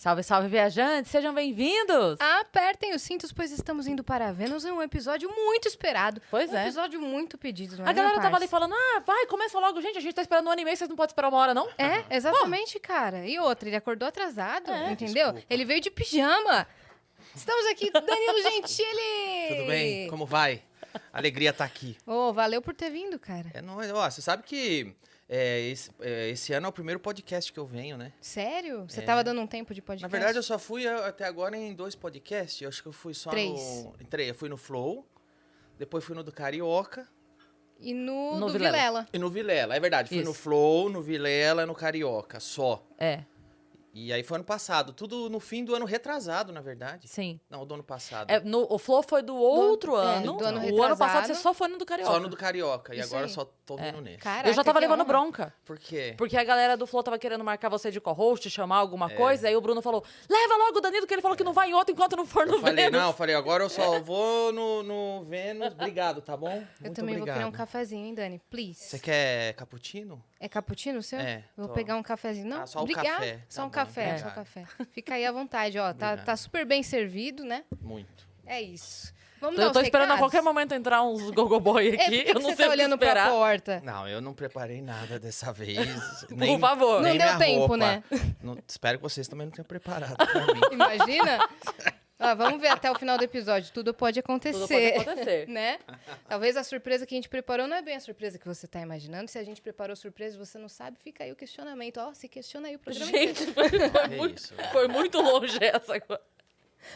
Salve, salve, viajantes! Sejam bem-vindos! Apertem os cintos, pois estamos indo para a Vênus em um episódio muito esperado. Pois um é. Um episódio muito pedido, não é? A galera tava ali falando, ah, vai, começa logo, gente, a gente tá esperando um ano e meio, vocês não podem esperar uma hora, não? É, exatamente, Pô. cara. E outra, ele acordou atrasado, é, entendeu? Desculpa. Ele veio de pijama. Estamos aqui, Danilo Gentili! Tudo bem? Como vai? Alegria tá aqui. Ô, oh, valeu por ter vindo, cara. É nóis. Ó, você sabe que é, esse, é, esse, ano é o primeiro podcast que eu venho, né? Sério? Você estava é. dando um tempo de podcast? Na verdade, eu só fui até agora em dois podcasts. Eu acho que eu fui só Três. no. Três. Eu fui no Flow, depois fui no do Carioca. E no, no Vilela. Vilela. E no Vilela, é verdade. Fui Isso. no Flow, no Vilela e no Carioca, só. É. E aí foi ano passado, tudo no fim do ano retrasado, na verdade. Sim. Não, do ano passado. É, no, o Flow foi do outro do, é, ano. É, do ano o ano passado você só foi no do Carioca. Só no do Carioca. Isso e agora aí. só tô é. vindo é. nesse. Caraca, eu já tava levando bronca. Por quê? Porque a galera do Flow tava querendo marcar você de co-host, chamar alguma é. coisa. Aí o Bruno falou, leva logo o Danilo, que ele falou que não é. vai em outro enquanto não for eu falei, Não, eu falei, agora eu só vou no, no Vênus. Obrigado, tá bom? Muito eu também obrigado. vou querer um cafezinho, hein, Dani? Please. Você quer cappuccino? É cappuccino seu? É. Vou tô. pegar um cafezinho. Não, ah, só obrigado. o café. Tá só tá um bom, café, obrigado. só é. café. Fica aí à vontade, ó. Tá, tá, super bem servido, né? Muito. É isso. Vamos então, dar Eu tô esperando recados? a qualquer momento entrar uns gogoboy é, aqui. É, eu não você tá sei tá olhando pra porta. Não, eu não preparei nada dessa vez. nem, Por favor. Não deu tempo, roupa. né? Não, espero que vocês também não tenham preparado pra mim. Imagina? Ah, vamos ver até o final do episódio. Tudo pode acontecer. Tudo pode acontecer. né? Talvez a surpresa que a gente preparou não é bem a surpresa que você está imaginando. Se a gente preparou surpresa e você não sabe, fica aí o questionamento. Ó, oh, se questiona aí o programa. Gente, foi, foi, é muito, é. foi muito longe essa agora.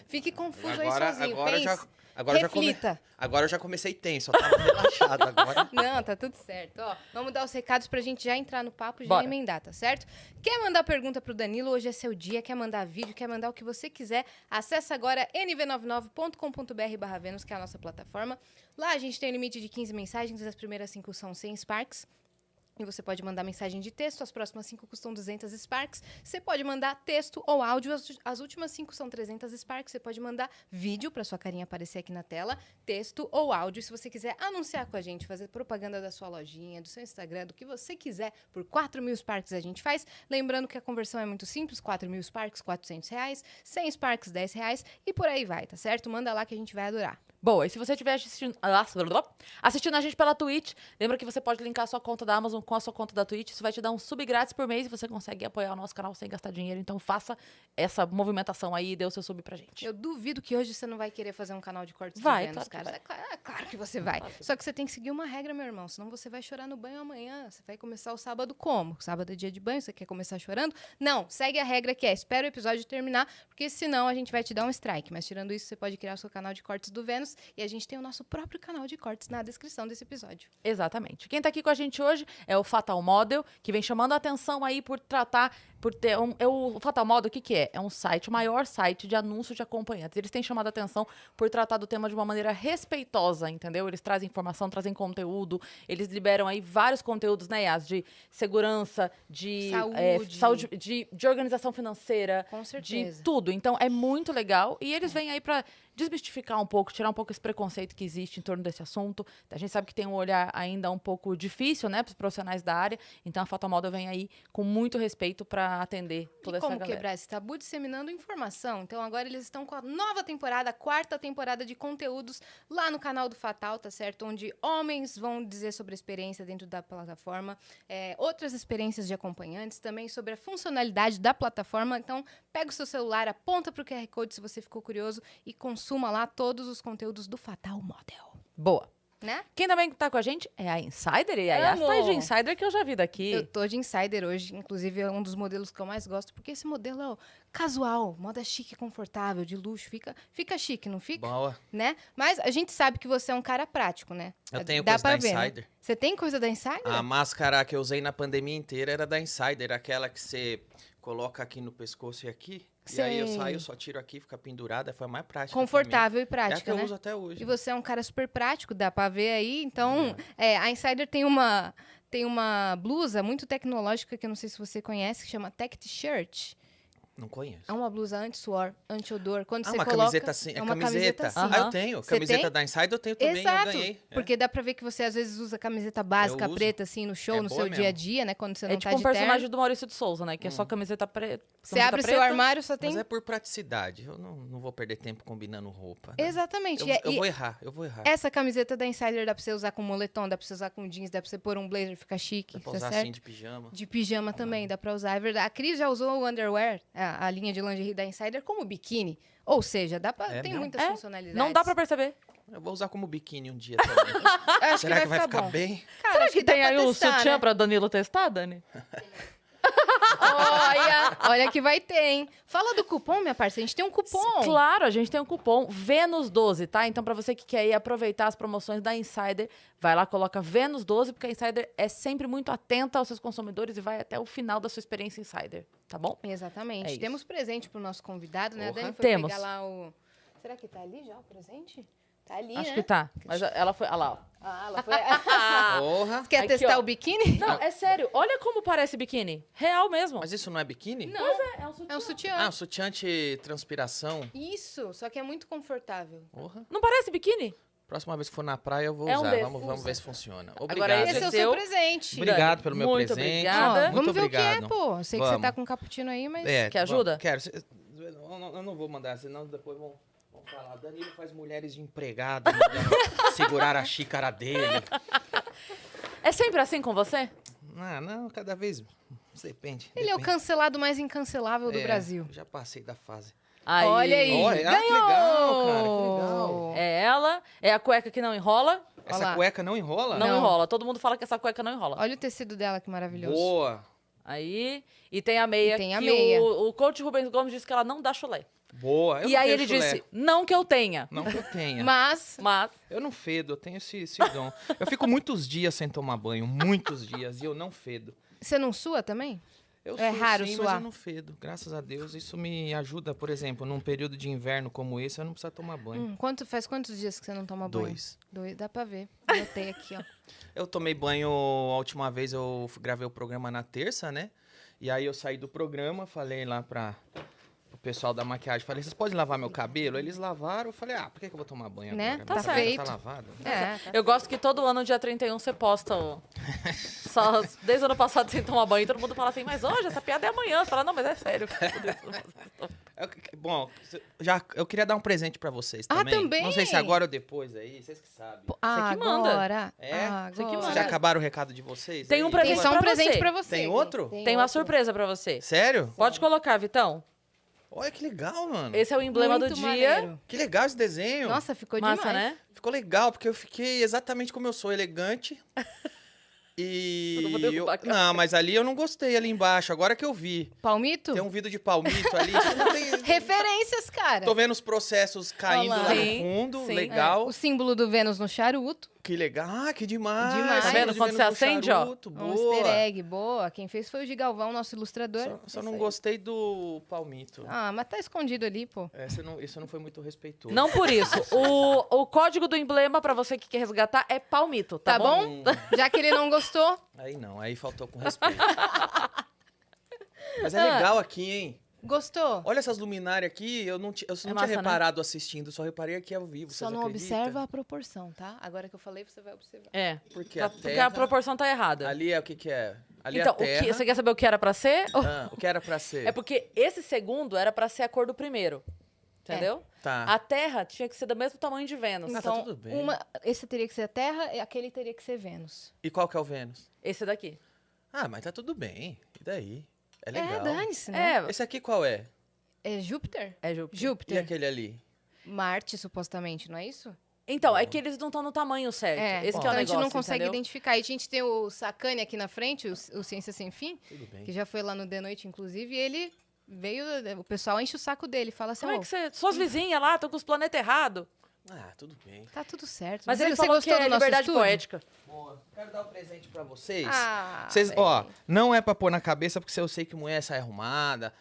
Fique confuso agora, aí sozinho. Agora Pense, já, agora Já come, agora eu já comecei tenso, eu tava tá relaxado agora. Não, tá tudo certo. Ó, vamos dar os recados pra gente já entrar no papo e já emendar, tá certo? Quer mandar pergunta pro Danilo? Hoje é seu dia. Quer mandar vídeo? Quer mandar o que você quiser? Acesse agora nv99.com.br barra Venus, que é a nossa plataforma. Lá a gente tem um limite de 15 mensagens, as primeiras 5 são 100 Sparks. E você pode mandar mensagem de texto, as próximas cinco custam 200 Sparks. Você pode mandar texto ou áudio, as, as últimas cinco são 300 Sparks. Você pode mandar vídeo para sua carinha aparecer aqui na tela, texto ou áudio. Se você quiser anunciar com a gente, fazer propaganda da sua lojinha, do seu Instagram, do que você quiser, por 4 mil Sparks a gente faz. Lembrando que a conversão é muito simples: 4 mil Sparks, 400 reais, 100 Sparks, 10 reais e por aí vai, tá certo? Manda lá que a gente vai adorar. Boa, e se você estiver assistindo, ah, assistindo a gente pela Twitch, lembra que você pode linkar a sua conta da Amazon com a sua conta da Twitch. Isso vai te dar um sub grátis por mês e você consegue apoiar o nosso canal sem gastar dinheiro. Então faça essa movimentação aí e dê o seu sub pra gente. Eu duvido que hoje você não vai querer fazer um canal de cortes vai, Vênus claro cara. Vai. É, é claro que você vai. Só que você tem que seguir uma regra, meu irmão. Senão você vai chorar no banho amanhã. Você vai começar o sábado como? Sábado é dia de banho, você quer começar chorando? Não, segue a regra que é, espera o episódio terminar, porque senão a gente vai te dar um strike. Mas tirando isso, você pode criar o seu canal de cortes do Vênus cortes e a gente tem o nosso próprio canal de cortes na descrição desse episódio. Exatamente. Quem está aqui com a gente hoje é o Fatal Model, que vem chamando a atenção aí por tratar por ter um, é o Fatal Moda, o que, que é? É um site, o maior site de anúncio de acompanhantes. Eles têm chamado a atenção por tratar do tema de uma maneira respeitosa, entendeu? Eles trazem informação, trazem conteúdo, eles liberam aí vários conteúdos, né, Yas? De segurança, de é, saúde, é, saúde de, de organização financeira, Com certeza. de tudo. Então é muito legal e eles é. vêm aí para desmistificar um pouco, tirar um pouco esse preconceito que existe em torno desse assunto. A gente sabe que tem um olhar ainda um pouco difícil, né, para os profissionais da área. Então a Fatal Moda vem aí com muito respeito para atender toda e essa como quebrar é, esse tabu tá disseminando informação. Então agora eles estão com a nova temporada, a quarta temporada de conteúdos lá no canal do Fatal, tá certo? Onde homens vão dizer sobre a experiência dentro da plataforma, é, outras experiências de acompanhantes, também sobre a funcionalidade da plataforma. Então pega o seu celular, aponta para o QR Code se você ficou curioso e consuma lá todos os conteúdos do Fatal Model. Boa! Né? Quem também tá com a gente é a Insider. E a Yas tá de Insider que eu já vi daqui. Eu tô de Insider hoje. Inclusive, é um dos modelos que eu mais gosto, porque esse modelo é casual, moda chique, confortável, de luxo. Fica, fica chique, não fica? Boa. Né? Mas a gente sabe que você é um cara prático, né? Eu tenho Dá coisa da ver, né? Insider. Né? Você tem coisa da Insider? A máscara que eu usei na pandemia inteira era da Insider. Aquela que você coloca aqui no pescoço e aqui. Sim. E aí eu saio, só tiro aqui, fica pendurada, foi mais prática. Confortável e prática. É a que né? eu uso até hoje. E você é um cara super prático, dá pra ver aí. Então, é. É, a Insider tem uma, tem uma blusa muito tecnológica que eu não sei se você conhece, que chama Tech T-shirt. Não conheço. É uma blusa anti-suor, anti-odor. Quando ah, você uma coloca, camiseta assim. É, é uma camiseta. camiseta assim. Ah, eu tenho. Você camiseta tem? da Inside eu tenho também. Exato. Eu ganhei. É. Porque é. dá pra ver que você às vezes usa camiseta básica preta, assim, no show, é no seu mesmo. dia a dia, né? Quando você é não é tá tipo um personagem terno. do Maurício de Souza, né? Que hum. é só hum. camiseta, preta. Você abre seu armário, só tem. Mas é por praticidade. Eu não, não vou perder tempo combinando roupa. Né? Exatamente. Eu, eu vou errar, eu vou errar. Essa camiseta da Insider dá pra você usar com moletom, dá pra você usar com jeans, dá pra você pôr um blazer, ficar chique. Dá pra tá usar assim de pijama. De pijama também, dá pra usar. É verdade. A Cris já usou o underwear a, a, linha de lingerie da Insider como biquíni. Ou seja, dá pra, é, tem não, muitas é, funcionalidades. Não dá pra perceber. Eu vou usar como biquíni um dia também. Será que vai, que vai ficar, ficar bem? Cara, Será que, que tem aí testar, o sutiã né? pra Danilo testar, Dani? olha, olha que vai ter, hein? Fala do cupom, minha parceira. A gente tem um cupom. Claro, a gente tem um cupom Vênus12, tá? Então, para você que quer ir aproveitar as promoções da Insider, vai lá, coloca Vênus12, porque a Insider é sempre muito atenta aos seus consumidores e vai até o final da sua experiência Insider, tá bom? Exatamente. É Temos presente pro nosso convidado, né? Dani Temos. pegar lá o... Será que tá ali já o presente? Tá ali, Acho né? que tá. Mas ela foi. Olha lá, ó. Ah, ela foi. Porra. Você quer Aqui, testar ó. o biquíni? Não, é sério. Olha como parece biquíni. Real mesmo. Mas isso não é biquíni? Não. Pois é, é um sutiã. É um sutiã. Ah, um sutiã de transpiração. Isso, só que é muito confortável. Porra. Não parece biquíni? Próxima vez que for na praia, eu vou é um usar. vamos, vamos ver se funciona. Obrigado. Agora esse é o seu presente. Obrigado pelo meu muito presente. Obrigada. Não, vamos ver o que é, pô. sei vamos. que você tá com um cappuccino aí, mas... É, Quer ajuda? Quero. Eu não vou mandar, senão depois vão... Vamos falar, Danilo faz mulheres de empregado, né? segurar a xícara dele. É sempre assim com você? Ah, não, cada vez. Depende. Ele depende. é o cancelado mais incancelável do é, Brasil. Já passei da fase. Aí. Olha aí. Olha, ah, que legal, cara, que legal. É ela, é a cueca que não enrola. Essa Olá. cueca não enrola? Não, não, enrola. Todo mundo fala que essa cueca não enrola. Olha o tecido dela, que maravilhoso. Boa. Aí, e tem a meia. E tem a meia. O, o coach Rubens Gomes disse que ela não dá chulé. Boa. Eu e aí ele disse, não que eu tenha. Não que eu tenha. Mas... Mas... Eu não fedo, eu tenho esse, esse dom. eu fico muitos dias sem tomar banho, muitos dias, e eu não fedo. Você não sua também? Eu é raro sim, suar. mas eu não fedo. Graças a Deus, isso me ajuda, por exemplo, num período de inverno como esse, eu não preciso tomar banho. Hum, quanto, faz quantos dias que você não toma banho? Dois. Dois, dá pra ver. Botei aqui, ó. Eu tomei banho a última vez, eu gravei o programa na terça, né? E aí eu saí do programa, falei lá pra pessoal da maquiagem. Falei, vocês podem lavar meu cabelo? Eles lavaram. Eu falei, ah, por que, que eu vou tomar banho né? agora? Tá, tá feito. Tá lavado. É. Tá eu gosto que todo ano, dia 31, você posta o... Só, desde o ano passado, sem tomar banho. Todo mundo fala assim, mas hoje, essa piada é amanhã. Você fala, não, mas é sério. É bom, já, eu queria dar um presente pra vocês também. Ah, também? Não sei se agora ou depois aí. Vocês que sabem. Ah, você que manda. Agora. É? Ah, agora. Você que manda. Vocês já acabaram o recado de vocês? Tem um presente Tem só um pra presente você. pra você. Tem outro? Tem, Tem uma surpresa pra você. Sério? Pode colocar, Vitão. Olha que legal, mano. Esse é o emblema Muito do dia. Maneiro. Que legal esse desenho. Nossa, ficou Massa, demais. né? Ficou legal, porque eu fiquei exatamente como eu sou, elegante. E. Eu não, vou eu... não, mas ali eu não gostei ali embaixo, agora que eu vi. Palmito? Tem um vidro de palmito ali. tem... Referências, cara. Tô vendo os processos caindo lá, no fundo, sim. legal. É. O símbolo do Vênus no charuto. Que legal, ah, que demais. demais. Tá vendo quando você acende, ó? Boa. Um easter egg, boa. Quem fez foi o Gigalvão, nosso ilustrador. Só, só não aí. gostei do palmito. Ah, mas tá escondido ali, pô. É, não, isso não foi muito respeitoso. Não por isso. o, o código do emblema, para você que quer resgatar, é palmito, tá, tá bom? bom? Já que ele não gostou gostou? Aí não, aí faltou com respeito. Mas é legal aqui, hein? Gostou? Olha essas luminárias aqui, eu não, eu é não é massa, tinha né? reparado né? assistindo, só reparei aqui ao vivo. Só não observa a proporção, tá? Agora que eu falei, você vai observar. É. Porque, tá, a, terra... porque a proporção tá errada. Ali é o que, que é? Ali é então, é que, você quer saber o que era para ser? Ah, o que era para ser? É porque esse segundo era para ser a cor do primeiro. É. Entendeu? É. Tá. A Terra tinha que ser do mesmo tamanho de Vênus. Tá então, tá tudo bem. Uma, esse teria que ser a Terra e aquele teria que ser Vênus. E qual que é o Vênus? Esse daqui. Ah, mas tá tudo bem. E daí? É, é legal. É, dane-se, né? É. Esse aqui qual é? É Júpiter? É Júpiter. Júpiter. E aquele ali? Marte, supostamente, não é isso? Então, é que eles não estão no tamanho certo. É. Esse Bom, que é o negócio, então, a gente não consegue entendeu? identificar. E a gente tem o Sacane aqui na frente, o, o Ciência Sem Fim, que já foi lá no The Noite, inclusive, e ele veio. O pessoal enche o saco dele, fala assim. Como é que você. Suas vizinhas lá estão com os planetas errados. Ah, tudo bem. Tá tudo certo. Mas, Mas ele você falou gostou que é do liberdade poética. Boa. Quero dar um presente para vocês. Ah, vocês, ó, não é pra pôr na cabeça, porque eu sei que mulher sai arrumada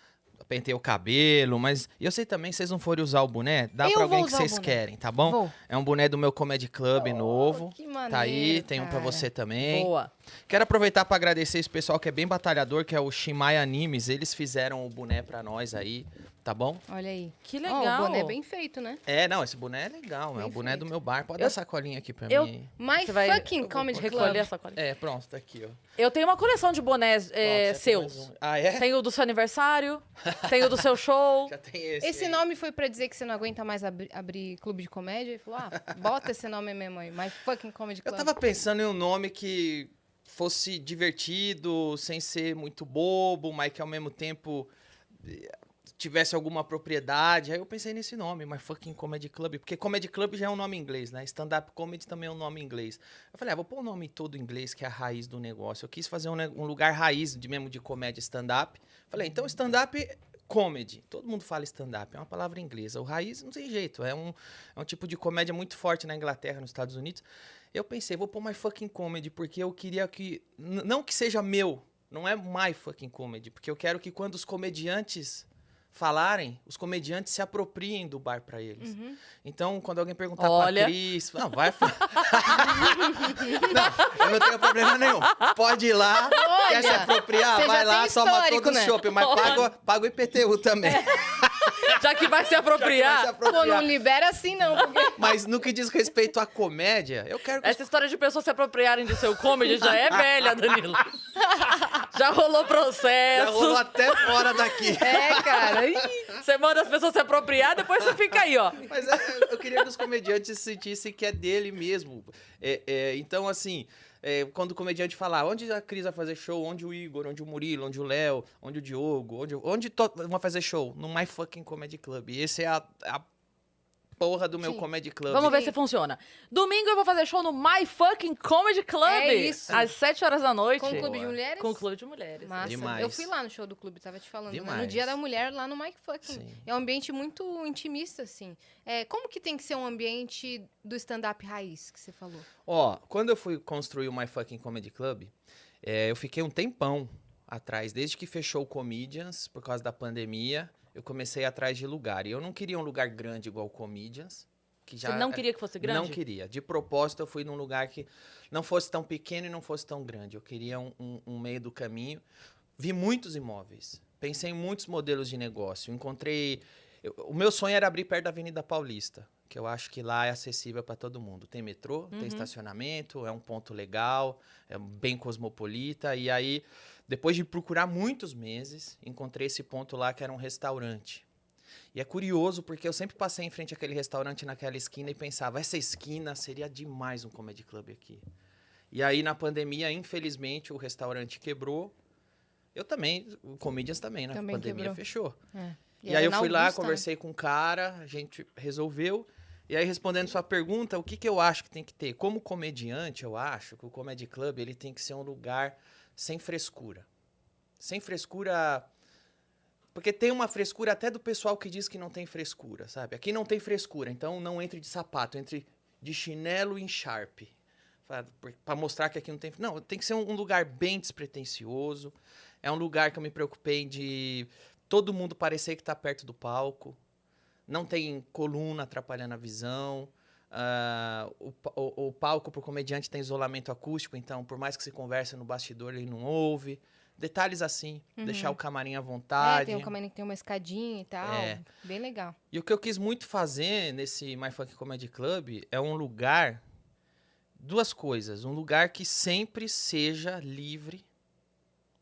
pentei o cabelo, mas eu sei também, se vocês não forem usar o boné, dá para alguém que vocês querem, tá bom? Vou. É um boné do meu Comedy Club oh, novo. Que maneiro, tá aí, tem cara. um para você também. Boa. Quero aproveitar para agradecer esse pessoal que é bem batalhador, que é o Shimai Animes. Eles fizeram o boné para nós aí, tá bom? Olha aí. Que legal. Oh, o boné é bem feito, né? É, não, esse boné é legal, bem é o boné feito. do meu bar. Pode eu, dar sacolinha aqui para eu, mim. My Você vai, fucking comedy recolher essa sacolinha. É, pronto, tá aqui, ó. Eu tenho uma coleção de bonés é, pronto, seus. Um. Ah, é? Tem o do seu aniversário, tem o do seu show. Já tem esse. Esse aí. nome foi para dizer que você não aguenta mais abri abrir clube de comédia e falou: "Ah, bota esse nome mesmo aí, My fucking comedy club". Eu tava pensando em um nome que fosse divertido, sem ser muito bobo, mas que ao mesmo tempo eh, tivesse alguma propriedade. Aí eu pensei nesse nome, mas fucking Comedy Club, porque Comedy Club já é um nome inglês, né? Stand up comedy também é um nome inglês. Eu falei, ah, vou pôr o um nome todo inglês, que é a raiz do negócio. Eu quis fazer um, um lugar raiz de mesmo de comédia stand up. Falei, então stand up comedy. Todo mundo fala stand-up, é uma palavra inglesa. O raiz não tem jeito, é um, é um tipo de comédia muito forte na Inglaterra, nos Estados Unidos. Eu pensei, vou pôr My Fucking Comedy, porque eu queria que. Não que seja meu, não é My Fucking Comedy, porque eu quero que quando os comediantes falarem, os comediantes se apropriem do bar para eles. Uhum. Então, quando alguém perguntar Olha. pra Cris, não, vai. não, eu não tenho problema nenhum. Pode ir lá, Olha. quer se apropriar, vai lá, toma todo né? o chopp, mas paga, paga o IPTU também. É que vai se apropriar. Vai se apropriar. Pô, não libera assim, não. Porque... Mas no que diz respeito à comédia, eu quero. Que... Essa história de pessoas se apropriarem de seu comedy já é velha, Danilo. Já rolou processo. Já rolou até fora daqui. É, cara. Ih. Você manda as pessoas se apropriar, depois você fica aí, ó. Mas é, eu queria que os comediantes sentissem que é dele mesmo. É, é, então, assim. É, quando o comediante falar onde a Cris vai fazer show, onde o Igor, onde o Murilo, onde o Léo, onde o Diogo, onde, onde to... fazer show? No My Fucking Comedy Club. E é a, a porra do meu Sim. comedy club. Vamos ver Sim. se funciona. Domingo eu vou fazer show no My Fucking Comedy Club. É isso. Às 7 horas da noite. Com o Clube de Mulheres? Com o Clube de Mulheres. Massa. Demais. Eu fui lá no show do clube, tava te falando. Demais. Né? No Dia da Mulher, lá no My Fucking. Sim. É um ambiente muito intimista, assim. É, como que tem que ser um ambiente do stand-up raiz que você falou? Ó, quando eu fui construir o My Fucking Comedy Club, é, eu fiquei um tempão atrás, desde que fechou o Comedians por causa da pandemia eu comecei atrás de lugar. E eu não queria um lugar grande igual Comedians. Que já, Você não é, queria que fosse grande? Não queria. De propósito, eu fui num lugar que não fosse tão pequeno e não fosse tão grande. Eu queria um, um, um meio do caminho. Vi muitos imóveis. Pensei em muitos modelos de negócio. Encontrei. Eu, o meu sonho era abrir perto da Avenida Paulista que eu acho que lá é acessível para todo mundo. Tem metrô, uhum. tem estacionamento, é um ponto legal, é bem cosmopolita. E aí, depois de procurar muitos meses, encontrei esse ponto lá que era um restaurante. E é curioso porque eu sempre passei em frente àquele restaurante naquela esquina e pensava, essa esquina seria demais um comedy club aqui. E aí na pandemia, infelizmente, o restaurante quebrou. Eu também, o Comedians também, na né? também pandemia quebrou. fechou. É. E, e aí eu fui lá, né? conversei né? com o cara, a gente resolveu. E aí, respondendo sua pergunta, o que, que eu acho que tem que ter? Como comediante, eu acho que o Comedy Club ele tem que ser um lugar sem frescura. Sem frescura. Porque tem uma frescura até do pessoal que diz que não tem frescura, sabe? Aqui não tem frescura, então não entre de sapato, entre de chinelo e encharpe. Para mostrar que aqui não tem. Não, tem que ser um lugar bem despretensioso. É um lugar que eu me preocupei de todo mundo parecer que está perto do palco não tem coluna atrapalhando a visão. Uh, o, o, o, palco para o comediante tem isolamento acústico, então, por mais que se converse no bastidor, ele não ouve. Detalhes assim, uhum. deixar o camarim à vontade. É, tem um camarim que tem uma escadinha e tal. É. Bem legal. E o que eu quis muito fazer nesse My Funk Comedy Club é um lugar. Duas coisas. Um lugar que sempre seja livre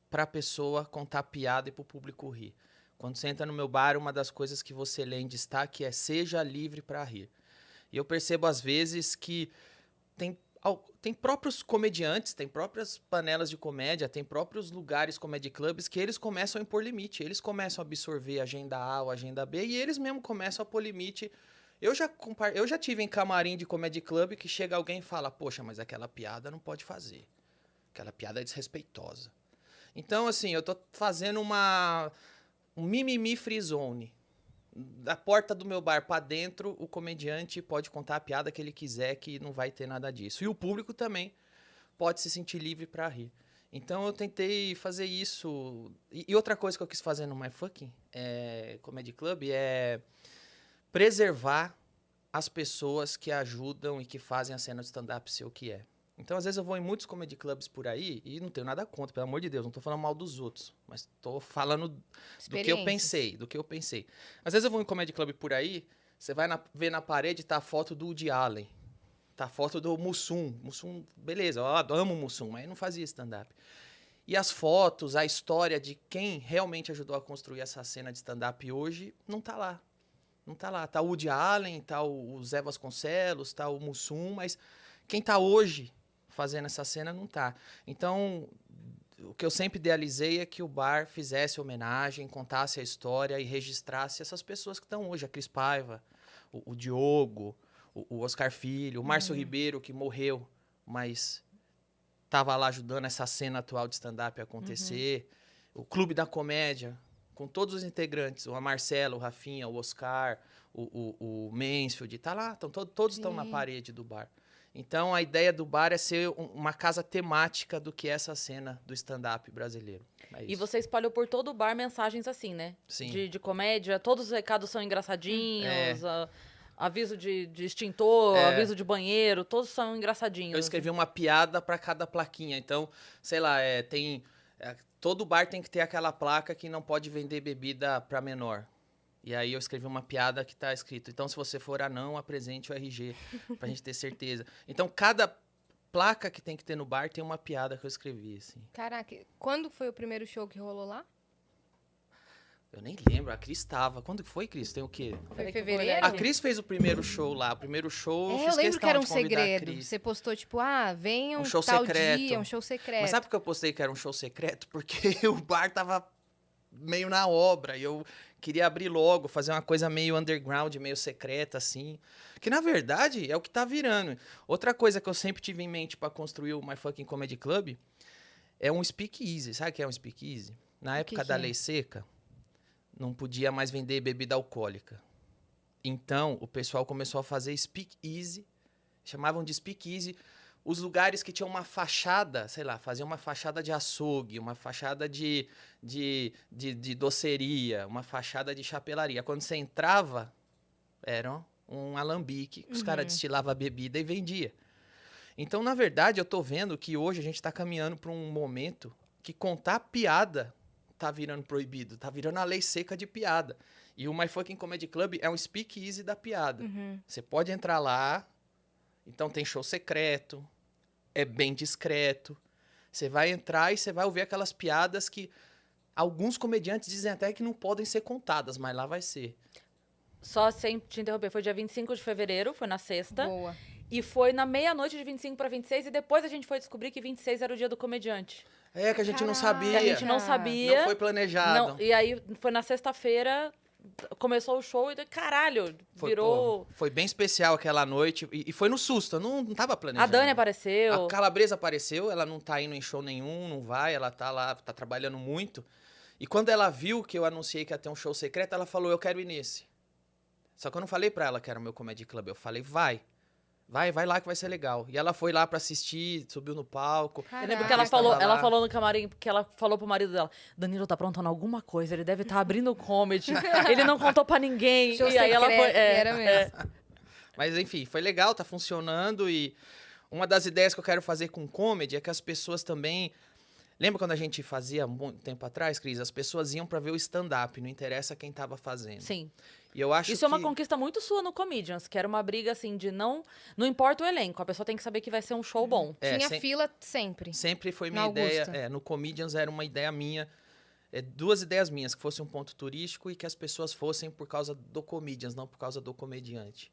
para a pessoa contar piada e para o público rir. Quando você entra no meu bar, uma das coisas que você lê em destaque é seja livre para rir. E eu percebo às vezes que tem tem próprios comediantes, tem próprias panelas de comédia, tem próprios lugares comedy clubs que eles começam a impor limite, eles começam a absorver agenda A ou agenda B e eles mesmo começam a pôr limite. Eu já eu já tive em camarim de comedy club que chega alguém e fala: "Poxa, mas aquela piada não pode fazer. Aquela piada é desrespeitosa". Então, assim, eu tô fazendo uma um mimimi free zone. Da porta do meu bar para dentro, o comediante pode contar a piada que ele quiser, que não vai ter nada disso. E o público também pode se sentir livre para rir. Então eu tentei fazer isso. E outra coisa que eu quis fazer no My Fucking é, Comedy Club é preservar as pessoas que ajudam e que fazem a cena de stand-up ser o que é. Então, às vezes, eu vou em muitos comedy clubs por aí e não tenho nada contra, pelo amor de Deus, não estou falando mal dos outros, mas estou falando do que eu pensei, do que eu pensei. Às vezes eu vou em comedy club por aí, você vai na, ver na parede, tá a foto do Woody Allen, tá a foto do Mussum. Mussum, beleza, eu amo Mussum, mas não fazia stand-up. E as fotos, a história de quem realmente ajudou a construir essa cena de stand-up hoje, não tá lá. Não tá lá. Tá o Woody Allen, tá o Zé Vasconcelos, tá o Mussum, mas quem tá hoje fazendo essa cena não tá. Então, o que eu sempre idealizei é que o bar fizesse homenagem, contasse a história e registrasse essas pessoas que estão hoje, a Cris Paiva, o, o Diogo, o, o, Oscar Filho, o Márcio uhum. Ribeiro, que morreu, mas estava lá ajudando essa cena atual de stand-up acontecer. Uhum. O Clube da Comédia, com todos os integrantes, o Marcelo, o Rafinha, o Oscar, o, o, o Mansfield, tá lá, tão, to, todos estão na parede do bar. Então a ideia do bar é ser uma casa temática do que é essa cena do stand-up brasileiro. É e você espalhou por todo o bar mensagens assim, né? Sim. De, de comédia, todos os recados são engraçadinhos. Hum, é. A, aviso de, de extintor, é. aviso de banheiro, todos são engraçadinhos. Eu assim. escrevi uma piada para cada plaquinha. Então, sei lá, é, tem. É, todo bar tem que ter aquela placa que não pode vender bebida para menor. E aí eu escrevi uma piada que está escrito: então, se você for anão, apresente o RG, para a gente ter certeza. Então, cada placa que tem que ter no bar tem uma piada que eu escrevi, assim. Caraca, quando foi o primeiro show que rolou lá? Eu nem lembro, a Cris estava. Quando foi, Cris? Tem o quê? Foi em fevereiro? A Cris fez o primeiro show lá. O primeiro show. É, eu, lembro que era um segredo. Você postou, tipo, ah, venham um show secreto. Dia, um show secreto. Mas sabe por que eu postei que era um show secreto? Porque o bar tava meio na obra. E eu, queria abrir logo, fazer uma coisa meio underground, meio secreta, assim. Que na verdade é o que tá virando. Outra coisa que eu sempre tive em mente para construir o My Fucking Comedy Club é um speakeasy. Sabe o que é um speakeasy? Na que época que da é? lei seca, não podia mais vender bebida alcoólica. Então, o pessoal começou a fazer speakeasy, chamavam de speakeasy os lugares que tinham uma fachada, sei lá, faziam uma fachada de açougue, uma fachada de, de, de, de doceria, uma fachada de chapelaria. Quando você entrava, era um alambique, os uhum. caras destilavam bebida e vendia. Então, na verdade, eu tô vendo que hoje a gente tá caminhando para um momento que contar piada tá virando proibido, tá virando a lei seca de piada. E o My Fucking Comedy Club é um speakeasy da piada. Uhum. Você pode entrar lá, então tem show secreto, é bem discreto. Você vai entrar e você vai ouvir aquelas piadas que alguns comediantes dizem até que não podem ser contadas, mas lá vai ser. Só sem te interromper, foi dia 25 de fevereiro, foi na sexta. Boa. E foi na meia-noite de 25 para 26 e depois a gente foi descobrir que 26 era o dia do comediante. É, que a gente Caraca. não sabia. Que a gente não sabia. Não foi planejado. Não, e aí foi na sexta-feira, começou o show e caralho, foi, virou. foi bem especial aquela noite. E, e foi no susto, eu não, não tava planejando. A Dani apareceu. A Calabresa apareceu, ela não tá indo em show nenhum, não vai, ela tá lá, tá trabalhando muito. E quando ela viu que eu anunciei que ia ter um show secreto, ela falou: Eu quero ir nesse. Só que eu não falei pra ela que era o meu comedy club, eu falei: Vai. Vai, vai lá que vai ser legal. E ela foi lá para assistir, subiu no palco. Caraca. Eu lembro que ela falou, ela falou no camarim, que ela falou pro marido dela: Danilo tá aprontando alguma coisa, ele deve estar tá abrindo o comedy. ele não contou para ninguém. e aí ela foi. É, era mesmo. É. Mas enfim, foi legal, tá funcionando. E uma das ideias que eu quero fazer com comedy é que as pessoas também. Lembra quando a gente fazia muito tempo atrás, Cris? As pessoas iam para ver o stand-up, não interessa quem tava fazendo. Sim. E eu acho Isso que... é uma conquista muito sua no Comedians, que era uma briga assim de não. Não importa o elenco, a pessoa tem que saber que vai ser um show uhum. bom. É, Tinha fila sempre. Sempre foi minha ideia. É, no Comedians era uma ideia minha. É, duas ideias minhas, que fosse um ponto turístico e que as pessoas fossem por causa do Comedians, não por causa do comediante.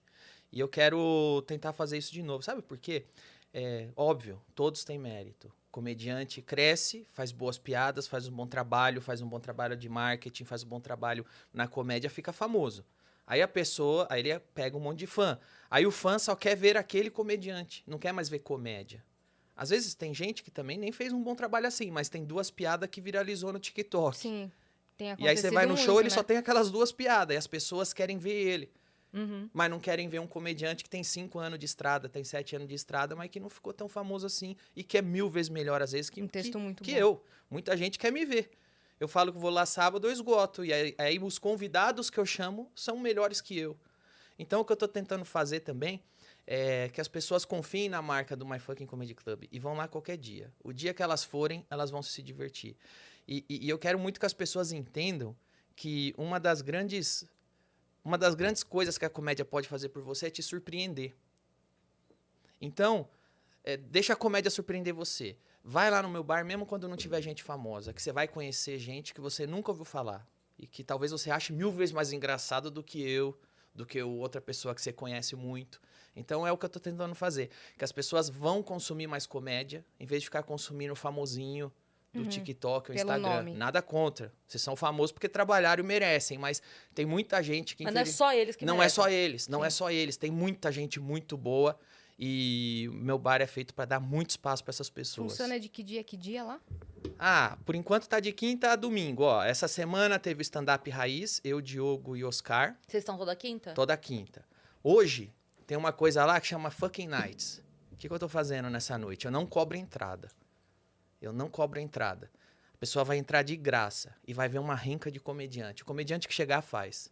E eu quero tentar fazer isso de novo. Sabe por quê? É, óbvio, todos têm mérito comediante cresce, faz boas piadas, faz um bom trabalho, faz um bom trabalho de marketing, faz um bom trabalho na comédia, fica famoso. Aí a pessoa, aí ele pega um monte de fã. Aí o fã só quer ver aquele comediante, não quer mais ver comédia. Às vezes tem gente que também nem fez um bom trabalho assim, mas tem duas piadas que viralizou no TikTok. Sim. Tem e aí você vai no show, muito, ele né? só tem aquelas duas piadas e as pessoas querem ver ele. Uhum. Mas não querem ver um comediante que tem 5 anos de estrada, tem 7 anos de estrada, mas que não ficou tão famoso assim e que é mil vezes melhor, às vezes, que, um texto que, muito que eu. Muita gente quer me ver. Eu falo que vou lá sábado, eu esgoto. E aí, aí os convidados que eu chamo são melhores que eu. Então, o que eu estou tentando fazer também é que as pessoas confiem na marca do My Fucking Comedy Club e vão lá qualquer dia. O dia que elas forem, elas vão se divertir. E, e, e eu quero muito que as pessoas entendam que uma das grandes uma das grandes coisas que a comédia pode fazer por você é te surpreender. Então, é, deixa a comédia surpreender você. Vai lá no meu bar, mesmo quando não tiver gente famosa, que você vai conhecer gente que você nunca ouviu falar. E que talvez você ache mil vezes mais engraçado do que eu, do que outra pessoa que você conhece muito. Então é o que eu estou tentando fazer. Que as pessoas vão consumir mais comédia, em vez de ficar consumindo famosinho, do uhum. TikTok do Instagram. Nome. Nada contra. Vocês são famosos porque trabalharam e merecem, mas tem muita gente que. Mas infeliz... não é só eles que Não é merecem. é só eles, não é Sim. é só eles. Tem muita gente muito boa e meu bar é feito para dar muito espaço para essas pessoas. Funciona de que dia que dia lá? Ah, por enquanto tá de quinta a domingo, ó. Essa semana teve stand-up raiz, eu, Diogo e Oscar. Vocês estão toda quinta? Toda quinta. Hoje tem uma coisa lá que chama Fucking Nights. O que, que eu tô fazendo nessa noite? Eu não cobro entrada. Eu não cobro a entrada. A pessoa vai entrar de graça e vai ver uma renca de comediante. O comediante que chegar faz.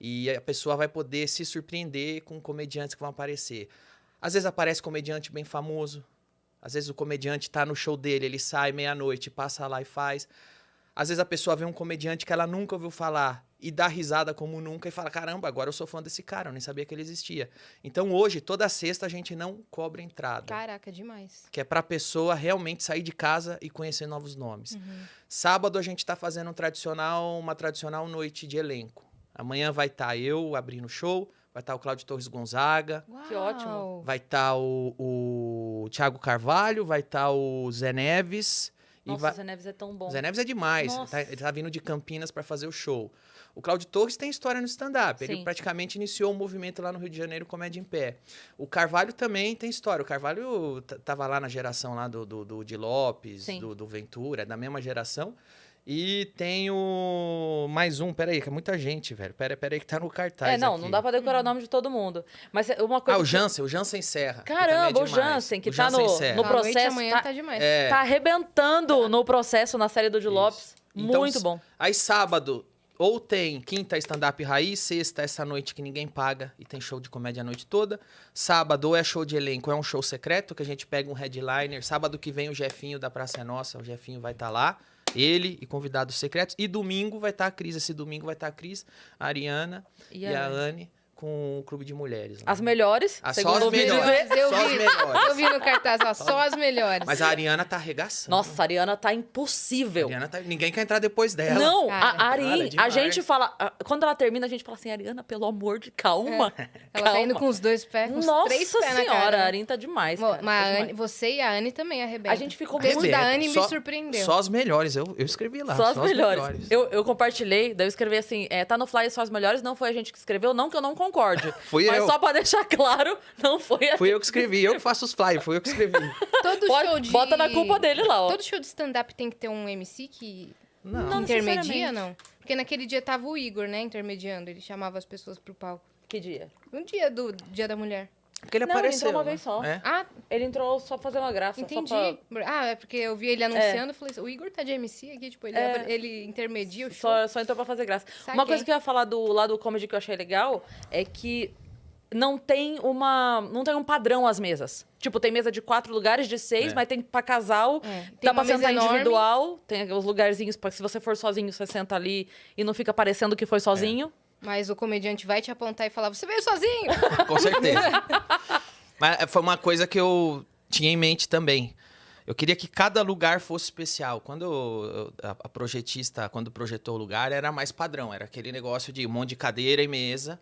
E a pessoa vai poder se surpreender com comediantes que vão aparecer. Às vezes aparece comediante bem famoso. Às vezes o comediante está no show dele, ele sai meia-noite, passa lá e faz. Às vezes a pessoa vê um comediante que ela nunca ouviu falar e dá risada como nunca e fala: caramba, agora eu sou fã desse cara, eu nem sabia que ele existia. Então hoje, toda sexta, a gente não cobra entrada. Caraca, demais. Que é pra pessoa realmente sair de casa e conhecer novos nomes. Uhum. Sábado a gente tá fazendo um tradicional, uma tradicional noite de elenco. Amanhã vai estar tá eu abrindo o show, vai estar tá o Cláudio Torres Gonzaga. Uau. Que ótimo. Vai estar tá o, o Thiago Carvalho, vai estar tá o Zé Neves. Nossa, e vai... o Zé Neves é tão bom. O Zé Neves é demais. Ele tá, ele tá vindo de Campinas para fazer o show. O Claudio Torres tem história no stand-up. Ele praticamente iniciou um movimento lá no Rio de Janeiro, Comédia em Pé. O Carvalho também tem história. O Carvalho tava lá na geração lá do, do, do de Lopes, do, do, Ventura, da mesma geração. E tem o... mais um, peraí, que é muita gente, velho. Peraí, peraí, que tá no cartaz. É, não, aqui. não dá pra decorar hum. o nome de todo mundo. Mas é uma coisa. Ah, o Jansen, que... o Jansen Serra. É Caramba, é o Jansen, que o tá Jansen no, no, processo. Noite, tá, tá, demais. É... tá arrebentando é. no processo na série do de Lopes. Então, Muito bom. Aí sábado ou tem quinta stand-up raiz, sexta essa noite que ninguém paga e tem show de comédia a noite toda. Sábado ou é show de elenco, é um show secreto que a gente pega um headliner. Sábado que vem o Jefinho da Praça é Nossa, o Jefinho vai estar tá lá. Ele e convidados secretos. E domingo vai estar tá a Cris. Esse domingo vai estar tá a Cris, a Ariana e, e a, a Anne com o clube de mulheres. Né? As melhores? Ah, só as melhores. Eu, vi, eu vi no cartaz, ó, só as melhores. Mas a Ariana tá arregaçando. Nossa, a Ariana tá impossível. Ariana tá... Ninguém quer entrar depois dela. Não, Cara. a Ari, a gente fala. Quando ela termina, a gente fala assim, Ariana, pelo amor de calma. É. Ela calma. tá indo com os dois pés. Com Nossa três pés senhora, né? a Ariana tá demais. Cara, mas tá demais. você e a Anne também arrebentam. A gente ficou muito. O da Anne me surpreendeu. Só as melhores, eu, eu escrevi lá. Só, só as, melhores. melhores. Eu, eu compartilhei, daí eu escrevi assim: é, tá no flyer só as melhores, não foi a gente que escreveu, não que eu não concorde. fui mas eu. só pra deixar claro, não foi a Fui eu que escrevi, eu que faço os flyers, fui eu que escrevi. Todo Pode, show de... Bota na culpa dele lá, ó. Todo show de stand-up tem que ter um MC que... Não. não intermedia, não? Porque naquele dia tava o Igor, né, intermediando. Ele chamava as pessoas pro palco. Que dia? Um dia do Dia da Mulher. Porque ele não, apareceu. Ele entrou uma né? vez só. É? Ah, ele entrou só pra fazer uma graça. Entendi. Pra... Ah, é porque eu vi ele é. anunciando e é. falei assim, o Igor tá de MC aqui, tipo, ele, é. ele intermedia o show. Só, só entrou pra fazer graça. Saquei. Uma coisa que eu ia falar do lado comedy que eu achei legal é que não tem uma não tem um padrão as mesas. Tipo, tem mesa de quatro lugares, de seis, é. mas tem pra casal, é. tem dá pra sentar individual, tem os lugarzinhos pra se você for sozinho, você senta ali e não fica parecendo que foi sozinho. É. Mas o comediante vai te apontar e falar: você veio sozinho! Com certeza. Mas eh, foi uma coisa que eu tinha em mente também. Eu queria que cada lugar fosse especial. Quando a projetista, quando projetou o lugar, era mais padrão. Era aquele negócio de um monte de cadeira e mesa.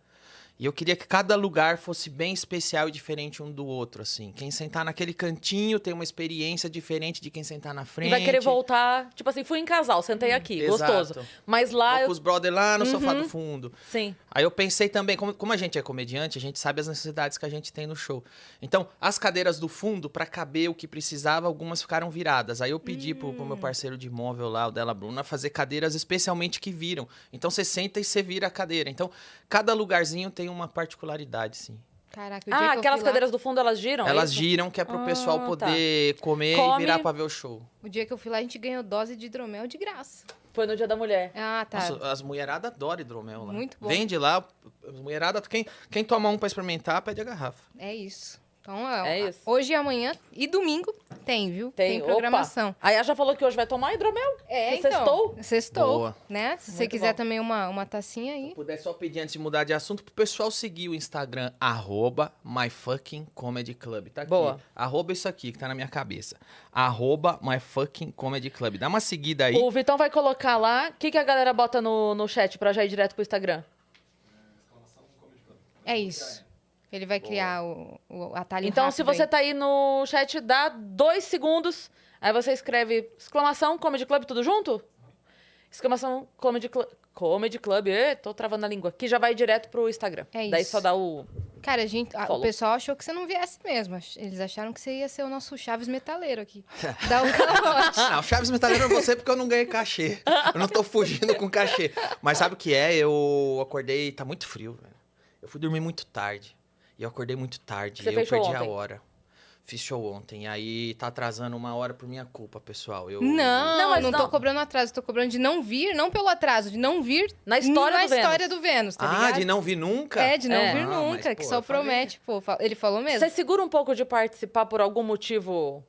E eu queria que cada lugar fosse bem especial e diferente um do outro, assim. Quem sentar naquele cantinho tem uma experiência diferente de quem sentar na frente. E vai querer voltar, tipo assim, fui em casal, sentei hum, aqui, Exato. gostoso. Mas lá... Vou eu... com os brother lá no uhum. sofá do uhum. fundo. Sim. Aí eu pensei também, como, como a gente é comediante, a gente sabe as necessidades que a gente tem no show. Então, as cadeiras do fundo, para caber o que precisava, algumas ficaram viradas. Aí eu pedi hum. pro, pro meu hum. parceiro de imóvel lá, o dela Bruna, fazer cadeiras especialmente que viram. Então, você senta e você vira a cadeira. Então, cada lugarzinho tem tem uma particularidade, sim. Caraca, ah, aquelas cadeiras do fundo, elas giram? É elas isso? giram, que é pro ah, pessoal tá. poder tá. comer Come... e virar pra ver o show. O dia que eu fui lá, a gente ganhou dose de hidromel de graça. Foi no dia da mulher. Ah, tá. Nossa, as mulheradas adoram hidromel lá. Muito bom. Vende lá, as mulheradas... Quem, quem toma um pra experimentar, pede a garrafa. É isso. Então, é, é isso. hoje e amanhã e domingo tem, viu? Tem, tem programação. Opa. Aí já falou que hoje vai tomar hidromel. É, então. Sextou? Sextou, né? Se Muito você quiser bom. também uma, uma tacinha aí. Se puder só pedir antes de mudar de assunto pro pessoal seguir o Instagram, arroba myfuckingcomedyclub. Tá aqui. Boa. Arroba isso aqui que tá na minha cabeça. Arroba myfuckingcomedyclub. Dá uma seguida aí. O Vitão vai colocar lá. O que, que a galera bota no, no chat pra já ir direto pro Instagram? É isso. Ele vai criar o, o, atalho Então, se você aí. tá aí no chat, dá dois segundos. Aí você escreve exclamação, Comedy Club, tudo junto? Exclamação, Comedy Club. Comedy Club, Ê, tô travando a língua. Que já vai direto pro Instagram. É isso. Daí só dá o. Cara, a gente, a, o pessoal achou que você não viesse mesmo. Eles acharam que você ia ser o nosso Chaves Metaleiro aqui. Dá um calote. não, ah, Chaves Metaleiro é você porque eu não ganhei cachê. Eu não tô fugindo com cachê. Mas sabe o que é? Eu acordei, tá muito frio, velho. Eu fui dormir muito tarde. E eu acordei muito tarde. Você e eu perdi ontem. a hora. Fiz show ontem. Aí tá atrasando uma hora por minha culpa, pessoal. Eu, não, não, mas não, não tô cobrando atraso, tô cobrando de não vir, não pelo atraso, de não vir na história, na do, história Vênus. do Vênus, tá ah, ligado? Ah, de não vir nunca? É, de não é. vir ah, nunca, mas, que pô, só promete, pô. Ele falou mesmo. Você segura um pouco de participar por algum motivo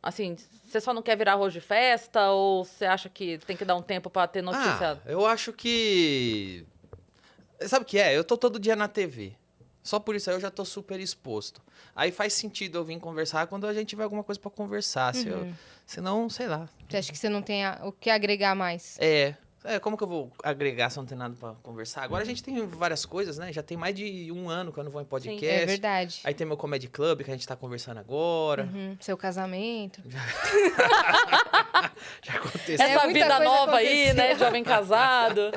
Assim, você só não quer virar arroz de festa ou você acha que tem que dar um tempo para ter notícia? Ah, eu acho que. Sabe o que é? Eu tô todo dia na TV. Só por isso aí eu já tô super exposto. Aí faz sentido eu vir conversar quando a gente tiver alguma coisa para conversar. Se eu, uhum. senão, sei lá. Você acha que você não tem a, o que agregar mais? É, é, como que eu vou agregar se não tem nada para conversar? Agora a gente tem várias coisas, né? Já tem mais de um ano que eu não vou em podcast. Sim, é verdade. Aí tem meu Comedy Club que a gente tá conversando agora. Uhum. Seu casamento. Já aconteceu. Essa é, vida nova aconteceu. aí, né? Jovem casado.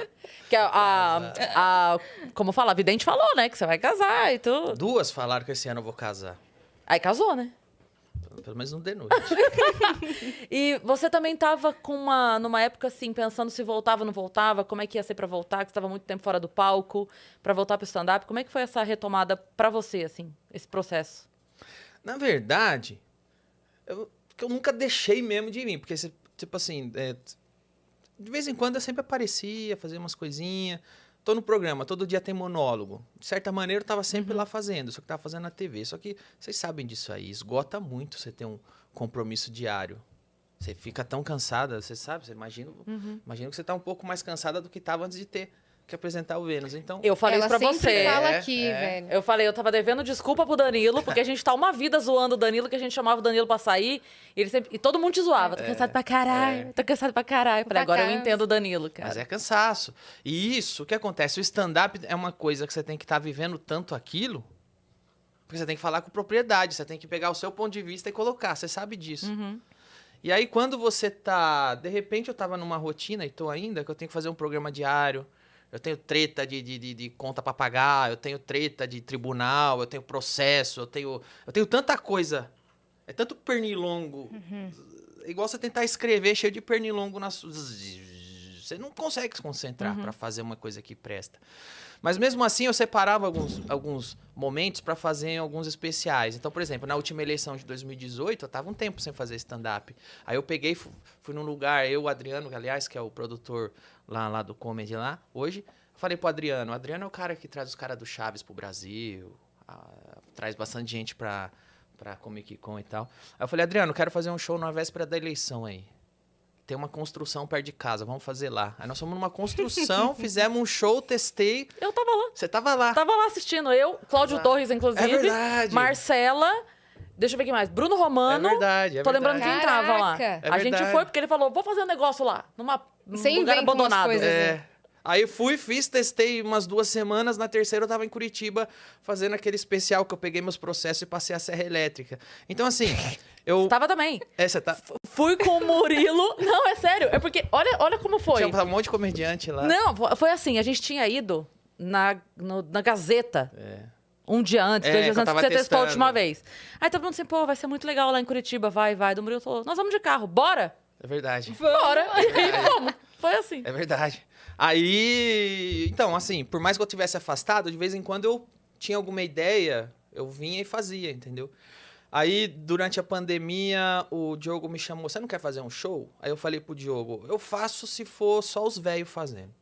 Que a, a, a, Como fala? A vidente falou, né? Que você vai casar e tudo. Duas falaram que esse ano eu vou casar. Aí casou, né? pelo menos não de noite. e você também estava com uma, numa época assim, pensando se voltava ou não voltava, como é que ia ser para voltar, que estava muito tempo fora do palco, para voltar para o stand-up. Como é que foi essa retomada para você, assim, esse processo? Na verdade, eu, eu nunca deixei mesmo de mim, porque, tipo assim, é, de vez em quando eu sempre aparecia, fazia umas coisinhas. Tô no programa, todo dia tem monólogo. De certa maneira, eu tava sempre uhum. lá fazendo, só que tava fazendo na TV. Só que vocês sabem disso aí, esgota muito você ter um compromisso diário. Você fica tão cansada, você sabe, você imagina, uhum. imagina que você tá um pouco mais cansada do que tava antes de ter que apresentar o Vênus. Então, eu falei Ela isso pra você. Fala é, aqui, é, velho. Eu falei, eu tava devendo desculpa pro Danilo, porque a gente tá uma vida zoando o Danilo, que a gente chamava o Danilo pra sair. E, ele sempre, e todo mundo te zoava. Tô é, cansado pra caralho, é. tô cansado pra caralho. falei, agora eu entendo o Danilo, cara. Mas é cansaço. E isso, o que acontece? O stand-up é uma coisa que você tem que estar tá vivendo tanto aquilo porque você tem que falar com propriedade, você tem que pegar o seu ponto de vista e colocar, você sabe disso. Uhum. E aí, quando você tá. De repente, eu tava numa rotina, e tô ainda, que eu tenho que fazer um programa diário, eu tenho treta de, de, de, conta para pagar, eu tenho treta de tribunal, eu tenho processo, eu tenho, eu tenho tanta coisa. É tanto pernilongo. Uhum. igual você tentar escrever cheio de pernilongo nas você não consegue se concentrar uhum. para fazer uma coisa que presta. Mas mesmo assim, eu separava alguns, alguns momentos para fazer alguns especiais. Então, por exemplo, na última eleição de 2018, eu estava um tempo sem fazer stand-up. Aí eu peguei, fui, fui num lugar, eu, o Adriano, aliás, que é o produtor lá, lá do comedy lá, hoje, falei pro Adriano, o Adriano é o cara que traz os caras do Chaves pro Brasil, a, traz bastante gente pra, pra Comic Con e tal. Aí eu falei, Adriano, quero fazer um show na véspera da eleição aí. Tem uma construção perto de casa, vamos fazer lá. Aí nós fomos numa construção, fizemos um show, testei. Eu tava lá. Você tava lá. Tava lá assistindo, eu, Cláudio ah, Torres, inclusive. É verdade. Marcela. Deixa eu ver quem mais. Bruno Romano. É verdade, é Tô verdade. lembrando quem Caraca. tava lá. É a gente foi porque ele falou, vou fazer um negócio lá, numa sem lugar abandonado. Coisas, assim. é. Né? Aí fui, fiz, testei umas duas semanas. Na terceira eu tava em Curitiba fazendo aquele especial que eu peguei meus processos e passei a serra elétrica. Então, assim, eu. tava também. É, você tá. F fui com o Murilo. Não, é sério. É porque, olha, olha como foi. Tinha um monte de comediante lá. Não, foi assim. A gente tinha ido na, no, na Gazeta. É. Um dia antes, é, dois dias antes que você testando. testou a última vez. Aí todo mundo assim, pô, vai ser muito legal lá em Curitiba, vai, vai. Do Murilo falou, nós vamos de carro, bora! É verdade. Bora! É vamos. Foi assim. É verdade. Aí, então, assim, por mais que eu tivesse afastado, de vez em quando eu tinha alguma ideia, eu vinha e fazia, entendeu? Aí, durante a pandemia, o Diogo me chamou, você não quer fazer um show? Aí eu falei pro Diogo, eu faço se for só os velhos fazendo.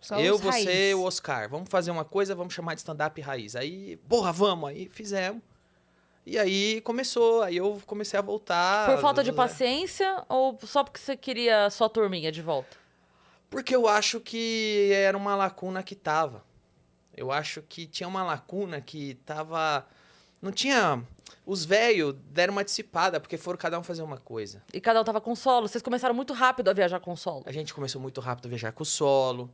Só eu, você, o Oscar. Vamos fazer uma coisa, vamos chamar de stand-up raiz. Aí, porra, vamos. Aí fizemos. E aí começou, aí eu comecei a voltar. Por falta de paciência ou só porque você queria só turminha de volta? Porque eu acho que era uma lacuna que tava. Eu acho que tinha uma lacuna que tava. Não tinha. Os velhos deram uma dissipada, porque foram cada um fazer uma coisa. E cada um tava com solo. Vocês começaram muito rápido a viajar com solo. A gente começou muito rápido a viajar com solo.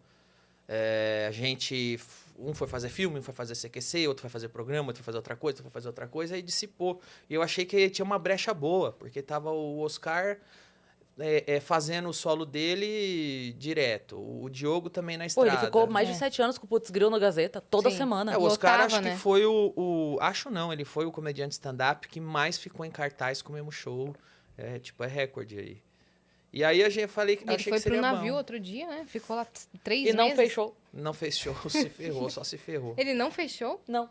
É, a gente um foi fazer filme, um foi fazer CQC, outro foi fazer programa, outro foi fazer outra coisa, outro foi fazer outra coisa, e dissipou. E eu achei que tinha uma brecha boa, porque tava o Oscar é, é, fazendo o solo dele direto. O Diogo também na estrada. Pô, ele ficou mais de é. sete anos com o Putz Grill na Gazeta, toda Sim. semana. É, o Oscar Lotava, acho né? que foi o, o, Acho não, ele foi o comediante stand-up que mais ficou em cartaz com o mesmo show. É, tipo, é recorde aí. E aí a gente falei que ele achei foi que seria pro navio bom. outro dia, né? Ficou lá três e meses. E não fechou. Não fechou, se ferrou, só se ferrou. Ele não fechou? Não.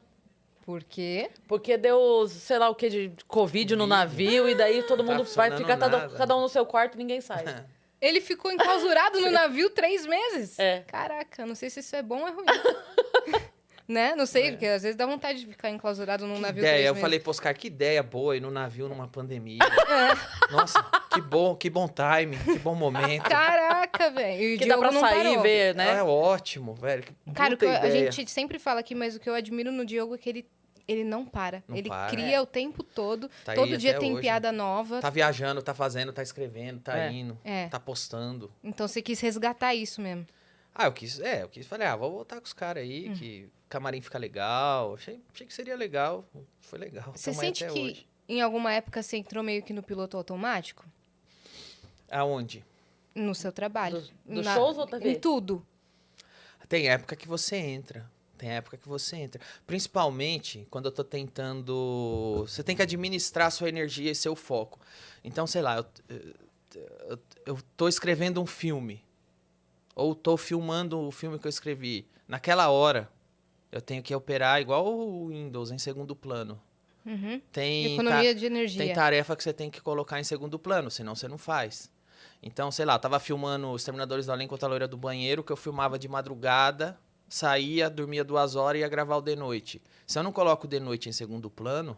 Por quê? Porque deu, sei lá o que, de Covid no navio, e daí todo tá mundo tá vai ficar cada, cada, um no seu quarto ninguém sai. É. ele ficou enclausurado no navio três meses? É. Caraca, não sei se isso é bom ou é ruim. Né? Não sei, é. porque às vezes dá vontade de ficar enclausurado num que navio. Ideia, eu falei, Oscar, que ideia boa ir no navio numa pandemia. É. Nossa, que bom, que bom time, que bom momento. Caraca, velho. Que dá pra sair e ver, né? É ótimo, velho. Cara, a gente sempre fala aqui, mas o que eu admiro no Diogo é que ele ele não para. Não ele para, cria é. o tempo todo. Tá todo dia tem hoje. piada nova. Tá viajando, tá fazendo, tá escrevendo, tá é. indo, é. tá postando. Então você quis resgatar isso mesmo. Ah, eu quis, é, eu quis, falei, ah, vou voltar com os caras aí, hum. que camarim fica legal. Achei, achei que seria legal, foi legal. Você sente que hoje. em alguma época você entrou meio que no piloto automático? Aonde? No seu trabalho. Dos Na, shows ou TV? Em tudo. Tem época que você entra. Tem época que você entra. Principalmente quando eu tô tentando. Você tem que administrar sua energia e seu foco. Então, sei lá, eu, eu, eu tô escrevendo um filme. Ou tô filmando o filme que eu escrevi. Naquela hora, eu tenho que operar igual o Windows, em segundo plano. Uhum. Tem Economia de energia. Tem tarefa que você tem que colocar em segundo plano, senão você não faz. Então, sei lá, eu tava filmando Os Terminadores da Além contra a Loira do Banheiro, que eu filmava de madrugada, saía, dormia duas horas e ia gravar o de noite. Se eu não coloco o de noite em segundo plano,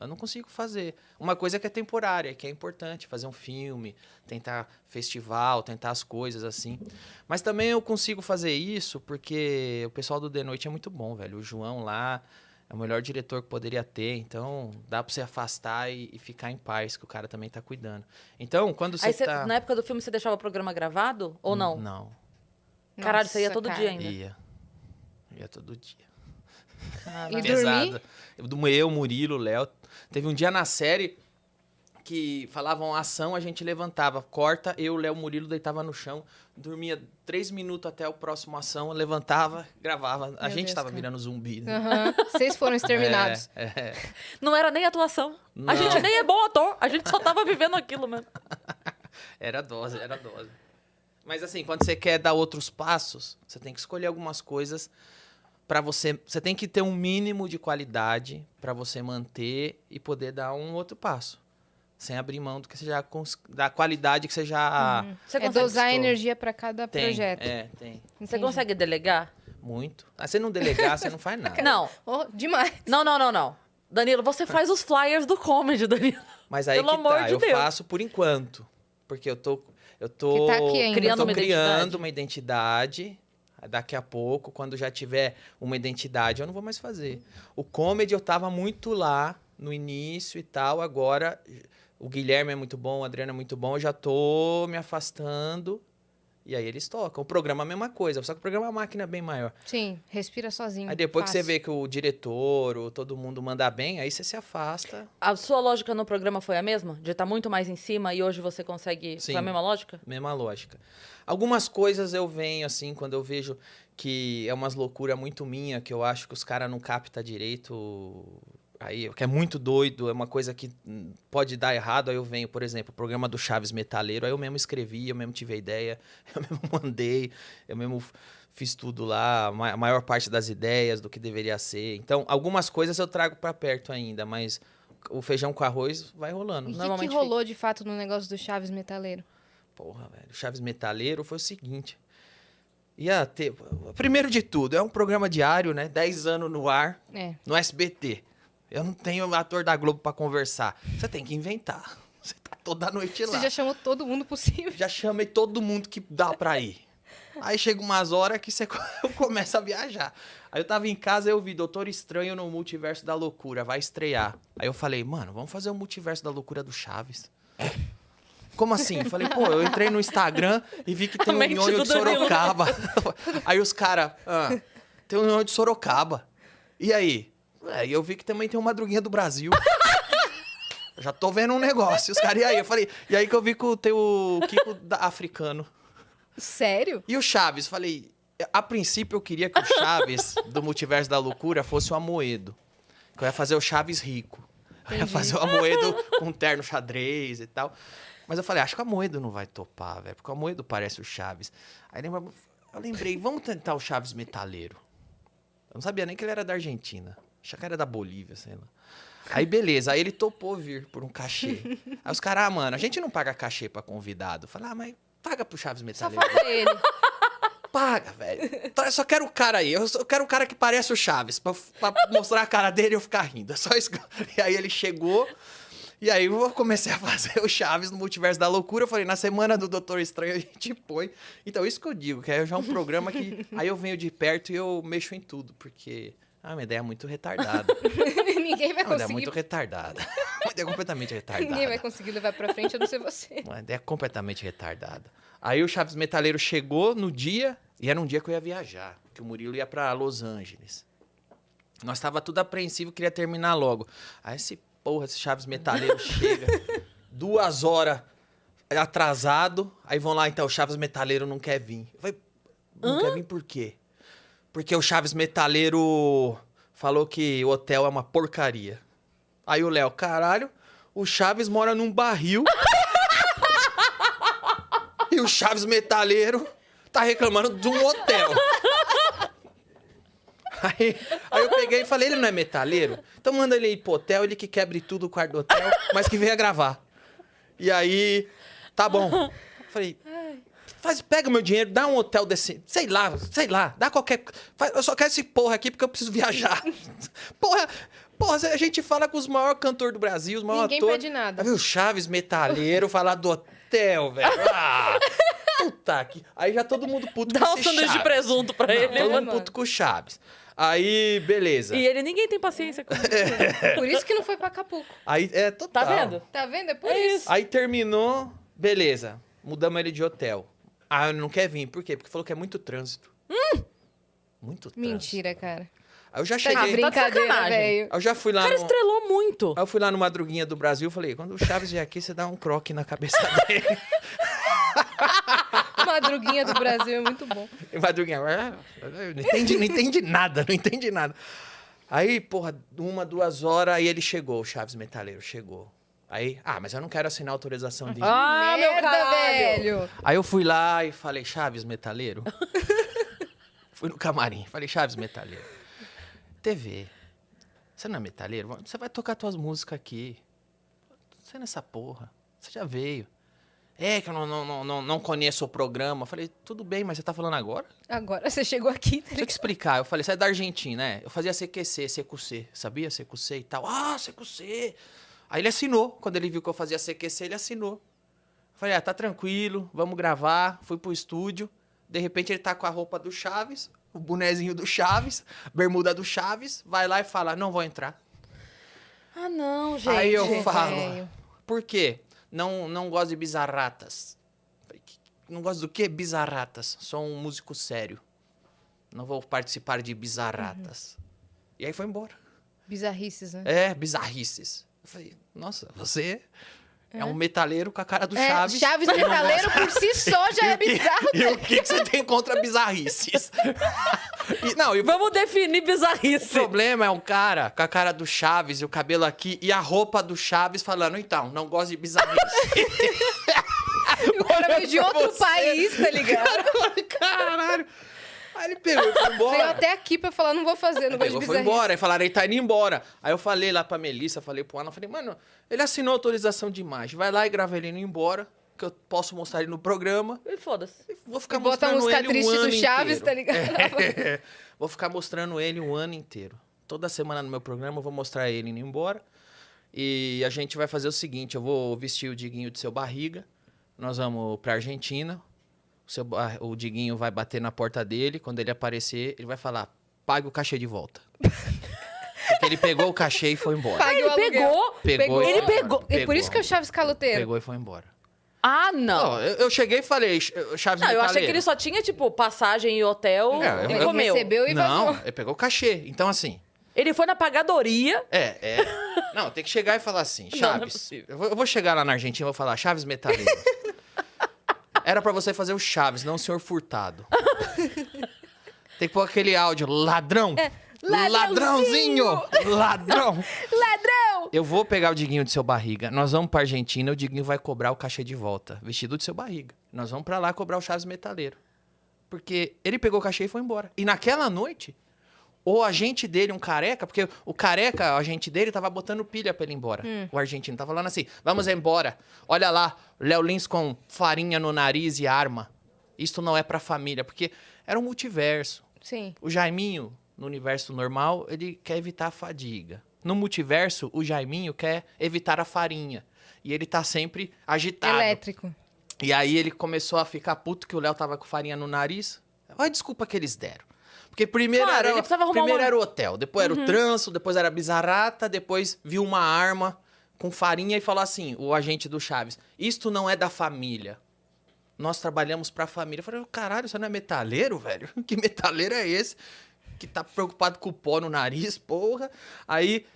eu não consigo fazer. Uma coisa que é temporária, que é importante, fazer um filme, tentar festival, tentar as coisas assim. Mas também eu consigo fazer isso porque o pessoal do De Noite é muito bom, velho. O João lá é o melhor diretor que poderia ter, então dá pra você afastar e, e ficar em paz, que o cara também tá cuidando. Então, quando você. Aí cê, tá... Na época do filme você deixava o programa gravado ou não? Não. Caralho, Nossa, você ia todo cara. dia ainda? Ia. Ia todo dia. Caralho. E Pesado. dormir? Eu, Murilo, Léo, Teve um dia na série que falavam ação, a gente levantava, corta, eu, Léo Murilo, deitava no chão, dormia três minutos até o próximo ação, levantava, gravava. Meu a gente Deus tava cara. virando zumbi. Né? Uhum. Vocês foram é, exterminados. É, é. Não era nem atuação. Não. A gente nem é bom ator, a gente só tava vivendo aquilo, mano. Era dose, era dose. Mas assim, quando você quer dar outros passos, você tem que escolher algumas coisas para você, você tem que ter um mínimo de qualidade para você manter e poder dar um outro passo. Sem abrir mão do que você já da qualidade que você já. Uhum. Você consegue é dosar energia para cada tem, projeto. É, tem. Você Entendi. consegue delegar? Muito. Ah, você não delegar, você não faz nada. Não. Oh, demais. Não, não, não, não. Danilo, você faz os flyers do comedy, Danilo. Mas aí Pelo que tá, amor tá, de eu Deus. faço por enquanto. Porque eu tô. Eu tô, tá criando, eu tô uma criando identidade. uma identidade daqui a pouco, quando já tiver uma identidade, eu não vou mais fazer. O comedy eu tava muito lá no início e tal, agora o Guilherme é muito bom, o Adriano é muito bom, eu já tô me afastando e aí eles tocam. O programa é a mesma coisa, só que o programa é uma máquina bem maior. Sim, respira sozinho. Aí depois fácil. que você vê que o diretor ou todo mundo manda bem, aí você se afasta. A sua lógica no programa foi a mesma? De estar tá muito mais em cima e hoje você consegue. Sim, foi a mesma lógica? Mesma lógica. Algumas coisas eu venho, assim, quando eu vejo que é umas loucura muito minha, que eu acho que os caras não capta direito aí que é muito doido, é uma coisa que hum, pode dar errado, aí eu venho, por exemplo, o programa do Chaves Metaleiro, aí eu mesmo escrevi, eu mesmo tive a ideia, eu mesmo mandei, eu mesmo fiz tudo lá, a maior parte das ideias do que deveria ser. Então, algumas coisas eu trago para perto ainda, mas o feijão com arroz vai rolando. E o que, rolou de fato no negócio do Chaves Metaleiro? Porra, velho, o Chaves Metaleiro foi o seguinte, ia ter, primeiro de tudo, é um programa diário, né? 10 anos no ar, é. no SBT. Eu não tenho ator da Globo para conversar. Você tem que inventar. Você tá toda noite lá. Você já chamou todo mundo possível. Já chamei todo mundo que dá pra ir. Aí chega umas horas que você começa a viajar. Aí eu tava em casa e eu vi Doutor Estranho no Multiverso da Loucura, vai estrear. Aí eu falei, mano, vamos fazer o Multiverso da Loucura do Chaves. Como assim? Eu falei, pô, eu entrei no Instagram e vi que tem um nhonho de Sorocaba. aí os caras, ah, tem um nhonho de Sorocaba. E aí? É, e eu vi que também tem o Madruguinha do Brasil. já tô vendo um negócio. Os caras, e aí? Eu falei, e aí que eu vi que tem o Kiko da, africano. Sério? E o Chaves? Falei, a princípio eu queria que o Chaves do Multiverso da Loucura fosse o Amoedo. Que eu ia fazer o Chaves rico. Eu ia fazer o Amoedo com terno xadrez e tal. Mas eu falei, ah, acho que o Amoedo não vai topar, velho. Porque o Amoedo parece o Chaves. Aí eu lembrei, vamos tentar o Chaves metaleiro. Eu não sabia nem que ele era da Argentina. Acho que era é da Bolívia, sei lá. Aí beleza, aí ele topou vir por um cachê. Aí os caras, ah, mano, a gente não paga cachê pra convidado. Falei, ah, mas paga pro Chaves Metaleiro. paga ele. Paga, velho. Então, eu só quero o cara aí. Eu só quero o cara que parece o Chaves, pra, pra mostrar a cara dele e eu ficar rindo. É só isso. E aí ele chegou. E aí eu comecei a fazer o Chaves no Multiverso da Loucura. Eu falei, na semana do Doutor Estranho a gente põe. Então, isso que eu digo, que é já um programa que. aí eu venho de perto e eu mexo em tudo, porque. Ah, uma ideia muito retardada. Ninguém vai conseguir. Uma ideia muito retardada. uma ideia completamente retardada. Ninguém vai conseguir levar pra frente, a não ser você. Uma ideia completamente retardada. Aí o Chaves Metaleiro chegou no dia, e era um dia que eu ia viajar, que o Murilo ia para Los Angeles. Nós tava tudo apreensivo, queria terminar logo. Aí esse porra, esse Chaves Metaleiro chega, duas horas atrasado, aí vão lá, então, o Chaves Metaleiro não quer vir. Eu falei, não Hã? quer vir por quê? Porque o Chaves Metaleiro falou que o hotel é uma porcaria. Aí o Léo, caralho, o Chaves mora num barril. e o Chaves Metaleiro tá reclamando de um hotel. Aí, aí, eu peguei e falei, ele não é metaleiro? Então manda ele ir pro hotel, ele que quebre tudo o quarto do hotel, mas que venha gravar. E aí, tá bom. falei, Faz, pega meu dinheiro, dá um hotel desse, Sei lá, sei lá, dá qualquer. Faz, eu só quero esse porra aqui porque eu preciso viajar. porra. Porra, a gente fala com os maiores cantores do Brasil, os maiores Ninguém atores. Ninguém pede nada. Tá Viu? Chaves, metalheiro, falar do hotel, velho. Ah, puta que... Aí já todo mundo puto Dá com um sanduíche de presunto pra Não, ele. Todo né, mundo puto com o Chaves. Aí, beleza. E ele ninguém tem paciência com isso. Né? por isso que não foi pra Acapulco. Aí, é tá total. Tá vendo? Tá vendo? É por é isso. isso. Aí terminou, beleza. Mudamos ele de hotel. Ah, não quer vir. Por quê? Porque falou que é muito trânsito. Hum! Muito trânsito. Mentira, cara. Aí eu já tá cheguei. Tá brincadeira, velho. Eu já fui lá. O cara no... estrelou muito. Aí eu fui lá no Madruguinha do Brasil e falei: quando o Chaves vier aqui, você dá um croque na cabeça dele. Madruguinha do Brasil é muito bom. Madruguinha. É, é, não entendi, não entendi nada, não entendi nada. Aí, porra, uma, duas horas, aí ele chegou, o Chaves Metaleiro chegou. Aí, ah, mas eu não quero assinar autorização de. Ah, meu caralho! Velho. Aí eu fui lá e falei, Chaves, metaleiro. fui no camarim, falei, Chaves, metaleiro. TV. Você não é metaleiro? Você vai tocar tuas músicas aqui. Você nessa é porra. Você já veio. É, que eu não, não, não, não conheço o programa. falei, tudo bem, mas você tá falando agora? Agora, você chegou aqui. Tá Deixa eu te explicar. Eu falei, você é da Argentina, né? Eu fazia CQC, CQC, sabia? CQC e tal. Ah, CQC! Aí ele assinou. Quando ele viu que eu fazia CQC, ele assinou. Eu falei, ah, tá tranquilo, vamos gravar. Fui pro estúdio. De repente ele tá com a roupa do Chaves, o bonezinho do Chaves, bermuda do Chaves, vai lá e fala, não vou entrar. Ah, não, gente. Aí eu falo, é por quê? Não, não gosto de bizarratas. Não gosto do quê? Bizarratas. Sou um músico sério. Não vou participar de bizarratas. Uhum. E aí foi embora. Bizarrices, né? É, bizarrices. Eu falei, nossa, você é, é um metaleiro com a cara do é, Chaves. Chaves metaleiro por si só já é bizarro. E o né? que, que você tem contra bizarrices? E, não, e Vamos definir bizarrice. O problema é um cara com a cara do Chaves e o cabelo aqui e a roupa do Chaves falando, então, não gosto de bizarrice. o cara veio de outro você. país, tá ligado? Caralho! caralho. Aí ele pegou e foi embora. Veio até aqui pra falar, não vou fazer, não vou Ele foi embora. Aí falaram, ele tá indo embora. Aí eu falei lá pra Melissa, falei pro Ana, falei, mano, ele assinou autorização de imagem. Vai lá e grava ele indo embora, que eu posso mostrar ele no programa. E foda-se. Vou ficar e mostrando bota a música triste um do Chaves, inteiro. tá ligado? É. vou ficar mostrando ele um ano inteiro. Toda semana no meu programa eu vou mostrar ele indo embora. E a gente vai fazer o seguinte, eu vou vestir o Diguinho de seu barriga. Nós vamos pra Argentina, o, seu, o Diguinho vai bater na porta dele, quando ele aparecer, ele vai falar, pague o cachê de volta. Porque ele pegou o cachê e foi embora. ele pegou, pegou, pegou, Ele pegou. É Por isso que é o Chaves caloteiro. Pegou e foi embora. Ah, não. não eu, eu, cheguei e falei, Chaves Não, eu achei que ele só tinha, tipo, passagem e hotel não, é, e eu, comeu. Ele recebeu e Não, ele pegou o cachê. Então, assim... Ele foi na pagadoria. É, é. Não, tem que chegar e falar assim, Chaves... Não, não é eu, vou, eu, vou, chegar lá na Argentina e vou falar, Chaves metaleiro. Era para você fazer o Chaves, não o senhor furtado. Tem que pôr aquele áudio, ladrão. É, ladrãozinho! Ladrão! Ladrão! Eu vou pegar o Diguinho de seu barriga. Nós vamos pra Argentina, o Diguinho vai cobrar o cachê de volta, vestido de seu barriga. Nós vamos para lá cobrar o Chaves Metaleiro. Porque ele pegou o cachê e foi embora. E naquela noite, o agente dele, um careca, porque o careca, o agente dele, tava botando pilha pra ele ir embora. Hum. O argentino tava falando assim: vamos embora. Olha lá, Léo Lins com farinha no nariz e arma. Isto não é pra família, porque era um multiverso. Sim. O Jaiminho, no universo normal, ele quer evitar a fadiga. No multiverso, o Jaiminho quer evitar a farinha. E ele tá sempre agitado. Elétrico. E aí ele começou a ficar puto que o Léo tava com farinha no nariz. Olha a desculpa que eles deram. Porque primeiro, claro, era, primeiro uma... era o hotel, depois uhum. era o uhum. tranço, depois era a bizarrata, depois viu uma arma com farinha e falou assim, o agente do Chaves, isto não é da família. Nós trabalhamos pra família. Eu falei, caralho, você não é metaleiro, velho? Que metaleiro é esse? Que tá preocupado com o pó no nariz, porra. Aí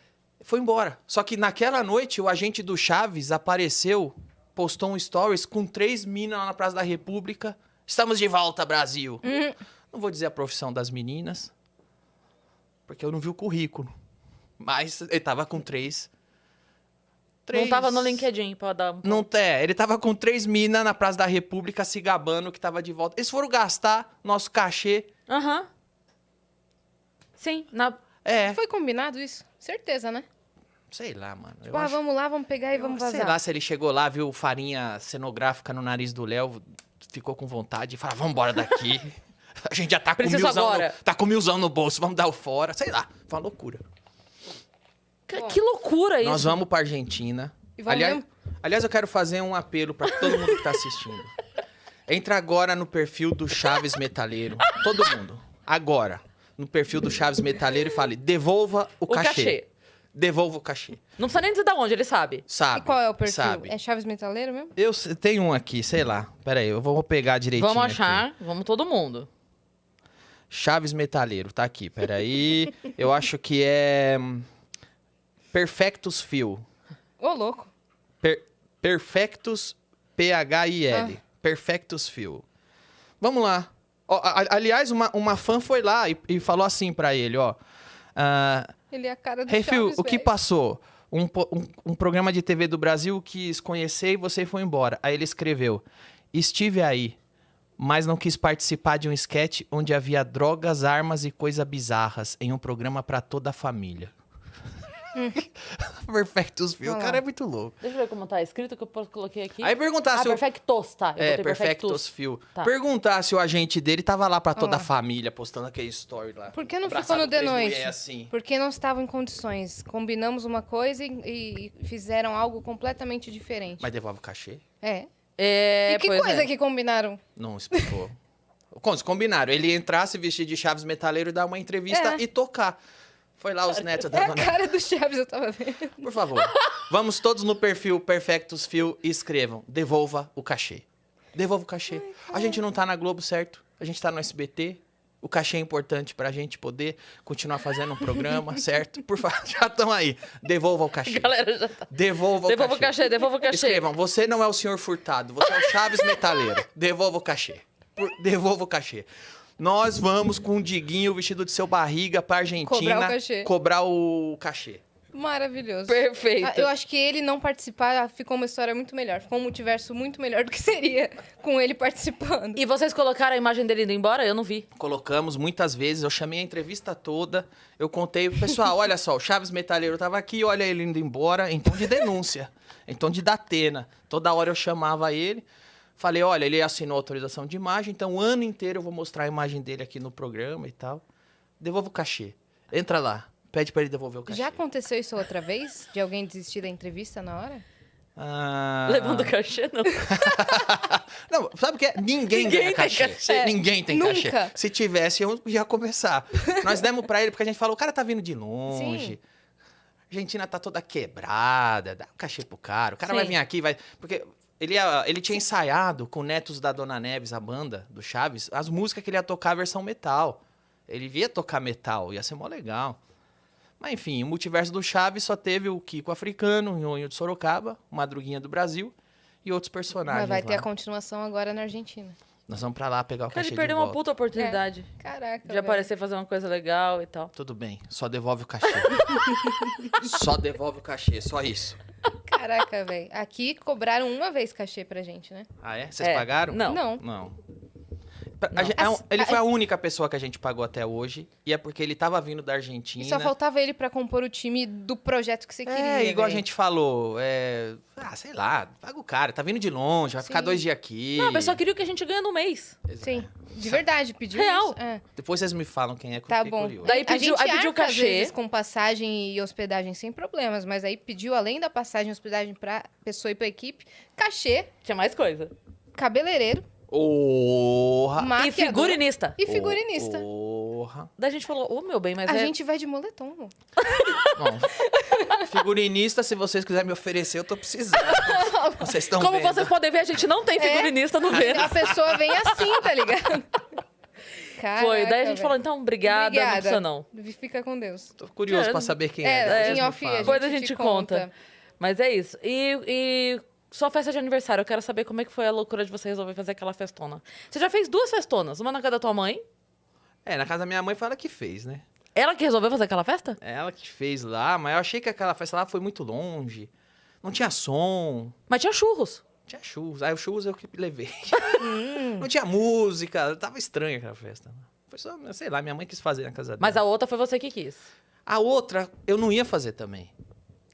foi embora. Só que naquela noite, o agente do Chaves apareceu, postou um stories com três minas lá na Praça da República. Estamos de volta, Brasil. Uhum. Não vou dizer a profissão das meninas, porque eu não vi o currículo. Mas ele tava com três. três... Não tava no LinkedIn pra dar um. Não é, ele tava com três minas na Praça da República se gabando que tava de volta. Eles foram gastar nosso cachê. Aham. Uhum. Sim, na. É. Foi combinado isso? Certeza, né? Sei lá, mano. Tipo, ah, acho... vamos lá, vamos pegar e eu vamos vazar. Sei lá se ele chegou lá, viu farinha cenográfica no nariz do Léo, ficou com vontade e falou, vamos embora daqui. A gente já tá com, milzão agora. no, tá com milzão no bolso, vamos dar o fora. Sei lá, foi uma loucura. Cara, que loucura isso. Nós vamos pra Argentina. E vamos aliás, aliás, eu quero fazer um apelo pra todo mundo que tá assistindo. Entra agora no perfil do Chaves Metaleiro. Todo mundo. Agora. No perfil do Chaves Metaleiro e fale: devolva o, o cachê. cachê. Devolva o cachê. Não precisa nem dizer de onde, ele sabe. Sabe. E qual é o perfil? Sabe. É Chaves Metaleiro mesmo? Eu tenho um aqui, sei lá. Pera aí, eu vou pegar direitinho. Vamos achar, aqui. vamos todo mundo. Chaves Metalheiro, tá aqui, peraí. Eu acho que é. Hum, Perfectus Fio. Ô, louco. Per Perfectus P-H-I-L. Ah. Perfectus Fio. Vamos lá. Ó, aliás, uma, uma fã foi lá e, e falou assim para ele, ó. Uh, ele é a cara do hey, Phil, o véio. que passou? Um, um, um, programa de TV do Brasil quis conhecer e você foi embora. Aí ele escreveu: Estive aí, mas não quis participar de um esquete onde havia drogas, armas e coisas bizarras em um programa para toda a família. Perfectos View. O cara é muito louco. Deixa eu ver como tá escrito que eu coloquei aqui. Aí perguntar ah, se. Perfectos, tá. Eu é, Perfectos View. Tá. Perguntar se o agente dele tava lá pra toda ah. a família, postando aquele story lá. Por que não ficou no The Noite? Assim. Porque não estava em condições. Combinamos uma coisa e, e, fizeram algo completamente diferente. Mas devolve o cachê? É. É, e que é. coisa é. que combinaram? Não explicou. Contos, combinaram. Ele entrasse vestido de Chaves Metaleiro, dar uma entrevista é. e tocar. Foi lá os cara, é netos da É a cara do Chaves, eu tava vendo. Por favor. Vamos todos no perfil Perfectos Fio e escrevam. Devolva o cachê. Devolva o cachê. Ai, a gente não tá na Globo, certo? A gente tá no SBT, o cachê é importante para a gente poder continuar fazendo um programa, certo? Por favor, já estão aí. Devolva o cachê. Galera, já tá. Devolva, devolva o cachê. Devolva o cachê, Escrevam, você não é o senhor Furtado, você é o Chaves Metaleiro. Devolva o cachê. Devolva o cachê. Nós vamos com o Diguinho vestido de seu barriga para Argentina. Cobrar o cachê. Cobrar o cachê. Maravilhoso. Perfeito. Ah, eu acho que ele não participar ah, ficou uma história muito melhor. Ficou um multiverso muito melhor do que seria com ele participando. E vocês colocaram a imagem dele indo embora? Eu não vi. Colocamos muitas vezes. Eu chamei a entrevista toda. Eu contei pessoal: olha só, o Chaves Metalheiro tava aqui, olha ele indo embora. Então de denúncia. então de datena. Toda hora eu chamava ele. Falei: olha, ele assinou autorização de imagem, então o ano inteiro eu vou mostrar a imagem dele aqui no programa e tal. Devolvo o cachê. Entra lá pede para ele devolver o cachê. Já aconteceu isso outra vez? De alguém desistir da entrevista na hora? Ah... Levando cachê, não. não, sabe o que é? Ninguém, Ninguém tem cachê. cachê. É, Ninguém tem Nunca. cachê. Se tivesse, eu ia começar. Nós demos para ele porque a gente falou, o cara tá vindo de longe. Sim. A Argentina tá toda quebrada, dá um cachê pro cara. O cara Sim. vai vir aqui, vai. Porque ele, ele tinha ensaiado com netos da Dona Neves, a banda do Chaves, as músicas que ele ia tocar versão metal. Ele ia tocar metal, ia ser mó legal. Mas enfim, o multiverso do Chaves só teve o Kiko africano, o Nhonho de Sorocaba, o Madruguinha do Brasil e outros personagens. Mas vai ter lá. a continuação agora na Argentina. Nós vamos pra lá pegar o cachê ele perdeu de uma volta. puta oportunidade. É. Caraca. De velho. aparecer fazer uma coisa legal e tal. Tudo bem, só devolve o cachê. só devolve o cachê, só isso. Caraca, velho. Aqui cobraram uma vez cachê pra gente, né? Ah, é? Vocês é. pagaram? Não. Não. Não. A, é a, ele ah, foi a única pessoa que a gente pagou até hoje. E é porque ele estava vindo da Argentina. só faltava ele para compor o time do projeto que você é, queria. É, igual né? a gente falou. É, ah, sei lá, paga o cara. Tá vindo de longe, vai Sim. ficar dois dias aqui. Não, a pessoa queria o que a gente ganha no mês. Exato. Sim, de verdade, pediu. Real. É. Depois vocês me falam quem é que tá bom. Curioso. Daí pediu, aí pediu cachê. Vezes, com passagem e hospedagem sem problemas. Mas aí pediu, além da passagem e hospedagem pra pessoa e pra equipe, cachê. Tinha mais coisa. Cabeleireiro Orra. E figurinista. E figurinista. Orra. Daí a gente falou, ô meu bem, mas A é... gente vai de moletom. Bom, figurinista, se vocês quiserem me oferecer, eu tô precisando. Vocês estão Como vendo. vocês podem ver, a gente não tem é. figurinista no Vênus. A pessoa vem assim, tá ligado? Foi, daí a gente falou, então, obrigada, não precisa não. Fica com Deus. Tô curioso pra é. saber quem é. É, né? em off a Depois a gente conta. Mas é isso. E, e só festa de aniversário. Eu quero saber como é que foi a loucura de você resolver fazer aquela festona. Você já fez duas festonas, uma na casa da tua mãe. É, na casa da minha mãe foi ela que fez, né? Ela que resolveu fazer aquela festa? É ela que fez lá, mas eu achei que aquela festa lá foi muito longe. Não tinha som. Mas tinha churros. Tinha churros. Aí o churros eu que levei. não tinha música. Tava estranha aquela festa. Né? Foi só, sei lá, minha mãe quis fazer na casa dela. Mas a outra foi você que quis. A outra eu não ia fazer também.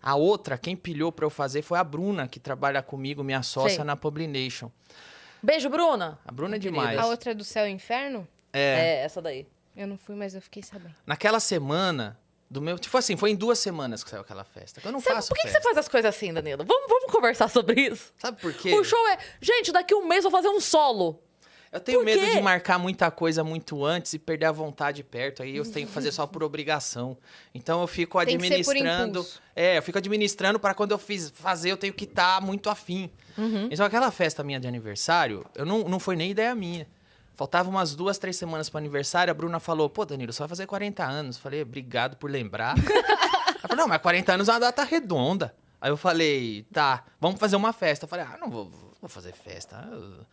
A outra, quem pilhou para eu fazer foi a Bruna, que trabalha comigo, minha sócia, Sim. na Publination. Beijo, Bruna! A Bruna é demais. A outra é do Céu e Inferno? É. É, essa daí. Eu não fui, mas eu fiquei sabendo. Naquela semana, do meu. Tipo assim, foi em duas semanas que saiu aquela festa. Eu não Sabe, faço. Por que, festa. que você faz as coisas assim, Danilo? Vamos, vamos conversar sobre isso. Sabe por quê? O show é. Gente, daqui um mês eu vou fazer um solo. Eu tenho medo de marcar muita coisa muito antes e perder a vontade perto. Aí eu tenho que fazer só por obrigação. Então eu fico Tem administrando. É, eu fico administrando para quando eu fiz fazer, eu tenho que estar tá muito afim. Uhum. Então aquela festa minha de aniversário, eu não, não foi nem ideia minha. Faltava umas duas, três semanas para aniversário, a Bruna falou: pô, Danilo, você vai fazer 40 anos. falei, obrigado por lembrar. Ela falou, não, mas 40 anos é uma data redonda. Aí eu falei, tá, vamos fazer uma festa. Eu falei, ah, não vou, vou fazer festa. Eu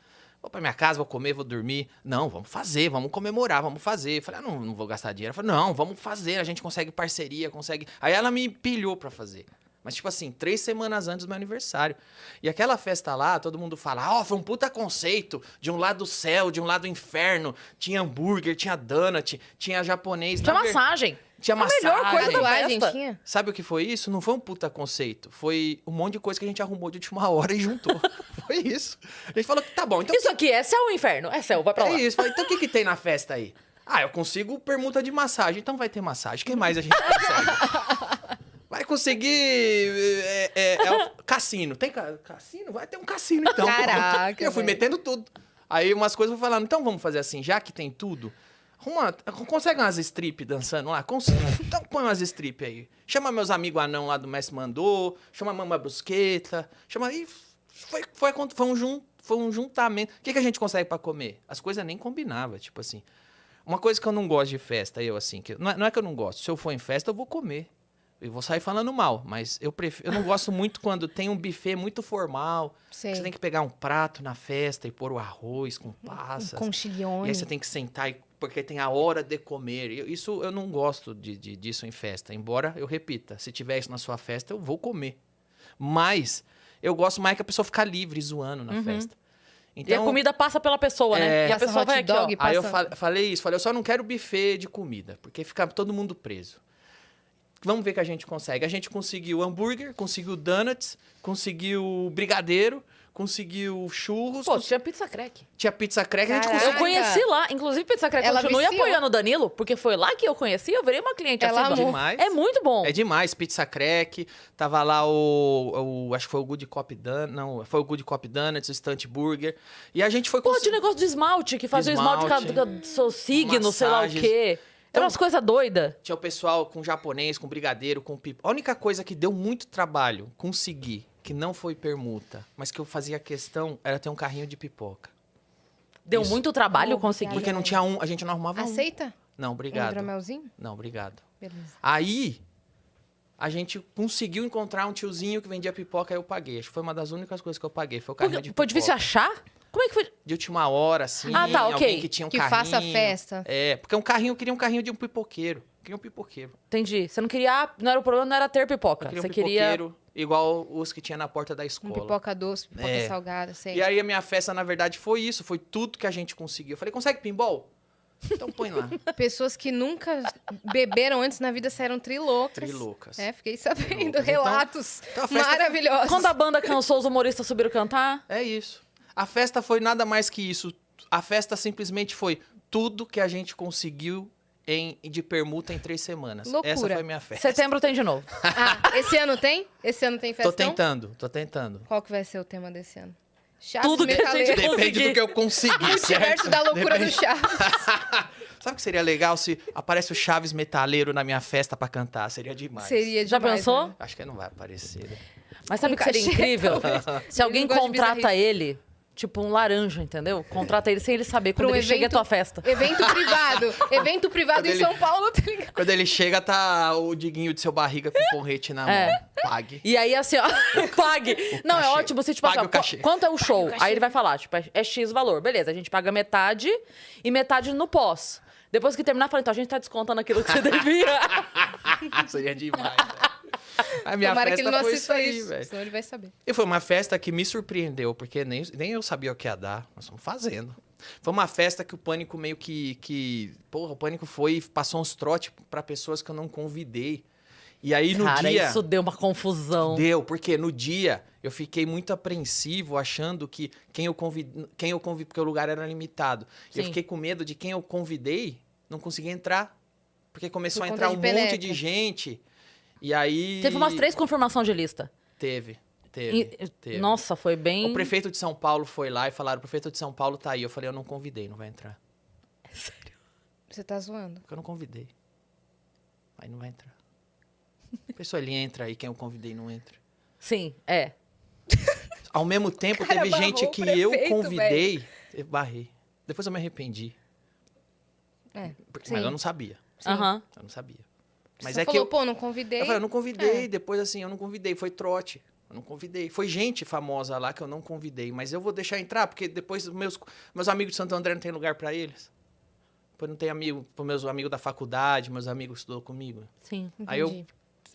vou pra minha casa, vou comer, vou dormir. Não, vamos fazer, vamos comemorar, vamos fazer. Eu falei, ah, não, não vou gastar dinheiro. Ela falou, não, vamos fazer, a gente consegue parceria, consegue. Aí ela me empilhou pra fazer. Mas, tipo assim, três semanas antes do meu aniversário. E aquela festa lá, todo mundo fala, ó, oh, foi um puta conceito. De um lado do céu, de um lado do inferno. Tinha hambúrguer, tinha donut, tinha japonês. Tinha massagem. Tinha a massagem. melhor coisa da festa. Sabe o que foi isso? Não foi um puta conceito. Foi um monte de coisa que a gente arrumou de última hora e juntou. foi isso. A gente falou tá bom. Então isso aqui é céu ou inferno? É céu, vai pra é lá. É isso. Falei, então o que, que tem na festa aí? Ah, eu consigo permuta de massagem, então vai ter massagem. O que mais a gente consegue? vai conseguir. Eh, eh, é, é, é cassino. Tem ca... cassino? Vai ter um cassino, então. Caraca. Eu fui metendo tudo. Aí umas coisas eu fui falando, então vamos fazer assim, já que tem tudo. Arruma, consegue umas strip dançando lá? Consigo. Então põe umas strip aí. Chama meus amigos anão lá do Mestre Mandou, chama a Mama Brusqueta, chama. E foi, foi, foi, um, jun, foi um juntamento. O que, que a gente consegue para comer? As coisas nem combinavam, tipo assim. Uma coisa que eu não gosto de festa, eu assim, que não é, não é que eu não gosto, se eu for em festa, eu vou comer eu vou sair falando mal, mas eu prefiro, eu não gosto muito quando tem um buffet muito formal. Você tem que pegar um prato na festa e pôr o arroz com passas. com chiglione. E aí você tem que sentar e, porque tem a hora de comer. Eu, isso eu não gosto de, de, disso em festa. Embora eu repita, se tiver isso na sua festa, eu vou comer. Mas eu gosto mais que a pessoa ficar livre zoando na uhum. festa. Então, e a então, comida passa pela pessoa, né? é... né? E a pessoa vai aqui, ó. Passa... Aí eu falei isso, falei, eu só não quero buffet de comida, porque fica todo mundo preso. Vamos ver o que a gente consegue. A gente conseguiu hambúrguer, conseguiu donuts, conseguiu brigadeiro, conseguiu churros. Pô, cons... tinha pizza crack. Tinha pizza crack, Caraca. a gente conseguiu. Eu conheci lá, inclusive pizza crack Ela continua apoiando o Danilo, porque foi lá que eu conheci, eu virei uma cliente Ela assim, demais. É muito bom. É demais, pizza crack, tava lá o, o acho que foi o Good Cop Donuts, não, foi o Good Cop Donuts, o Stunt Burger, e a gente foi... Pô, cons... tinha negócio de esmalte, que fazia esmalte, esmalte com seu signo, massagens. sei lá o quê. Então, Era umas coisas doidas. Tinha o pessoal com japonês, com brigadeiro, com pipa. A única coisa que deu muito trabalho conseguir, que não foi permuta, mas que eu fazia questão, era ter um carrinho de pipoca. Deu Isso. muito trabalho conseguir. Porque não tinha um, a gente não arrumava Aceita? um. Aceita? Não, obrigado. Um Não, obrigado. Beleza. Aí, a gente conseguiu encontrar um tiozinho que vendia pipoca e eu paguei. Acho que foi uma das únicas coisas que eu paguei. Foi o carrinho Porque, de pipoca. Foi difícil achar? Como é que foi? De última hora, assim. Ah, tá, ok. Alguém que tinha um que carrinho. Que faça festa. É, porque um carrinho, eu queria um carrinho de um pipoqueiro. Eu queria um pipoqueiro. Entendi. Você não queria... Ah, não era o problema, não era ter pipoca. Eu queria um Você pipoqueiro, queria... igual os que tinha na porta da escola. Um pipoca doce, pipoca é. salgada, sei. E aí a minha festa, na verdade, foi isso. Foi tudo que a gente conseguiu. Eu falei, consegue pinball? Então põe lá. Pessoas que nunca beberam antes na vida saíram trilocas. Trilocas. É, fiquei sabendo. Então, Relatos então, então festa... maravilhosos. Quando a banda cansou, os humoristas subiram cantar? É isso. A festa foi nada mais que isso. A festa simplesmente foi tudo que a gente conseguiu em, de permuta em três semanas. Loucura. Essa foi minha festa. Setembro tem de novo. ah, esse ano tem? Esse ano tem festa? Tô tentando, tô tentando. Qual que vai ser o tema desse ano? Chaves Tudo que a gente conseguir. Depende do que eu conseguir, O perto da loucura Depende. do Chaves. Sabe o que seria legal se aparece o Chaves metaleiro na minha festa para cantar? Seria demais. Seria demais, Já pensou? Né? Acho que não vai aparecer. Né? Mas sabe o um que seria incrível? se alguém contrata ele Tipo um laranja, entendeu? Contrata ele sem ele saber quando um ele evento, chega é tua festa. Evento privado. evento privado quando em ele, São Paulo, tá ligado? Quando ele chega, tá o diguinho de seu barriga com o porrete na é. mão. Pague. E aí, assim, ó, pague. O Não, é cachê. é ótimo você, tipo, pague assim, o cachê. quanto é o show? O aí ele vai falar, tipo, é, é X valor. Beleza, a gente paga metade e metade no pós. Depois que terminar, fala, então a gente tá descontando aquilo que você devia. Seria demais. Né? A minha Tomara festa que ele não foi isso aí, velho. Senão ele vai saber. E foi uma festa que me surpreendeu, porque nem, nem eu sabia o que ia dar. Nós estamos fazendo. Foi uma festa que o Pânico meio que... que porra, o Pânico foi passou uns trotes para pessoas que eu não convidei. E aí no Cara, dia... isso deu uma confusão. Deu, porque no dia eu fiquei muito apreensivo, achando que quem eu convidei... Quem eu convidei porque o lugar era limitado. Sim. Eu fiquei com medo de quem eu convidei não conseguir entrar. Porque começou Por a entrar um peneca. monte de gente... E aí. Teve umas três confirmações de lista. Teve. Teve, eh, teve, Nossa, foi bem. O prefeito de São Paulo foi lá e falaram: o prefeito de São Paulo tá aí. Eu falei: eu não convidei, não vai entrar. É sério? Você tá zoando? Porque eu não convidei. Aí não vai entrar. pessoa ele entra aí, quem eu convidei não entra. Sim, é. Ao mesmo tempo, teve gente que prefeito, eu convidei, véio. eu barrei. Depois eu me arrependi. É. Porque, mas eu não sabia. Uhum. Eu não sabia. Mas Você é falou, que eu, pô, não convidei. Eu, falei, eu não convidei, é. depois assim, eu não convidei, foi trote. Eu não convidei. Foi gente famosa lá que eu não convidei, mas eu vou deixar entrar, porque depois meus, meus amigos de Santo André não tem lugar para eles. Depois não tem amigo, para meus amigos da faculdade, meus amigos que estudou comigo. Sim, entendi. Aí eu,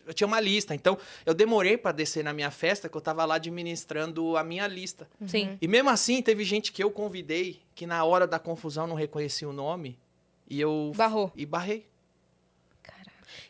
eu tinha uma lista, então eu demorei para descer na minha festa, que eu tava lá administrando a minha lista. Uhum. Sim. E mesmo assim, teve gente que eu convidei, que na hora da confusão não reconheci o nome, e eu... Barrou. E barrei.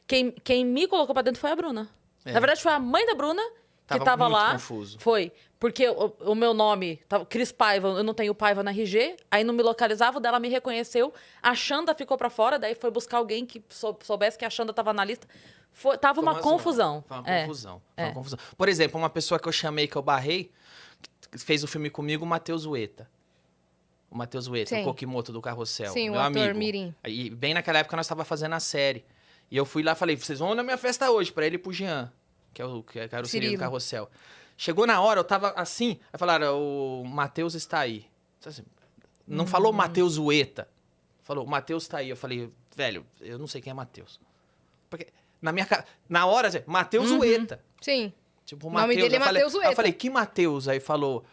Quem, quem me colocou pra dentro foi a Bruna. É. Na verdade, foi a mãe da Bruna que tava, tava lá. Confuso. Foi. Porque o, o, meu nome, tava, Cris Paiva, eu não tenho Paiva na RG, aí não me localizava, dela me reconheceu, a Xanda ficou para fora, daí foi buscar alguém que sou, soubesse que a Xanda tava na lista. Foi, tava uma, confusão. Foi uma, é. confusão. Foi uma é. confusão. Por exemplo, uma pessoa que eu chamei, que eu barrei, que fez o um filme comigo, o Matheus Ueta. O Matheus Ueta, Sim. o Kokimoto do Carrossel. Sim, meu o ator amigo. Mirim. E bem naquela época nós tava fazendo a série. E eu fui lá e falei, vocês vão na minha festa hoje, pra ele e pro Jean, que é o que é, era o Cirilo. do Carrossel. Chegou na hora, eu tava assim, aí falaram, o Matheus está aí. Então, assim, não hum. falou Matheus Ueta. Falou, o Matheus tá aí. Eu falei, velho, eu não sei quem é Matheus. Porque na minha na hora, assim, Matheus uhum. Ueta. Sim. Tipo, o Mateus, nome dele é Matheus Ueta. Aí eu falei, que Matheus? Aí falou,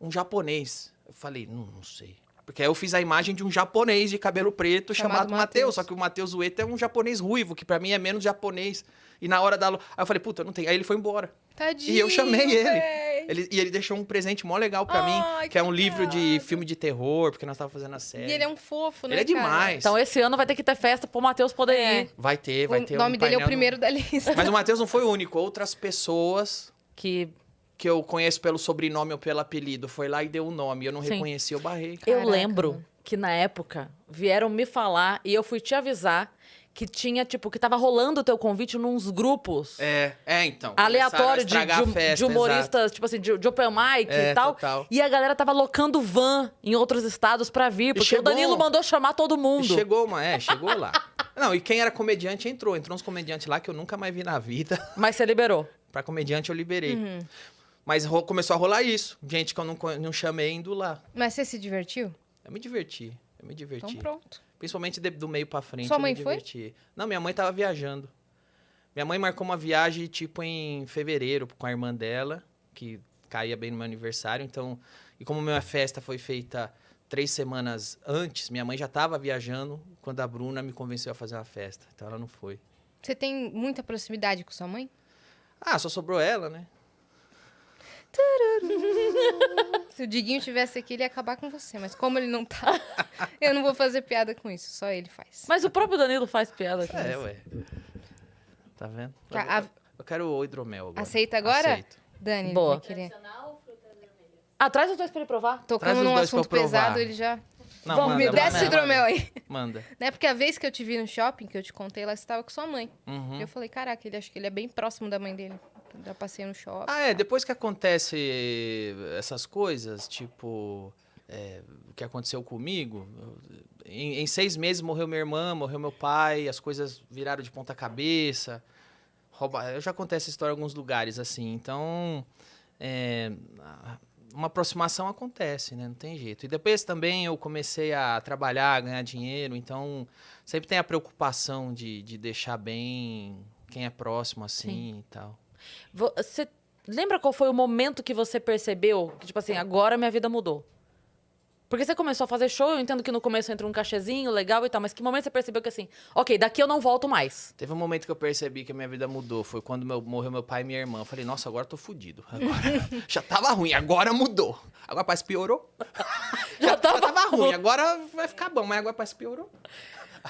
um japonês. Eu falei, não, não sei. Porque aí eu fiz a imagem de um japonês de cabelo preto chamado, chamado Matheus. Só que o Matheus Ueta é um japonês ruivo, que para mim é menos japonês. E na hora da aula. Aí eu falei, puta, não tem. Aí ele foi embora. Tadinho. E eu chamei ele. ele. e ele deixou um presente mó legal para oh, mim, que, que é um cara. livro de filme de terror, porque nós tava fazendo a série. E ele é um fofo, né? Ele é cara? demais. Então esse ano vai ter que ter festa pro Matheus poder é. ir. Vai ter, vai o ter. O nome um dele é o primeiro da lista. Mas o Matheus não foi o único. Outras pessoas. Que que eu conheço pelo sobrenome ou pelo apelido, foi lá e deu o um nome. Eu não Sim. reconheci, eu barrei. Caraca. Eu lembro que na época vieram me falar e eu fui te avisar que tinha, tipo, que tava rolando o teu convite nos grupos. É, é, então. Aleatório de, de, festa, de, humoristas, exato. tipo assim, de, de open mic é, e tal. Total. E a galera tava locando van em outros estados pra vir, porque chegou, o Danilo mandou chamar todo mundo. Chegou, uma, é, chegou lá. Não, e quem era comediante entrou. Entrou uns comediantes lá que eu nunca mais vi na vida. Mas você liberou. pra comediante eu liberei. Uhum. Mas começou a rolar isso. Gente que eu não, não chamei indo lá. Mas você se divertiu? Eu me diverti. Eu me diverti. Então pronto. Principalmente de, do meio pra frente. Sua mãe foi? Não, minha mãe tava viajando. Minha mãe marcou uma viagem, tipo, em fevereiro com a irmã dela, que caía bem no meu aniversário. Então, e como minha festa foi feita três semanas antes, minha mãe já estava viajando quando a Bruna me convenceu a fazer uma festa. Então ela não foi. Você tem muita proximidade com sua mãe? Ah, só sobrou ela, né? Se o Diguinho tivesse aqui, ele ia acabar com você. Mas como ele não tá, eu não vou fazer piada com isso. Só ele faz. Mas o próprio Danilo faz piada com É, isso. ué. Tá vendo? Tá, eu, Tá, a- eu quero o hidromel agora. Aceita agora? Aceito. Dani, Boa. queria. Ah, traz os dois pra ele provar. Tocando num assunto pesado, ele já. Não, Vamos, me desce o hidromel aí. Manda. Né? Porque a vez que eu te vi no shopping, que eu te contei, lá você tava com sua mãe. Uhum. Eu falei, caraca, ele acho que ele é bem próximo da mãe dele. Já passei no shopping. Ah, é. Tá. Depois que acontece essas coisas, tipo. É, o que aconteceu comigo. Em, em, seis meses morreu minha irmã, morreu meu pai, as coisas viraram de ponta cabeça. Rouba... Eu já contei essa história em alguns lugares, assim. Então, é, uma aproximação acontece, né? Não tem jeito. E depois também eu comecei a trabalhar, a ganhar dinheiro. Então, sempre tem a preocupação de, de deixar bem quem é próximo, assim, Sim. e tal. Você lembra qual foi o momento que você percebeu que, tipo assim, agora minha vida mudou? Porque você começou a fazer show, eu entendo que no começo entra um cachezinho legal e tal, mas que momento você percebeu que assim, ok, daqui eu não volto mais? Teve um momento que eu percebi que a minha vida mudou, foi quando meu, morreu meu pai e minha irmã. Eu falei, nossa, agora eu tô fudido. Agora, já tava ruim, agora mudou. Agora parece piorou. já, já, tava, já tava ruim, agora vai ficar bom, mas agora parece piorou.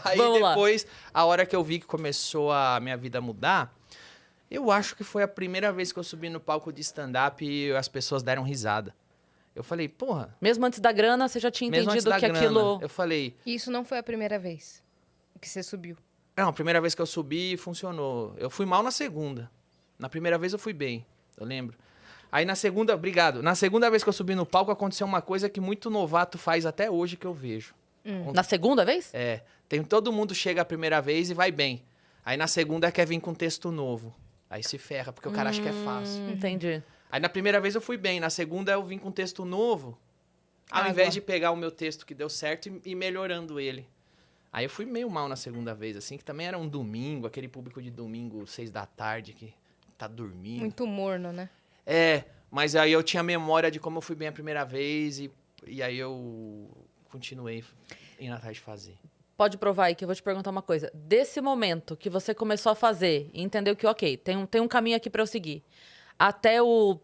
Aí Vamos depois, lá. a hora que eu vi que começou a minha vida mudar, eu acho que foi a primeira vez que eu subi no palco de stand-up e as pessoas deram risada. Eu falei, porra. Mesmo antes da grana, você já tinha mesmo entendido que grana, aquilo. Eu falei. E isso não foi a primeira vez que você subiu? Não, a primeira vez que eu subi funcionou. Eu fui mal na segunda. Na primeira vez eu fui bem, eu lembro. Aí na segunda, obrigado. Na segunda vez que eu subi no palco aconteceu uma coisa que muito novato faz até hoje que eu vejo. Hum. hum. Na segunda vez? É. Tem todo mundo chega a primeira vez e vai bem. Aí na segunda quer é vir com texto novo. Aí se ferra, porque o cara hum, acha que é fácil. Hum. Entendi. Aí na primeira vez eu fui bem, na segunda eu vim com um texto novo, ao invés de pegar o meu texto que deu certo e, e melhorando ele. Aí eu fui meio mal na segunda vez, assim, que também era um domingo, aquele público de domingo, seis da tarde, que tá dormindo. Muito morno, né? É, mas aí eu tinha memória de como eu fui bem a primeira vez e, e aí eu continuei indo atrás de fazer pode provar aí que eu vou te perguntar uma coisa. Desse momento que você começou a fazer e entendeu que, ok, tem um, tem um caminho aqui para eu seguir, até o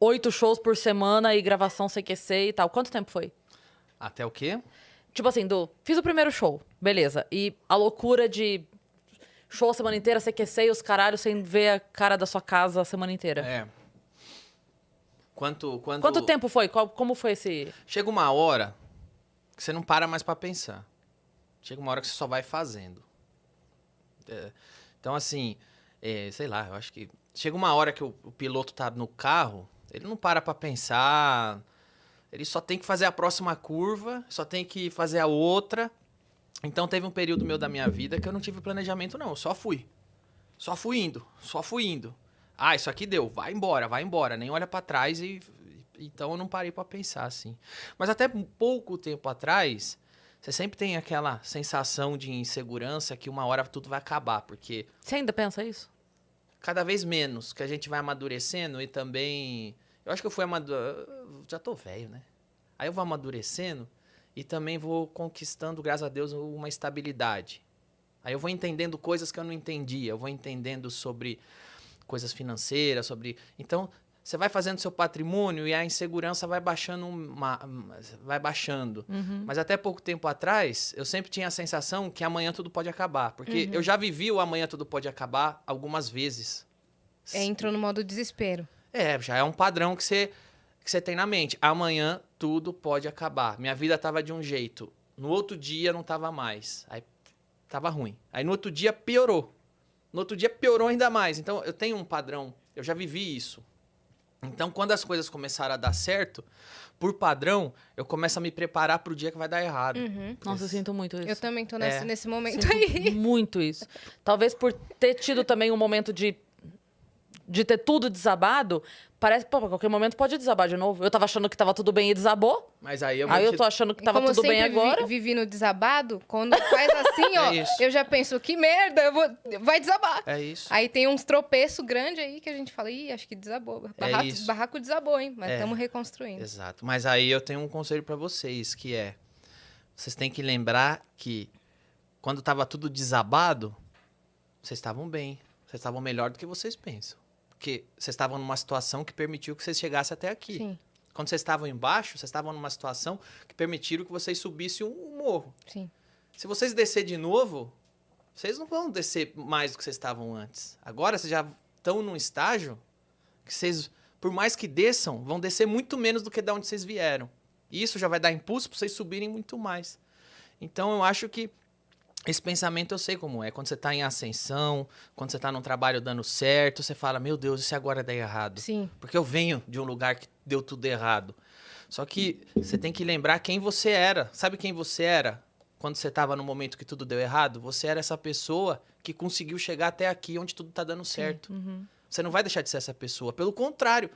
oito shows por semana e gravação CQC e tal, quanto tempo foi? Até o quê? Tipo assim, do, fiz o primeiro show, beleza. E a loucura de show a semana inteira, CQC e os caralhos sem ver a cara da sua casa a semana inteira. É. Quanto, quanto... quanto tempo foi? Qual, como foi esse. Chega uma hora que você não para mais para pensar. Chega uma hora que você só vai fazendo. É, então, assim, é, sei lá, eu acho que. Chega uma hora que o, o piloto tá no carro, ele não para pra pensar. Ele só tem que fazer a próxima curva, só tem que fazer a outra. Então teve um período meu da minha vida que eu não tive planejamento, não. Eu só fui. Só fui indo, só fui indo. Ah, isso aqui deu, vai embora, vai embora. Nem olha para trás e. Então eu não parei para pensar assim. Mas até pouco tempo atrás, você sempre tem aquela sensação de insegurança que uma hora tudo vai acabar, porque. Você ainda pensa isso? Cada vez menos, que a gente vai amadurecendo e também. Eu acho que eu fui amadurecendo. Já tô velho, né? Aí eu vou amadurecendo e também vou conquistando, graças a Deus, uma estabilidade. Aí eu vou entendendo coisas que eu não entendia, eu vou entendendo sobre coisas financeiras, sobre. Então, você vai fazendo seu patrimônio e a insegurança vai baixando, uma, vai baixando. Uhum. Mas até pouco tempo atrás, eu sempre tinha a sensação que amanhã tudo pode acabar, porque uhum. eu já vivi o amanhã tudo pode acabar algumas vezes. É, entrou no modo desespero. É, já é um padrão que você que você tem na mente. Amanhã tudo pode acabar. Minha vida tava de um jeito, no outro dia não tava mais. Aí tava ruim. Aí no outro dia piorou. No outro dia piorou ainda mais. Então eu tenho um padrão, eu já vivi isso. Então, quando as coisas começaram a dar certo, por padrão, eu começo a me preparar para o dia que vai dar errado. Uhum. Nossa, eu sinto muito isso. Eu também estou nesse, é. nesse momento sinto aí. Muito isso. Talvez por ter tido também um momento de de ter tudo desabado, parece que, qualquer momento pode desabar de novo. Eu tava achando que tava tudo bem e desabou. Mas aí eu Aí eu tô achando que tava Como tudo eu bem agora. Vi, vivi no desabado, quando faz assim, é ó, é eu já penso, que merda, eu vou... vai desabar. É isso. Aí tem uns tropeços grandes aí que a gente fala, ih, acho que desabou. É barraco, é barraco desabou, hein? Mas estamos é. reconstruindo. Exato. Mas aí eu tenho um conselho para vocês, que é. Vocês têm que lembrar que quando tava tudo desabado, vocês estavam bem. Vocês estavam melhor do que vocês pensam. Porque vocês estavam numa situação que permitiu que vocês chegassem até aqui. Sim. Quando vocês estavam embaixo, vocês estavam numa situação que permitiram que vocês subissem um morro. Sim. Se vocês descer de novo, vocês não vão descer mais do que vocês estavam antes. Agora vocês já estão num estágio que vocês, por mais que desçam, vão descer muito menos do que da onde vocês vieram. E isso já vai dar impulso para vocês subirem muito mais. Então eu acho que esse pensamento eu sei como é. Quando você está em ascensão, quando você está num trabalho dando certo, você fala, meu Deus, isso agora der errado. Sim. Porque eu venho de um lugar que deu tudo errado. Só que você tem que lembrar quem você era. Sabe quem você era? Quando você estava no momento que tudo deu errado, você era essa pessoa que conseguiu chegar até aqui onde tudo está dando certo. Sim, uhum. Você não vai deixar de ser essa pessoa. Pelo contrário,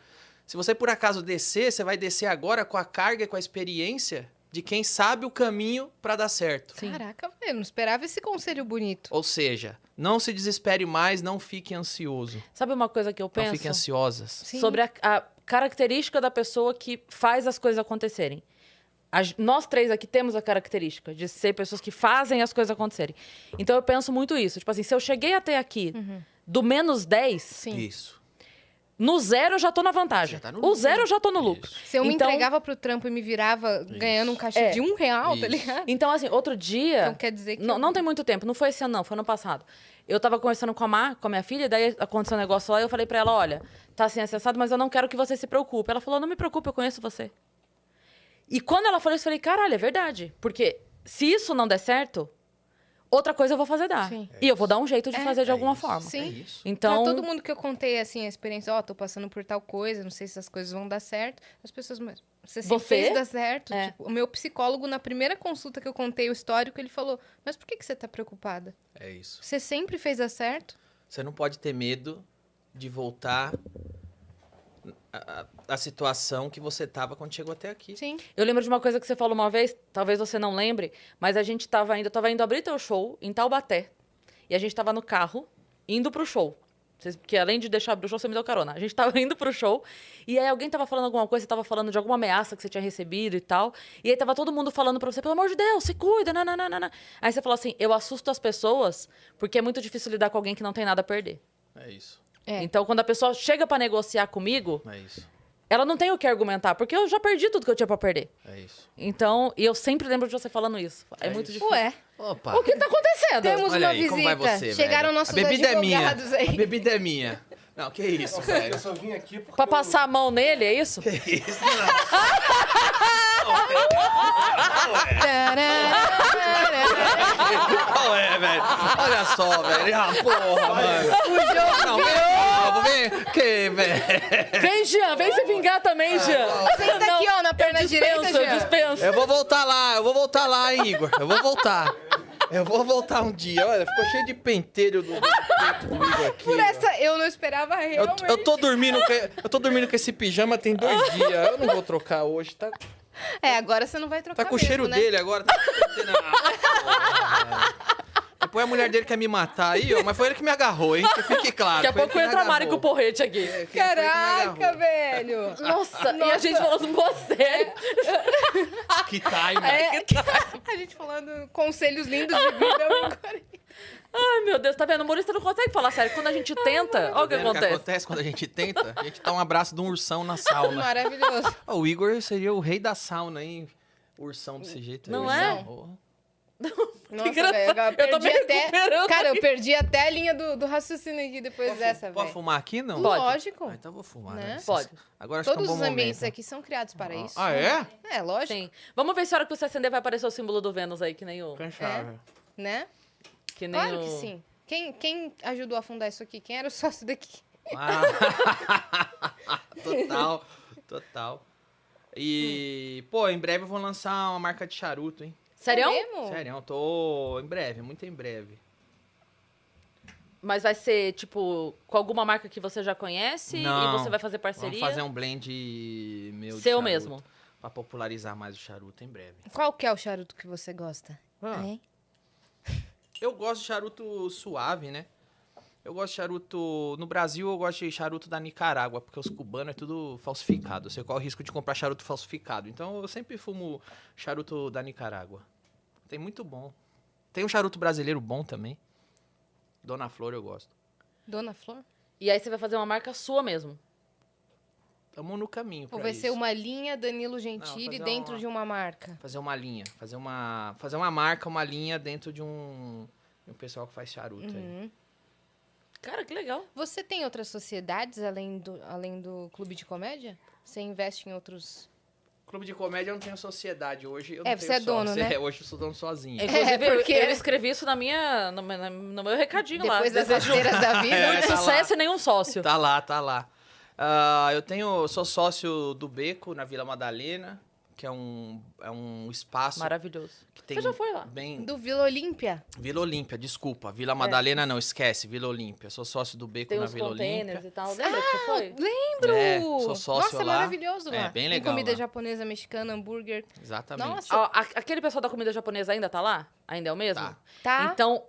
se você por acaso descer, você vai descer agora com a carga e com a experiência de quem sabe o caminho para dar certo. Sim. Caraca, eu não esperava esse conselho bonito. Ou seja, não se desespere mais, não fique ansioso. Sabe uma coisa que eu penso? Não fiquem ansiosas. Sim. Sobre a, a característica da pessoa que faz as coisas acontecerem. As, nós três aqui temos a característica de ser pessoas que fazem as coisas acontecerem. Então eu penso muito isso. Tipo assim, se eu cheguei até aqui uhum. do menos 10, Sim. isso no zero eu já tô na vantagem. Tá o zero eu já tô no lucro. Isso. Se eu então, me entregava pro trampo e me virava isso. ganhando um cachê é. de um real, tá isso. tá ligado? Então, assim, outro dia. Então quer dizer que. Não, eu... não tem muito tempo, não foi esse ano, não, foi ano passado. Eu tava conversando com a Mar, com a minha filha, daí aconteceu um negócio lá e eu falei para ela: olha, tá assim acessado, assim, mas eu não quero que você se preocupe. Ela falou: não me preocupe, eu conheço você. E quando ela falou isso, eu falei: caralho, é verdade. Porque se isso não der certo, outra coisa eu vou fazer dar. Sim. E eu vou dar um jeito de é, fazer de é alguma isso. forma. Sim. É então, pra todo mundo que eu contei assim a experiência, ó, oh, tô passando por tal coisa, não sei se as coisas vão dar certo. As pessoas, mas você, você? fez dar certo? É. Tipo, o meu psicólogo na primeira consulta que eu contei o histórico, ele falou: "Mas por que que você tá preocupada?" É isso. Você sempre fez dar certo? Você não pode ter medo de voltar a, a, situação que você tava quando chegou até aqui. Sim. Eu lembro de uma coisa que você falou uma vez, talvez você não lembre, mas a gente tava ainda, tava indo abrir teu show em Taubaté. E a gente tava no carro indo pro show. Porque além de deixar abrir o show, você me deu carona. A gente tava indo pro show e aí alguém tava falando alguma coisa, você tava falando de alguma ameaça que você tinha recebido e tal. E aí tava todo mundo falando pra você, pelo amor de Deus, se cuida, nananana. Aí você falou assim, eu assusto as pessoas porque é muito difícil lidar com alguém que não tem nada a perder. É isso. É. Então, quando a pessoa chega para negociar comigo, é ela não tem o que argumentar, porque eu já perdi tudo que eu tinha para perder. É isso. Então, e eu sempre lembro de você falando isso. É, é muito isso. difícil. Ué. Opa. O que tá acontecendo? Temos Olha uma aí, visita. Você, Chegaram velho. nossos a bebida advogados é minha. aí. A bebida é minha. Não, que isso, velho. Eu só vim aqui porque... Pra eu... passar a mão nele, é isso? Que isso, não. Qual é, velho? Olha só, velho. Ah, porra, mano. O jogo não, Vem, que, velho. Vem, Jean. Vem se vingar também, ah, Jean. Senta aqui, ó, na perna dispenso, direita, Jean. Eu dispenso. Eu vou voltar lá. Eu vou voltar lá, hein, Igor. Eu vou voltar. Eu vou voltar um dia. Olha, ficou cheio de pentelho do, do aqui. Por essa, eu não esperava realmente. Eu, eu, tô dormindo, eu tô dormindo com esse pijama tem dois dias. Eu não vou trocar hoje, tá? É, agora você não vai trocar. Tá com mesmo, o cheiro né? dele agora. Tá Depois a mulher dele quer me matar aí, ó. Mas foi ele que me agarrou, hein? Que fique claro. Daqui a pouco entra a Mari com o porrete aqui. É, Caraca, velho! Nossa, Nossa, e a gente falando você. que time, né? é, que time. A gente falando conselhos lindos de vida. Ai, meu Deus, tá vendo? O humorista não consegue falar sério. Quando a gente tenta, olha o que acontece. O que acontece quando a gente tenta? A gente dá um abraço de um ursão na sauna. Maravilhoso. Oh, o Igor seria o rei da sauna, hein? Ursão desse jeito. Não é? Não. Nossa, velho, eu, tô me até. Cara, eu perdi até a linha do, do raciocínio aqui depois pode, dessa, velho. Pode fumar aqui, não? Pode. Lógico. Ah, então vou fumar, né? né? Pode. Agora é Todos um os ambientes momento. aqui são criados para ah. isso. Ah, é? É, lógico. Sim. Vamos ver se a hora que você acender vai aparecer o símbolo do Vênus aí, que nem o. Canchava. É. Né? Que nem claro o... que sim. Quem, quem ajudou a fundar isso aqui? Quem era o sócio daqui? Ah, total, total. E, hum. pô, em breve eu vou lançar uma marca de charuto, hein? Sério? É Sério, tô em breve, muito em breve. Mas vai ser, tipo, com alguma marca que você já conhece Não, e você vai fazer parceria? Vamos fazer um blend meu Seu mesmo. Pra popularizar mais o charuto em breve. Qual que é o charuto que você gosta? Ah. Hein? Eu gosto de charuto suave, né? Eu gosto de charuto. No Brasil, eu gosto de charuto da Nicarágua, porque os cubanos é tudo falsificado. Você corre o risco de comprar charuto falsificado. Então eu sempre fumo charuto da Nicarágua. Tem muito bom. Tem um charuto brasileiro bom também. Dona Flor eu gosto. Dona Flor? E aí você vai fazer uma marca sua mesmo? estamos no caminho. Ou vai isso. ser uma linha Danilo Gentili Não, dentro uma, de uma marca? Fazer uma linha, fazer uma, fazer uma marca, uma linha dentro de um, de um pessoal que faz charuto uhum. aí. Cara, que legal. Você tem outras sociedades além do, além do clube de comédia? Você investe em outros Clube de comédia eu não tenho sociedade hoje. é, você é dono, né? hoje eu sou dono sozinho. É, inclusive, é, porque... eu escrevi isso na minha, no, meu recadinho Depois lá. Depois das feiras da vida. É, Muito tá sucesso lá. e nenhum sócio. Tá lá, tá lá. Uh, eu tenho, sou sócio do Beco na Vila Madalena, que é um, é um espaço maravilhoso. Que tem Você já foi lá? Bem... Do Vila Olímpia. Vila Olímpia, desculpa, Vila é. Madalena é. não, esquece, Vila Olímpia. Sou sócio do Beco tem na Vila Olímpia. e tal. Lembra ah, que foi? Lembro. É, sou sócio Nossa, é lá. é maravilhoso É bem legal. Tem comida lá. japonesa, mexicana, hambúrguer. Exatamente. Nossa. Ó, aquele pessoal da comida japonesa ainda tá lá? Ainda é o mesmo? Tá. tá. Então,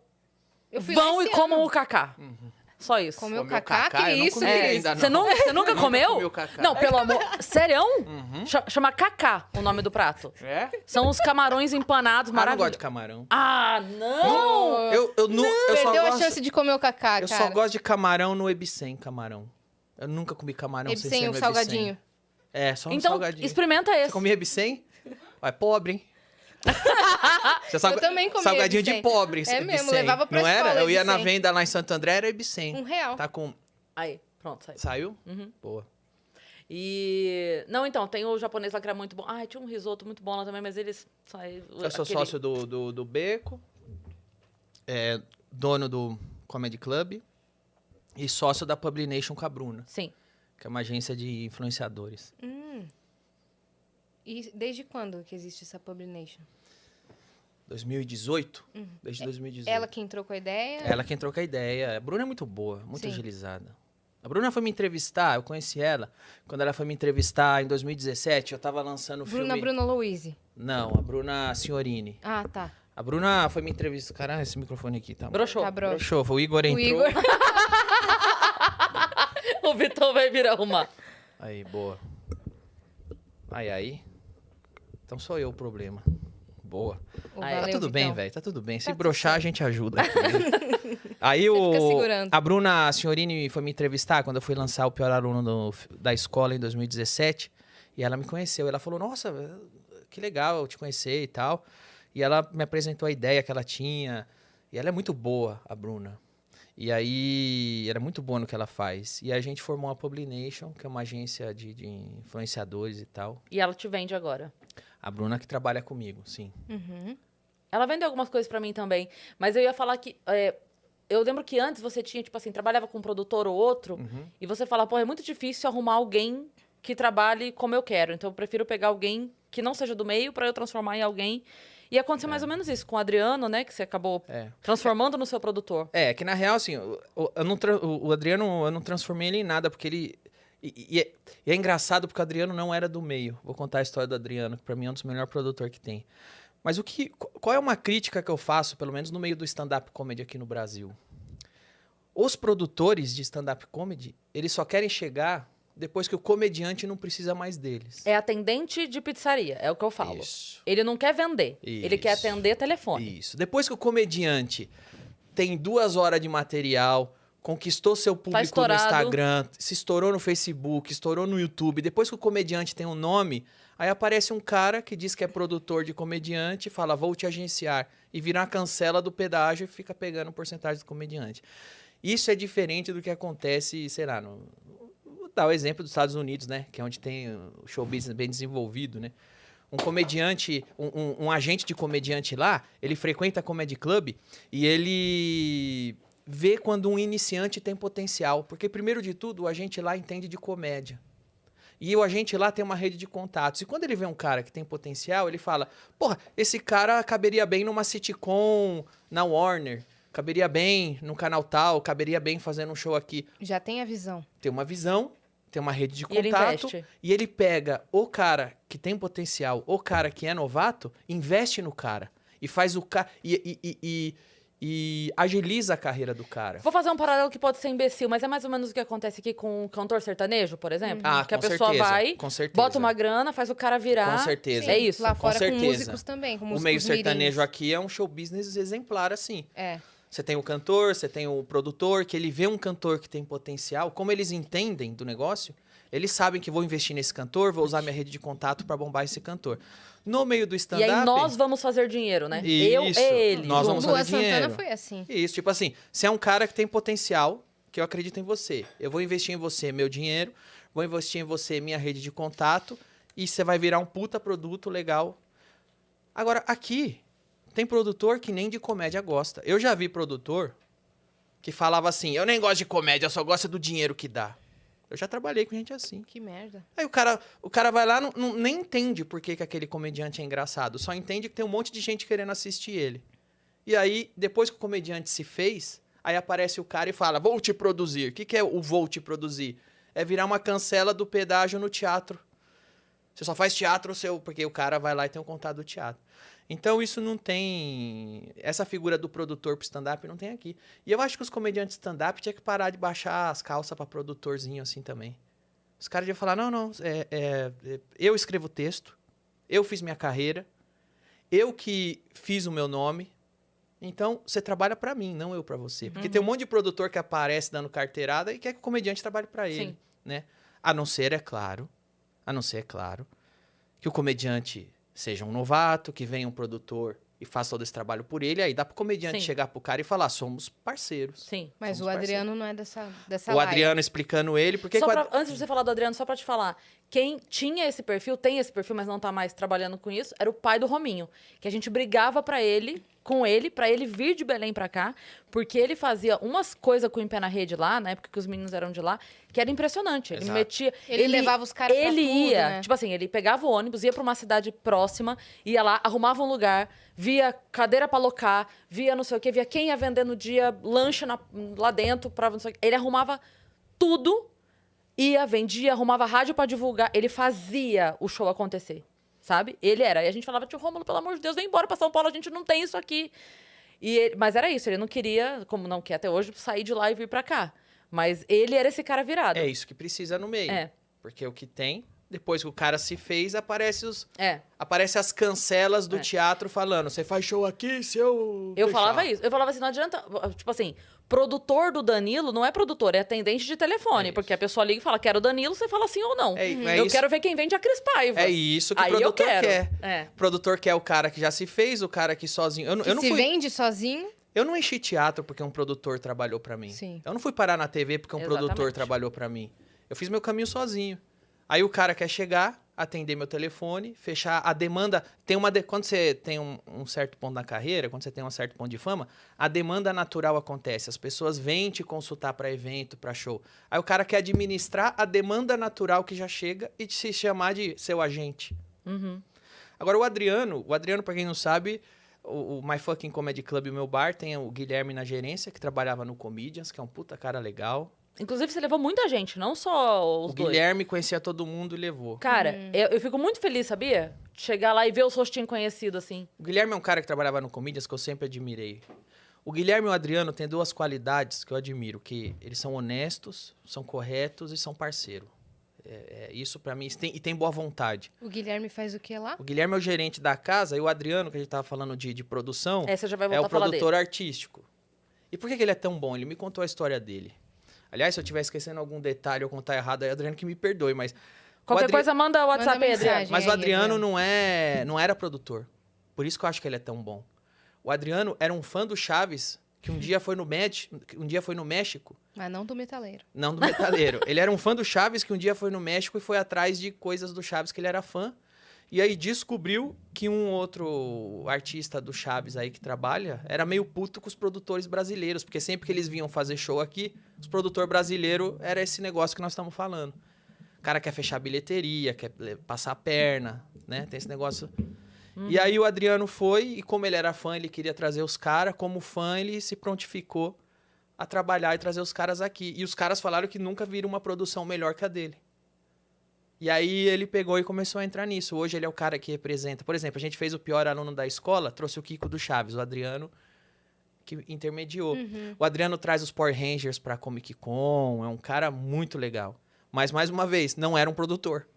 vão e ano. comam o cacá. Uhum. Só isso. Comeu, o cacá? cacá? Que isso, não é, ainda, não. Você, nunca, você nunca comeu? Cacá. Não, pelo amor... Sério? Uhum. Chama cacá o nome do prato. É? São os camarões empanados maravilhosos. Eu não gosto de camarão. Ah, não! Eu, eu, não, não. Eu só Perdeu gosto... a chance de comer o cacá, cara. Eu só gosto de camarão no Ebicem, camarão. Eu nunca comi camarão Ebicen, sem ser no Ebicen. salgadinho. É, só um então, salgadinho. experimenta esse. Você comia Ebicem? Vai, pobre, hein? Você é sabe, eu também comia Salgadinho de pobre. É mesmo, levava pra Não escola, era? Eu ia na venda lá em Santo André, era Ibicem. Um real. Tá com... Aí, pronto, saiu. Saiu? Uhum. Boa. E. Não, então, tem o japonês lá que era muito bom. Ah, tinha um risoto muito bom lá também, mas eles. Sai... Eu sou aquele... sócio do, do, do Beco, é, dono do Comedy Club e sócio da Publination com a Bruna. Sim. Que é uma agência de influenciadores. Hum. E desde quando que existe essa Publination? 2018? Uhum. Desde 2018. É, ela que entrou com a ideia? Ela que entrou com a ideia. A Bruna é muito boa, muito Sim. agilizada. A Bruna foi me entrevistar, eu conheci ela. Quando ela foi me entrevistar em 2017, eu tava lançando o filme. Bruna Bruna Louise. Não, a Bruna Senhorini. Ah, tá. A Bruna foi me entrevistar. Caralho, esse microfone aqui tá. Broxou. Tá broxo. broxou. Foi o Igor entrou. O, Igor... o Vitor vai vir arrumar. Aí, boa. Aí, aí. Então sou eu o problema. Boa. Ah, tá tudo bem, velho. Tá tudo bem. Se tá broxar, a gente ajuda. Né? Aí o, a Bruna Signorini foi me entrevistar quando eu fui lançar o pior aluno do, da escola em 2017. E ela me conheceu. Ela falou: Nossa, que legal te conhecer e tal. E ela me apresentou a ideia que ela tinha. E ela é muito boa, a Bruna. E aí, era muito boa no que ela faz. E a gente formou a Publination, que é uma agência de, de influenciadores e tal. E ela te vende agora? A Bruna que trabalha comigo, sim. Uhum. Ela vendeu algumas coisas para mim também. Mas eu ia falar que. É, eu lembro que antes você tinha, tipo assim, trabalhava com um produtor ou outro, uhum. e você fala, pô, é muito difícil arrumar alguém que trabalhe como eu quero. Então eu prefiro pegar alguém que não seja do meio para eu transformar em alguém. E aconteceu é. mais ou menos isso com o Adriano, né? Que você acabou é. transformando no seu produtor. É, que na real, assim, eu, eu não o, o Adriano, eu não transformei ele em nada, porque ele, e, e, é, e, é, engraçado porque o Adriano não era do meio. Vou contar a história do Adriano, que para mim é um dos melhores produtores que tem. Mas o que, qual é uma crítica que eu faço, pelo menos no meio do stand-up comedy aqui no Brasil? Os produtores de stand-up comedy, eles só querem chegar depois que o comediante não precisa mais deles. É atendente de pizzaria, é o que eu falo. Isso. Ele não quer vender, Isso. ele quer atender telefone. Isso. Depois que o comediante tem duas horas de material, conquistou seu tá público tá no Instagram, se estourou no Facebook, estourou no YouTube. Depois que o comediante tem um nome, aí aparece um cara que diz que é produtor de comediante, fala, vou te agenciar. E vira uma cancela do pedágio e fica pegando porcentagem do comediante. Isso é diferente do que acontece, sei lá, no, vou dar o exemplo dos Estados Unidos, né? Que é onde tem o show business bem desenvolvido, né? um comediante, um, um, um, agente de comediante lá, ele frequenta a comedy club e ele vê quando um iniciante tem potencial. Porque, primeiro de tudo, a gente lá entende de comédia. E o agente lá tem uma rede de contatos. E quando ele vê um cara que tem potencial, ele fala: Porra, esse cara caberia bem numa sitcom na Warner. Caberia bem no canal tal, caberia bem fazendo um show aqui. Já tem a visão. Tem uma visão, tem uma rede de contato. E ele, e ele pega o cara que tem potencial, o cara que é novato, investe no cara. E faz o cara. e, e, e e agiliza a carreira do cara. Vou fazer um paralelo que pode ser imbecil, mas é mais ou menos o que acontece aqui com o cantor sertanejo, por exemplo. Uhum. Ah, que a pessoa certeza, vai, bota uma grana, faz o cara virar. Com certeza. é isso. Lá com fora certeza. com músicos também, com músicos O meio mirins. sertanejo aqui é um show business exemplar, assim. É. Você tem o cantor, você tem o produtor, que ele vê um cantor que tem potencial, como eles entendem do negócio, eles sabem que vou investir nesse cantor, vou usar minha rede de contato para bombar esse cantor. No meio do stand-up. E aí nós vamos fazer dinheiro, né? Isso, eu é e ele. Nós vamos fazer dinheiro. Santana foi assim. Isso, tipo assim, você é um cara que tem potencial, que eu acredito em você. Eu vou investir em você meu dinheiro, vou investir em você minha rede de contato e você vai virar um puta produto legal. Agora, aqui, tem produtor que nem de comédia gosta. Eu já vi produtor que falava assim: eu nem gosto de comédia, eu só gosto do dinheiro que dá. Eu já trabalhei com gente assim. Que merda. Aí o cara, o cara vai lá, não, não nem entende por que, que aquele comediante é engraçado. Só entende que tem um monte de gente querendo assistir ele. E aí, depois que o comediante se fez, aí aparece o cara e fala: Vou te produzir. O que, que é o vou te produzir? É virar uma cancela do pedágio no teatro. Você só faz teatro seu, porque o cara vai lá e tem um contato do teatro. Então isso não tem. Essa figura do produtor pro stand-up não tem aqui. E eu acho que os comediantes stand-up tinha que parar de baixar as calças para produtorzinho assim também. Os caras iam falar: não, não, é, é, é, eu escrevo texto, eu fiz minha carreira, eu que fiz o meu nome. Então, você trabalha para mim, não eu para você. Porque uhum. tem um uhum. monte de produtor que aparece dando carteirada e quer que o comediante trabalhe para ele, Sim. né? A não ser, é claro, a não ser, é claro, que o comediante Seja um novato, que venha um produtor e faça todo esse trabalho por ele, aí dá para o comediante Sim. chegar pro cara e falar, somos parceiros. Sim, mas o Adriano não é dessa, dessa O Adriano live. explicando ele, porque... Pra, ad... Antes de você falar do Adriano, só para te falar, quem tinha esse perfil, tem esse perfil, mas não tá mais trabalhando com isso, era o pai do Rominho. Que a gente brigava para ele, com ele, para ele vir de Belém para cá, porque ele fazia umas coisas com o Pé na Rede lá, na época que os meninos eram de lá, que era impressionante. Ele Exato. metia. Ele, ele, levava os caras Ele pra tudo, ia, né? tipo assim, ele pegava o ônibus, ia pra uma cidade próxima, ia lá, arrumava um lugar, via cadeira pra alocar, via não sei o quê, via quem ia vender no dia, lanche na, lá dentro, pra não sei o quê. Ele arrumava tudo ia, vendia, arrumava rádio para divulgar. Ele fazia o show acontecer, sabe? Ele era. E a gente falava, tio Rômulo, pelo amor de Deus, vem embora pra São Paulo, a gente não tem isso aqui. E ele, mas era isso, ele não queria, como não quer até hoje, sair de lá e vir pra cá. Mas ele era esse cara virado. É isso que precisa no meio. É. Porque o que tem, depois que o cara se fez, aparece os. É. Aparece as cancelas do é. teatro falando: você faz show aqui, seu. Eu deixar. falava isso. Eu falava assim, não adianta. Tipo assim, Produtor do Danilo não é produtor, é atendente de telefone. É porque a pessoa liga e fala, quero Danilo, você fala sim ou não. É, uhum. é eu isso. quero ver quem vende a Cris Paiva. É isso que Aí o produtor quer. É. O produtor quer o cara que já se fez, o cara que sozinho. Eu, que eu não se fui... vende sozinho. Eu não enchi teatro porque um produtor trabalhou para mim. Sim. Eu não fui parar na TV porque um Exatamente. produtor trabalhou para mim. Eu fiz meu caminho sozinho. Aí o cara quer chegar, atender meu telefone, fechar a demanda. Tem uma de... quando você tem um, um, certo ponto na carreira, quando você tem um certo ponto de fama, a demanda natural acontece. As pessoas vêm te consultar para evento, para show. Aí o cara quer administrar a demanda natural que já chega e te chamar de seu agente. Uhum. Agora o Adriano, o Adriano para quem não sabe, o, o My Fucking Comedy Club, o meu bar, tem o Guilherme na gerência que trabalhava no Comedians, que é um puta cara legal. Inclusive, você levou muita gente, não só os o dois. Guilherme conhecia todo mundo e levou. Cara, hum. eu, eu, fico muito feliz, sabia? Chegar lá e ver os rostinhos conhecidos, assim. O Guilherme é um cara que trabalhava no Comídias que eu sempre admirei. O Guilherme e o Adriano têm duas qualidades que eu admiro, que eles são honestos, são corretos e são parceiro. É, é, isso para mim, tem, e tem boa vontade. O Guilherme faz o que lá? O Guilherme é o gerente da casa e o Adriano, que a gente tava falando de, de produção, é o produtor artístico. E por que, que ele é tão bom? Ele me contou a história dele. Aliás, se eu estiver esquecendo algum detalhe ou contar errado, aí, Adriano, que me perdoe, mas. Qualquer Adri... coisa, manda o WhatsApp, manda Adriano. Mas o Adriano não é, não era produtor. Por isso que eu acho que ele é tão bom. O Adriano era um fã do Chaves que um dia foi no Med, um dia foi no México. Mas não do metaleiro. Não do metaleiro. ele era um fã do Chaves que um dia foi no México e foi atrás de coisas do Chaves que ele era fã. E aí descobriu que um outro artista do Chaves aí que trabalha era meio puto com os produtores brasileiros, porque sempre que eles vinham fazer show aqui, os produtor brasileiro era esse negócio que nós estamos falando. O cara quer fechar a bilheteria, quer passar a perna, né? Tem esse negócio. Uhum. E aí o Adriano foi e como ele era fã, ele queria trazer os caras, como fã, ele se prontificou a trabalhar e trazer os caras aqui. E os caras falaram que nunca viram uma produção melhor que a dele. E aí ele pegou e começou a entrar nisso. Hoje ele é o cara que representa. Por exemplo, a gente fez o pior aluno da escola, trouxe o Kiko do Chaves, o Adriano que intermediou. Uhum. O Adriano traz os Power Rangers para Comic Con, é um cara muito legal. Mas mais uma vez, não era um produtor.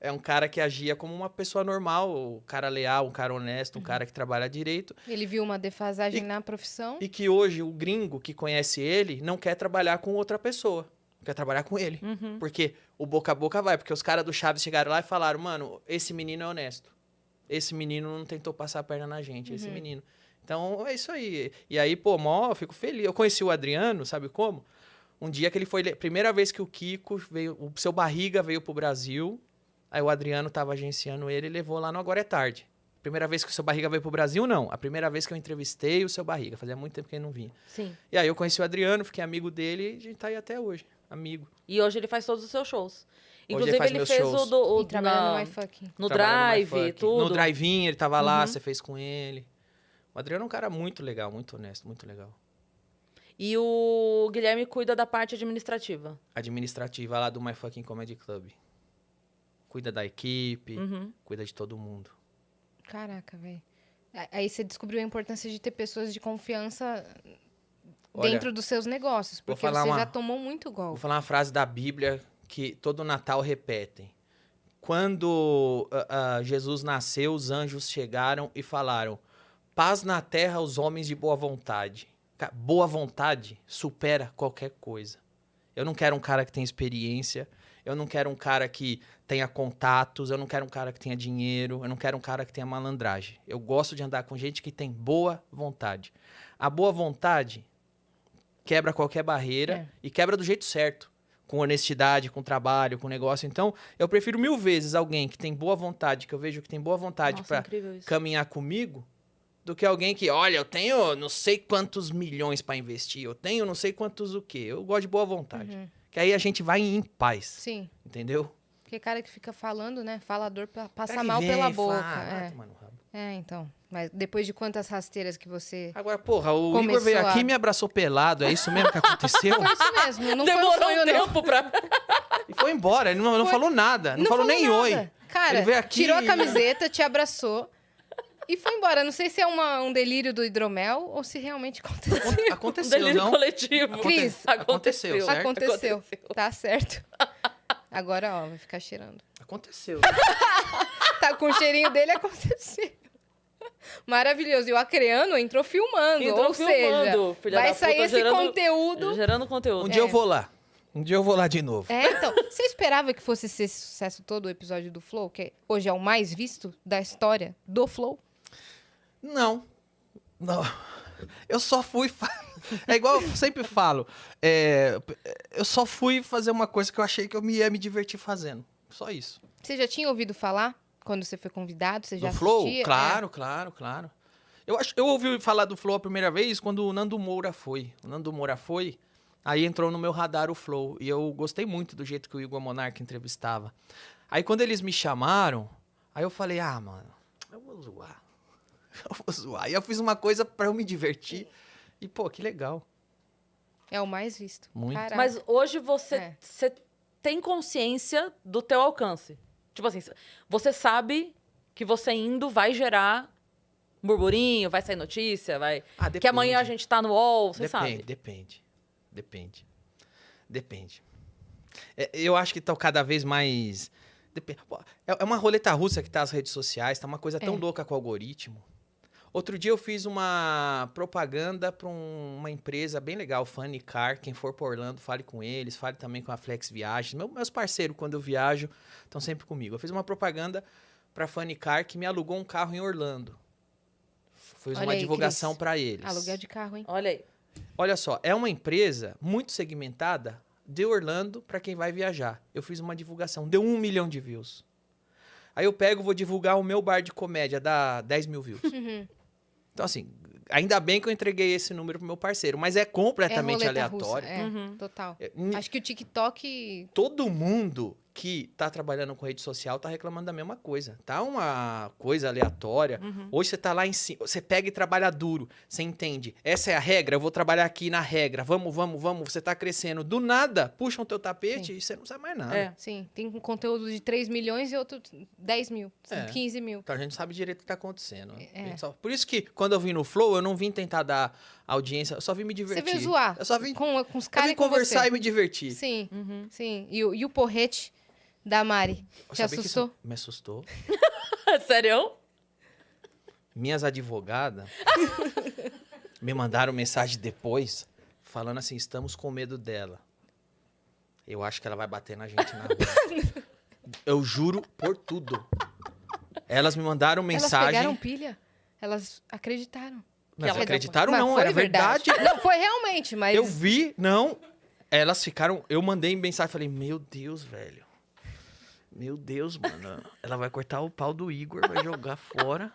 É um cara que agia como uma pessoa normal, um cara leal, um cara honesto, um uhum. cara que trabalha direito. Ele viu uma defasagem e, na profissão. E que hoje o gringo que conhece ele não quer trabalhar com outra pessoa quero trabalhar com ele. Uhum. Porque o boca a boca vai. Porque os caras do Chaves chegaram lá e falaram, mano, esse menino é honesto. Esse menino não tentou passar a perna na gente, uhum. esse menino. Então, é isso aí. E aí, pô, mó, eu fico feliz. Eu conheci o Adriano, sabe como? Um dia que ele foi... Primeira vez que o Kiko veio... O seu Barriga veio pro Brasil. Aí o Adriano tava agenciando ele e levou lá no Agora é Tarde. Primeira vez que o seu barriga veio pro Brasil, não. A primeira vez que eu entrevistei o seu barriga. Fazia muito tempo que ele não vinha. Sim. E aí eu conheci o Adriano, fiquei amigo dele e a gente tá aí até hoje amigo. E hoje ele faz todos os seus shows. Inclusive, ele, ele fez shows. o do. O e na, no MyFuck. No Drive, no tudo. No Drive-In, ele tava uhum. lá, você fez com ele. O Adriano é um cara muito legal, muito honesto, muito legal. E o Guilherme cuida da parte administrativa. Administrativa lá do My Fucking Comedy Club. Cuida da equipe, uhum. cuida de todo mundo. Caraca, velho. Aí você descobriu a importância de ter pessoas de confiança dentro dos seus negócios, porque você uma, já tomou muito golpe. Vou falar uma frase da Bíblia que todo Natal repetem. Quando uh, uh, Jesus nasceu, os anjos chegaram e falaram: paz na terra aos homens de boa vontade. Boa vontade supera qualquer coisa. Eu não quero um cara que tem experiência, eu não quero um cara que tenha contatos, eu não quero um cara que tenha dinheiro, eu não quero um cara que tenha malandragem. Eu gosto de andar com gente que tem boa vontade. A boa vontade quebra qualquer barreira é. e quebra do jeito certo. Com honestidade, com trabalho, com negócio. Então, eu prefiro mil vezes alguém que tem boa vontade, que eu vejo que tem boa vontade para caminhar comigo, do que alguém que, olha, eu tenho não sei quantos milhões para investir, eu tenho não sei quantos o quê. Eu gosto de boa vontade. Uhum. Que aí a gente vai em paz. Sim. Entendeu? Porque cara que fica falando, né? Falador passa mal vem, pela boca. Fala, ah, é. Mano, é, então. Mas depois de quantas rasteiras que você. Agora, porra, o Igor veio a... aqui e me abraçou pelado. É isso mesmo que aconteceu? foi isso mesmo. Não Demorou foi um sonho, tempo não. pra. E foi embora. Ele não, foi... não falou nada. Não, não falou, nem nada. oi. Cara, Ele veio aqui... tirou a camiseta, te abraçou. E foi embora. Não sei se é uma, um delírio do hidromel ou se realmente aconteceu. Aconteceu, um delírio não? coletivo. Cris, aconteceu, aconteceu, Aconteceu. aconteceu. Tá certo. Agora, ó, vai ficar cheirando. Aconteceu. tá com o cheirinho dele, aconteceu. Maravilhoso. E o Acreano entrou filmando. Entrou ou filmando, seja, vai sair esse gerando, conteúdo. Gerando conteúdo. Um dia é. eu vou lá. Um dia eu vou lá de novo. É, então. Você esperava que fosse esse sucesso todo o episódio do Flow, que hoje é o mais visto da história do Flow? Não. Não. Eu só fui. Fa... É igual eu sempre falo. É... Eu só fui fazer uma coisa que eu achei que eu ia me divertir fazendo. Só isso. Você já tinha ouvido falar? quando você foi convidado, você já do Flow? Assistia? É. Claro, é. claro, claro. Eu, acho, eu ouvi falar do Flow a primeira vez quando o Nando Moura foi. O Nando Moura foi, aí entrou no meu radar o Flow. E eu gostei muito do jeito que o Igor Monarque entrevistava. Aí quando eles me chamaram, aí eu falei, ah, mano, eu vou zoar. Eu vou zoar. E eu fiz uma coisa para eu me divertir. E, pô, que legal. É o mais visto. Muito. Caraca. Mas hoje você, é. você tem consciência do teu alcance. Tipo assim, você sabe que você indo vai gerar burburinho, vai sair notícia, vai. Ah, que amanhã a gente tá no UOL, você depende, sabe. Depende, depende. Depende. É, eu acho que tá cada vez mais. É, é uma roleta russa que tá as redes sociais, tá uma coisa tão é. louca com o algoritmo. Outro dia eu fiz uma propaganda para um, uma empresa bem legal, Funny Car. Quem for para Orlando, fale com eles, fale também com a Flex Viagens. Meu, meus parceiros, quando eu viajo, estão sempre comigo. Eu fiz uma propaganda para Funny Car que me alugou um carro em Orlando. Fiz Olha uma aí, divulgação para eles. Aluguel de carro, hein? Olha aí. Olha só, é uma empresa muito segmentada de Orlando para quem vai viajar. Eu fiz uma divulgação, deu um milhão de views. Aí eu pego, vou divulgar o meu bar de comédia, dá 10 mil views. Uhum. Então, assim, ainda bem que eu entreguei esse número pro meu parceiro, mas é completamente é aleatório. Russa, é, uhum. total. É, Acho que o TikTok. Todo mundo que está trabalhando com rede social está reclamando da mesma coisa. Tá uma coisa aleatória. Uhum. Hoje você está lá em cima, você pega e trabalha duro, você entende. Essa é a regra, eu vou trabalhar aqui na regra. Vamos, vamos, vamos, você está crescendo. Do nada, puxam teu tapete sim. e você não sabe mais nada. É, sim. Tem um conteúdo de 3 milhões e outro 10 mil, é. 15 mil. Então a gente sabe direito o que está acontecendo. É. Só... Por isso que quando eu vim no Flow, eu não vim tentar dar audiência, eu só vim me divertir. Você veio zoar. Eu só vim, com, com os caras. Eu vim conversar com e me divertir. Sim, uhum. sim. E, e o porrete da Mari. Te assustou? Me assustou. Sério? Minhas advogadas me mandaram mensagem depois falando assim: estamos com medo dela. Eu acho que ela vai bater na gente na rua. Eu juro por tudo. Elas me mandaram mensagem. Elas pegaram pilha? Elas acreditaram. Mas ela acreditaram mas não, era verdade. verdade. Não, foi realmente, mas... Eu vi, não. Elas ficaram... Eu mandei mensagem, e falei, meu Deus, velho. Meu Deus, mano. Ela vai cortar o pau do Igor, vai jogar fora.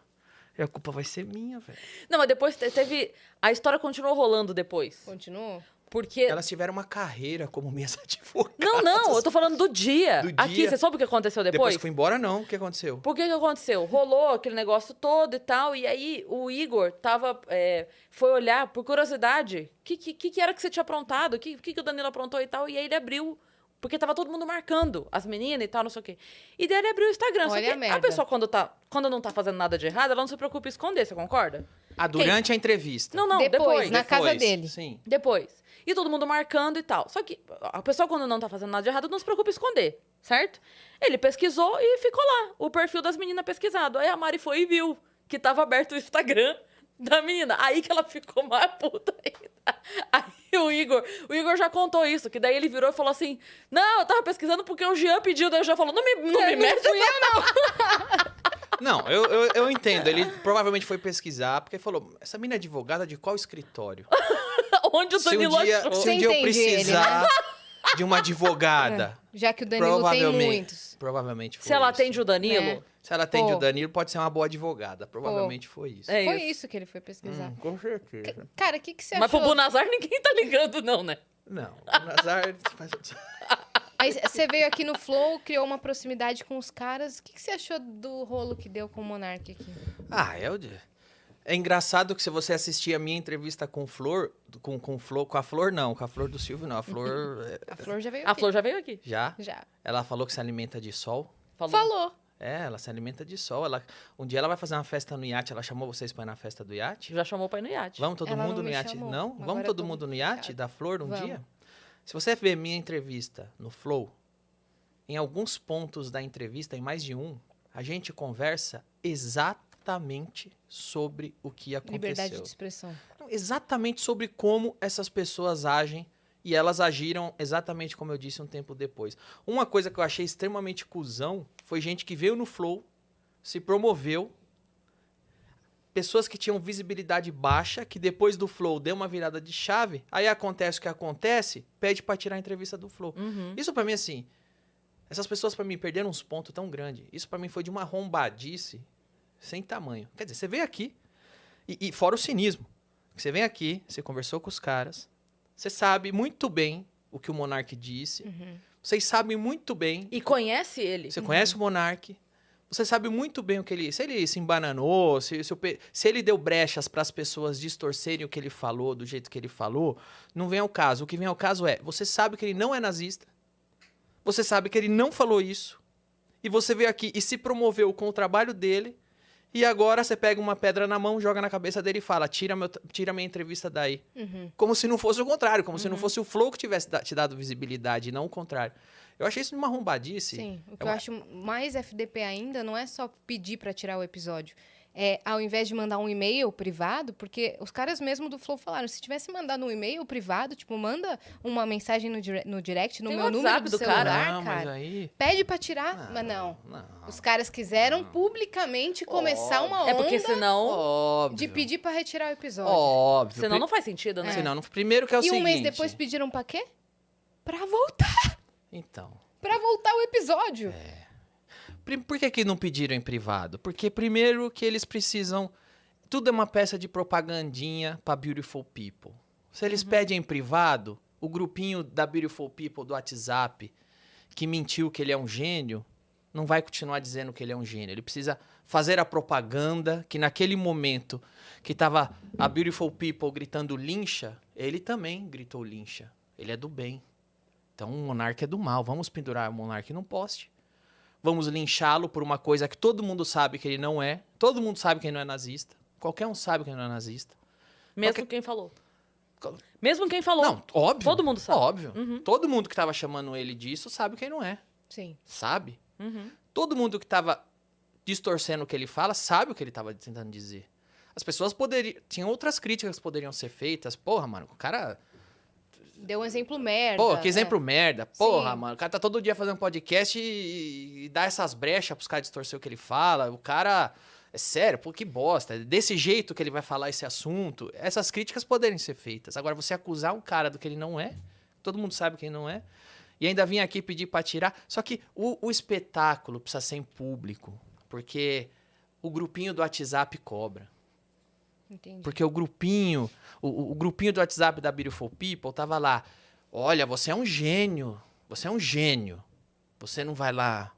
E a culpa vai ser minha, velho. Não, mas depois teve. A história continuou rolando depois. Continuou? Porque. Elas tiveram uma carreira como minhas advogadas. Não, não, eu tô falando do dia. Do Aqui, você soube o que aconteceu depois? Depois foi embora, não. O que aconteceu? Por que, que aconteceu? Rolou aquele negócio todo e tal. E aí o Igor tava. É, foi olhar, por curiosidade, o que, que, que, era que você tinha aprontado? O que, que, que o Danilo aprontou e tal? E aí ele abriu porque tava todo mundo marcando as meninas e tal, não sei o quê. E daí ele abriu o Instagram. Olha só que a, a, pessoa, quando, tá, quando não tá fazendo nada de errado, ela não se preocupa em esconder, você concorda? Ah, durante Quem? a entrevista. Não, não, depois. depois. Na depois. casa dele. Sim. Depois. E todo mundo marcando e tal. Só que a pessoa, quando não tá fazendo nada de errado, não se preocupa em esconder, certo? Ele pesquisou e ficou lá. O perfil das meninas pesquisado. Aí a Mari foi e viu que tava aberto o Instagram da menina. Aí que ela ficou mais puta ainda. Aí e o Igor, o Igor já contou isso, que daí ele virou e falou assim: Não, eu tava pesquisando porque o Jean pediu, daí o Jean falou: Não me, não me mete, o eu, não. Não, eu, eu, eu entendo. Ele provavelmente foi pesquisar, porque falou: Essa mina é advogada de qual escritório? Onde o Danilo Se um dia, se um dia eu precisar. Ele, né? De uma advogada. É, já que o Danilo tem muitos. Provavelmente foi. Se ela isso. atende o Danilo, é. Se ela atende Pô. o Danilo, pode ser uma boa advogada. Provavelmente foi isso. É Foi isso. isso que ele foi pesquisar. Hum, com certeza. C- Cara, o que, que você Mas pro achou? ninguém tá ligando, não, né? Não, o Nazar faz... Aí você veio aqui no Flow, criou uma proximidade com os caras. O que, que você achou do rolo que deu com o Monark aqui? Ah, é o de- É engraçado que se você assistir a minha entrevista com Flor, com, com Flor, com a Flor não, com a Flor do Silvio não, a Flor A Flor já veio A aqui. Flor já veio aqui. já, Já. ela falou que se alimenta de sol. Falou. Falou. É, ela se alimenta de sol. Ela, um dia ela vai fazer uma festa no iate. Ela chamou vocês para ir na festa do iate? Já chamou para ir no iate. Vamos todo ela mundo no iate? Chamou. Não? Agora Vamos todo mundo no iate da Flor um Vamos. dia? Se você ver minha entrevista no Flow, em alguns pontos da entrevista, em mais de um, a gente conversa exatamente sobre o que aconteceu. Liberdade de expressão. Exatamente sobre como essas pessoas agem e elas agiram exatamente como eu disse um tempo depois. Uma coisa que eu achei extremamente cuzão foi gente que veio no Flow, se promoveu, pessoas que tinham visibilidade baixa, que depois do Flow deu uma virada de chave, aí acontece o que acontece, pede para tirar a entrevista do Flow. Uhum. Isso para mim, assim, essas pessoas para mim perderam uns pontos tão grande. Isso para mim foi de uma rombadice sem tamanho. Quer dizer, você veio aqui, e, e fora o cinismo, você vem aqui, você conversou com os caras, você sabe muito bem o que o monarque disse. Uhum. Vocês sabem muito bem. E conhece ele. Você uhum. conhece o monarque Você sabe muito bem o que ele. Se ele se embananou, se, se, se ele deu brechas para as pessoas distorcerem o que ele falou, do jeito que ele falou, não vem ao caso. O que vem ao caso é: você sabe que ele não é nazista. Você sabe que ele não falou isso. E você veio aqui e se promoveu com o trabalho dele e agora você pega uma pedra na mão, joga na cabeça dele e fala: tira, meu, tira minha entrevista daí. Uhum. Como se não fosse o contrário, como uhum. se não uhum. fosse o Flow que tivesse te dado visibilidade, não o contrário. Eu achei isso uma arrombadice. Sim, o que eu acho mais FDP ainda não é só pedir para tirar o episódio é, ao invés de mandar um e-mail privado, porque os caras mesmo do Flow falaram, se tivesse mandado um e-mail privado, tipo, manda uma mensagem no, dire no direct, no Tem meu WhatsApp número do, do celular, cara, não, cara. Aí... pede pra tirar, não, mas não. não. Os caras quiseram publicamente começar Óbvio. uma onda... É porque senão... Óbvio. De pedir pra retirar o episódio. Óbvio. Senão não faz sentido, né? É. Senão, primeiro que é o seguinte... E um mês depois pediram pra quê? Pra voltar. Então. Pra voltar o episódio. É. Por que, que não pediram em privado? Porque primeiro que eles precisam. Tudo é uma peça de propagandinha para Beautiful People. Se eles uhum. pedem em privado, o grupinho da Beautiful People do WhatsApp, que mentiu que ele é um gênio, não vai continuar dizendo que ele é um gênio. Ele precisa fazer a propaganda que naquele momento que estava a Beautiful People gritando lincha, ele também gritou lincha. Ele é do bem. Então o monarca é do mal. Vamos pendurar o monarca num poste vamos linchá-lo por uma coisa que todo mundo sabe que ele não é. Todo mundo sabe que ele não é nazista. Qualquer um sabe que ele não é nazista. Mesmo Qualquer... quem falou. Mesmo quem falou. Não, óbvio. Todo mundo sabe. Óbvio. Uhum. Todo mundo que estava chamando ele disso sabe quem não é. Sim. Sabe? Uhum. Todo mundo que estava distorcendo o que ele fala sabe o que ele estava tentando dizer. As pessoas poderiam. Tinham outras críticas que poderiam ser feitas. Porra, mano, o cara Deu um exemplo merda. Pô, que né? exemplo é. merda. Porra, Sim. mano. O cara tá todo dia fazendo podcast e, e dá essas brechas pros caras distorcer o que ele fala. O cara. É sério, pô, que bosta. É desse jeito que ele vai falar esse assunto, essas críticas poderem ser feitas. Agora, você acusar um cara do que ele não é, todo mundo sabe que ele não é, e ainda vir aqui pedir pra tirar. Só que o, o espetáculo precisa ser em público, porque o grupinho do WhatsApp cobra. Entendi. Porque o grupinho, o, o grupinho do WhatsApp da Beautiful People tava lá. Olha, você é um gênio. Você é um gênio. Você não vai lá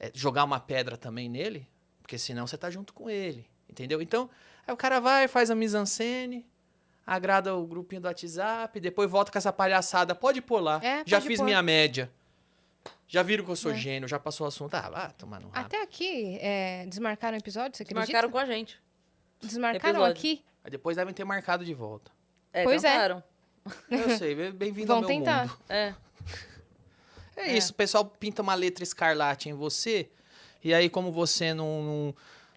é, jogar uma pedra também nele, porque senão você tá junto com ele. Entendeu? Então, aí o cara vai, faz a mise-en-scène, agrada o grupinho do WhatsApp, depois volta com essa palhaçada. Pode pôr lá. É, já fiz pôr. minha média. Já viram que eu sou é. gênio, já passou o assunto. Ah, vá tomar no rabo. Até aqui, é, desmarcaram o episódio, você acredita? Desmarcaram com a gente. Desmarcaram episódio. aqui? Aí depois devem ter marcado de volta. É, pois é. tentaram. é. Eu sei, bem-vindo ao meu tentar. mundo. É. É, é isso, o pessoal pinta uma letra escarlate em você, e aí como você não, não,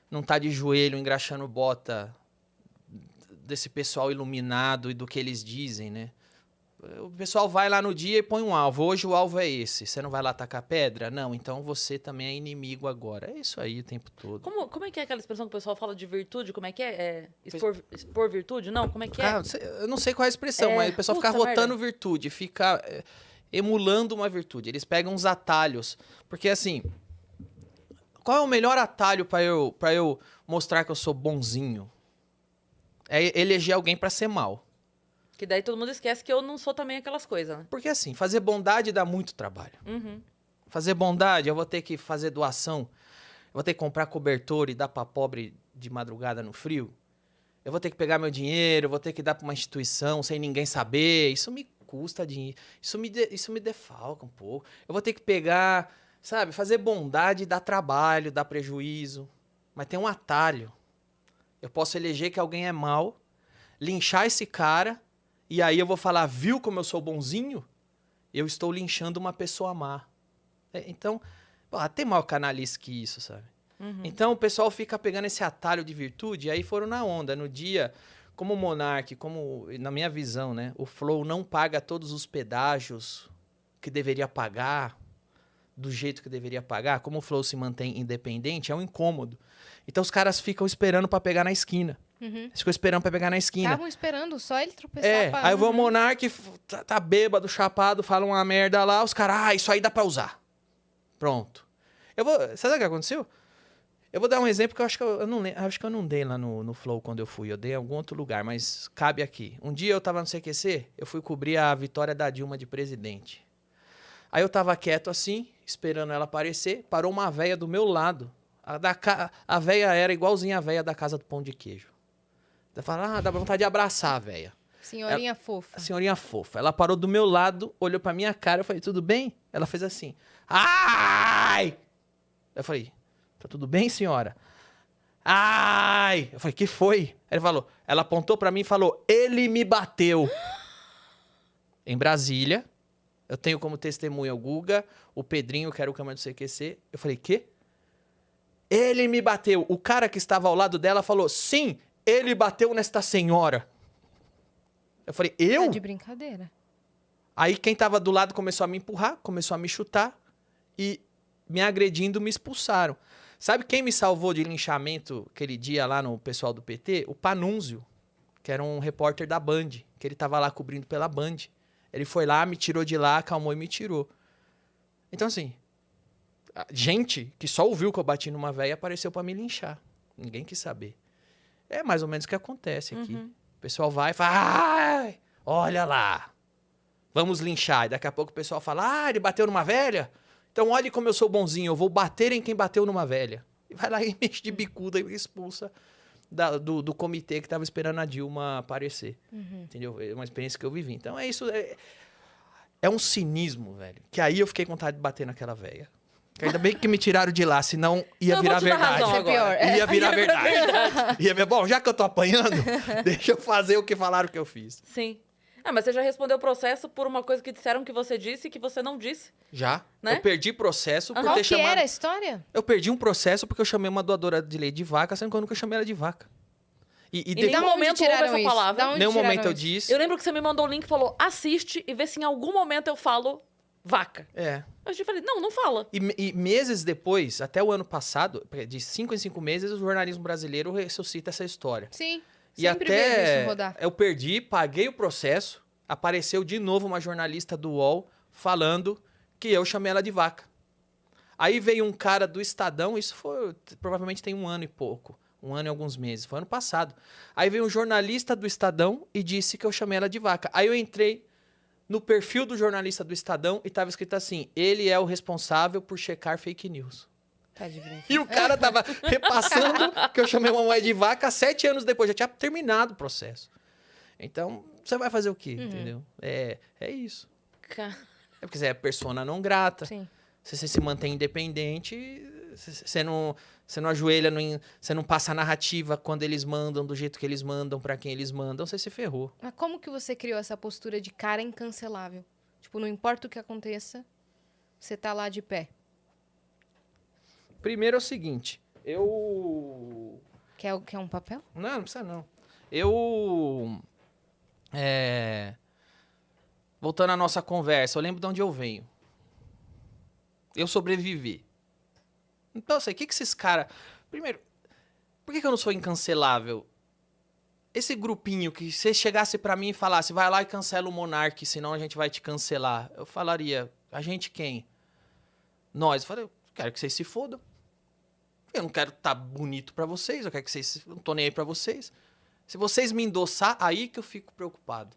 não tá de joelho engraxando bota desse pessoal iluminado e do que eles dizem, né? o pessoal vai lá no dia e põe um alvo. Hoje o alvo é esse. Você não vai lá atacar pedra? Não, então você também é inimigo agora. É isso aí o tempo todo. Como, como é que é aquela expressão que o pessoal fala de virtude? Como é que é? é expor, expor virtude? Não, como é que é? Ah, eu não sei qual é a expressão, é... mas o pessoal Puta, fica rotando merda. virtude, fica é, emulando uma virtude. Eles pegam uns atalhos. Porque assim, qual é o melhor atalho para eu, pra eu mostrar que eu sou bonzinho? É eleger alguém para ser mal. Que daí todo mundo esquece que eu não sou também aquelas coisas, né? Porque assim, fazer bondade dá muito trabalho. Uhum. Fazer bondade, eu vou ter que fazer doação. Eu vou ter que comprar cobertor e dar pra pobre de madrugada no frio. Eu vou ter que pegar meu dinheiro, eu vou ter que dar pra uma instituição sem ninguém saber. Isso me custa dinheiro. Isso me, de, isso me defalca um pouco. Eu vou ter que pegar, sabe, fazer bondade dá trabalho, dá prejuízo. Mas tem um atalho. Eu posso eleger que alguém é mal, linchar esse cara e aí eu vou falar, viu como eu sou bonzinho? Eu estou linchando uma pessoa má. É, então, pô, ah, tem maior canalice que isso, sabe? Uhum. Então o pessoal fica pegando esse atalho de virtude, e aí foram na onda. No dia, como monarque, como na minha visão, né? O Flow não paga todos os pedágios que deveria pagar, do jeito que deveria pagar. Como o Flow se mantém independente, é um incômodo. Então os caras ficam esperando para pegar na esquina. Uhum. esperando pra pegar na esquina. Estavam esperando, só ele tropeçar. É, pra... aí vai o uhum. Monark, tá, tá bêbado, chapado, fala uma merda lá, os caras, ah, isso aí dá pra usar. Pronto. Eu vou. Sabe o que aconteceu? Eu vou dar um exemplo que eu acho que eu, eu não acho que eu não dei lá no, no Flow quando eu fui. Eu dei em algum outro lugar, mas cabe aqui. Um dia eu tava no CQC, eu fui cobrir a vitória da Dilma de presidente. Aí eu tava quieto assim, esperando ela aparecer, parou uma véia do meu lado a, da ca... a véia era igualzinha a véia da casa do pão de queijo. Ela fala, ah, dá vontade de abraçar a véia. Senhorinha ela... fofa. Senhorinha fofa. Ela parou do meu lado, olhou pra minha cara, eu falei, tudo bem? Ela fez assim, ai! Eu falei, tá tudo bem, senhora? Ai! Eu falei, que foi? Ela falou, ela apontou para mim e falou, ele me bateu. em Brasília, eu tenho como testemunha o Guga, o Pedrinho, que era o câmara do CQC. Eu falei, quê? Ele me bateu. O cara que estava ao lado dela falou: Sim, ele bateu nesta senhora. Eu falei: tá Eu? Tá de brincadeira. Aí quem estava do lado começou a me empurrar, começou a me chutar e me agredindo, me expulsaram. Sabe quem me salvou de linchamento aquele dia lá no pessoal do PT? O Panúnzio, que era um repórter da Band, que ele estava lá cobrindo pela Band. Ele foi lá, me tirou de lá, acalmou e me tirou. Então, assim, gente que só ouviu que eu bati numa velha apareceu para me linchar. Ninguém quis saber. É mais ou menos o que acontece aqui. Uhum. O pessoal vai e fala, ah, olha lá, vamos linchar. E daqui a pouco o pessoal fala, ah, ele bateu numa velha? Então olhe como eu sou bonzinho, eu vou bater em quem bateu numa velha. E vai lá e mexe de bicuda e expulsa da, do, do, comitê que estava esperando a Dilma aparecer. Uhum. Entendeu? É uma experiência que eu vivi. Então é isso. É, é um cinismo, velho. Que aí eu fiquei com vontade de bater naquela velha ainda bem que me tiraram de lá, senão ia não, virar verdade. Razão agora. É ia é. virar é verdade. ia ver, bom, já que eu tô apanhando, deixa eu fazer o que falaram que eu fiz. Sim. Ah, mas você já respondeu o processo por uma coisa que disseram que você disse e que você não disse. Já. Né? Eu perdi processo por Qual ter que chamado... era a história? Eu perdi um processo porque eu chamei uma doadora de leite de vaca, sendo que eu nunca chamei ela de vaca. E, e, e nenhum momento houve essa isso? palavra. Nenhum momento isso? eu disse. Eu lembro que você me mandou um link e falou, assiste e vê se em algum momento eu falo vaca. É. A gente falei, não, não fala. E, e, meses depois, até o ano passado, é, de cinco em cinco meses, o jornalismo brasileiro ressuscita essa história. Sim. E até eu perdi, paguei o processo, apareceu de novo uma jornalista do UOL falando que eu chamei ela de vaca. Aí veio um cara do Estadão, isso foi provavelmente tem um ano e pouco, um ano e alguns meses, foi ano passado. Aí veio um jornalista do Estadão e disse que eu chamei ela de vaca. Aí eu entrei no perfil do jornalista do Estadão e tava escrito assim: ele é o responsável por checar fake news. Tá de brincadeira. E o cara tava repassando que eu chamei uma moeda de vaca sete anos depois, já tinha terminado o processo. Então, você vai fazer o quê? Uhum. Entendeu? É, é isso. Car... É porque você é persona não grata. Sim. Se você se mantém independente, você não, você não ajoelha, você não passa a narrativa quando eles mandam, do jeito que eles mandam, para quem eles mandam, você se ferrou. Mas como que você criou essa postura de cara incancelável? Tipo, não importa o que aconteça, você tá lá de pé. Primeiro é o seguinte, eu. Quer, quer um papel? Não, não precisa não. Eu. É... Voltando à nossa conversa, eu lembro de onde eu venho. Eu sobrevivi. Então, assim, o que, que esses caras. Primeiro, por que, que eu não sou incancelável? Esse grupinho que se chegasse para mim e falasse, vai lá e cancela o Monark, senão a gente vai te cancelar. Eu falaria, a gente quem? Nós. Eu falei, eu quero que vocês se fodam. Eu não quero estar tá bonito para vocês, eu quero que vocês. Não tô nem aí pra vocês. Se vocês me endossar, aí que eu fico preocupado.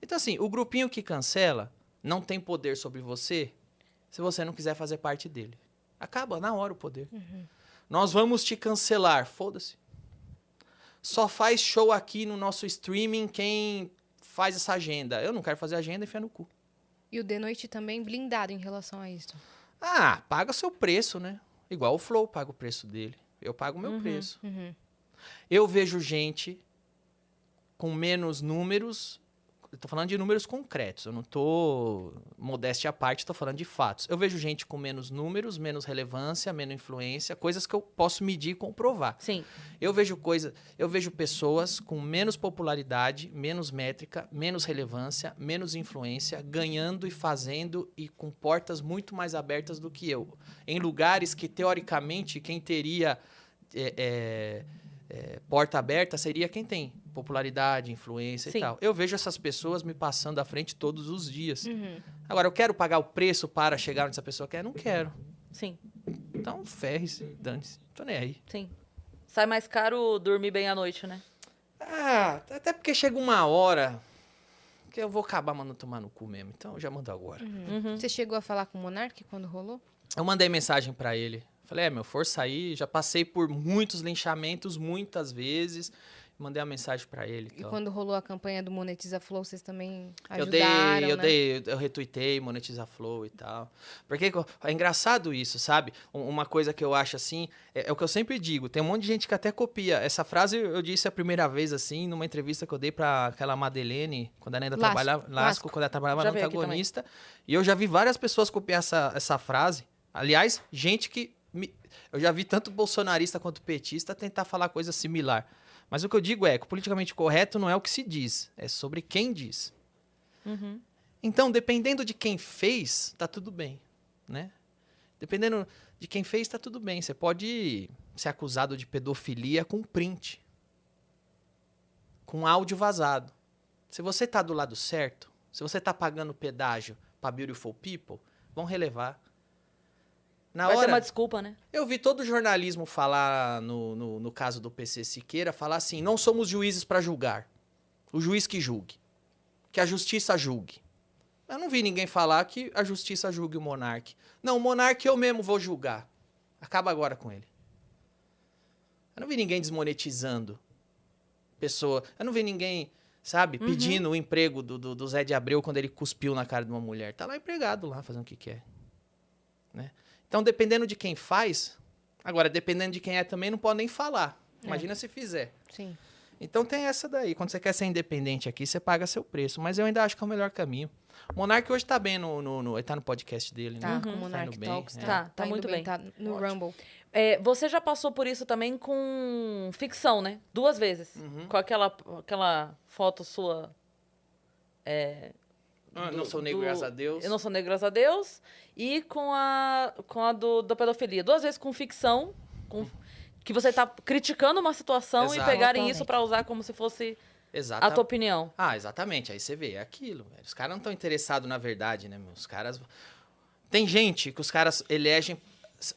Então, assim, o grupinho que cancela não tem poder sobre você se você não quiser fazer parte dele. Acaba na hora o poder. Uhum. Nós vamos te cancelar. Foda-se. Só faz show aqui no nosso streaming quem faz essa agenda. Eu não quero fazer agenda, enfia no cu. E o The Noite também blindado em relação a isso. Ah, paga seu preço, né? Igual o Flow paga o preço dele. Eu pago o meu uhum, preço. Uhum. Eu vejo gente com menos números Estou falando de números concretos, eu não estou modéstia à parte, estou falando de fatos. Eu vejo gente com menos números, menos relevância, menos influência, coisas que eu posso medir e comprovar. Sim. Eu vejo coisas. eu vejo pessoas com menos popularidade, menos métrica, menos relevância, menos influência, ganhando e fazendo e com portas muito mais abertas do que eu, em lugares que teoricamente quem teria é, é, é, porta aberta seria quem tem popularidade, influência Sim. e tal. Eu vejo essas pessoas me passando à frente todos os dias. Uhum. Agora, eu quero pagar o preço para chegar onde essa pessoa quer? Não quero. Sim. Então, ferre-se, dane-se. Tô nem aí. Sim. Sai mais caro dormir bem à noite, né? Ah, até porque chega uma hora que eu vou acabar mandando tomar no cu mesmo. Então, eu já mando agora. Uhum. uhum. Você chegou a falar com o Monark quando rolou? Eu mandei mensagem para ele. Falei, é, meu, força aí. Já passei por muitos linchamentos muitas vezes. Mandei uma mensagem para ele. E tal. Então. quando rolou a campanha do Monetiza Flow, vocês também ajudaram, Eu né? dei, eu dei, eu retuitei Monetiza Flow e tal. Porque é engraçado isso, sabe? Uma coisa que eu acho assim, é, é, o que eu sempre digo, tem um monte de gente que até copia. Essa frase eu disse a primeira vez, assim, numa entrevista que eu dei para aquela Madeleine, quando ela ainda Lasco. trabalhava, Lasco, Lasco, quando ela trabalhava já na antagonista. E eu já vi várias pessoas copiar essa, essa frase. Aliás, gente que... Me, eu já vi tanto bolsonarista quanto petista tentar falar coisa similar. Mas o que eu digo é que o politicamente correto não é o que se diz, é sobre quem diz. Uhum. Então, dependendo de quem fez, tá tudo bem, né? Dependendo de quem fez, tá tudo bem. Você pode ser acusado de pedofilia com print, com áudio vazado. Se você tá do lado certo, se você tá pagando pedágio para beautiful people, vão relevar. Na Vai hora, ter uma desculpa, né? Eu vi todo o jornalismo falar, no, no, no caso do PC Siqueira, falar assim: não somos juízes para julgar. O juiz que julgue. Que a justiça julgue. Eu não vi ninguém falar que a justiça julgue o monarque. Não, o monarque eu mesmo vou julgar. Acaba agora com ele. Eu não vi ninguém desmonetizando pessoa. Eu não vi ninguém, sabe, uhum. pedindo o emprego do, do, do, Zé de Abreu quando ele cuspiu na cara de uma mulher. Tá lá empregado lá, fazendo o que quer. Né? Então, dependendo de quem faz, agora, dependendo de quem é também, não pode nem falar. É. Imagina é. se fizer. Sim. Então tem essa daí. Quando você quer ser independente aqui, você paga seu preço. Mas eu ainda acho que é o melhor caminho. O Monark hoje tá bem no. no, no ele tá no podcast dele, tá, né? Tá, o Monark tá no Talks. É. Tá, tá, tá muito bem. bem. Tá no Ótimo. Rumble. É, você já passou por isso também com ficção, né? Duas vezes. Uhum. Com aquela, aquela foto sua. É, ah, do, não sou negro, do... graças a Deus. Eu não sou negro, graças a Deus e com a, com a do, da pedofilia. Duas vezes com ficção, com, que você está criticando uma situação Exato. e pegarem Exatamente. isso para usar como se fosse Exata... a tua opinião. Ah, exatamente. Aí você vê, é aquilo. Velho. Os caras não estão interessados na verdade, né, meu? Os caras. Tem gente que os caras elegem.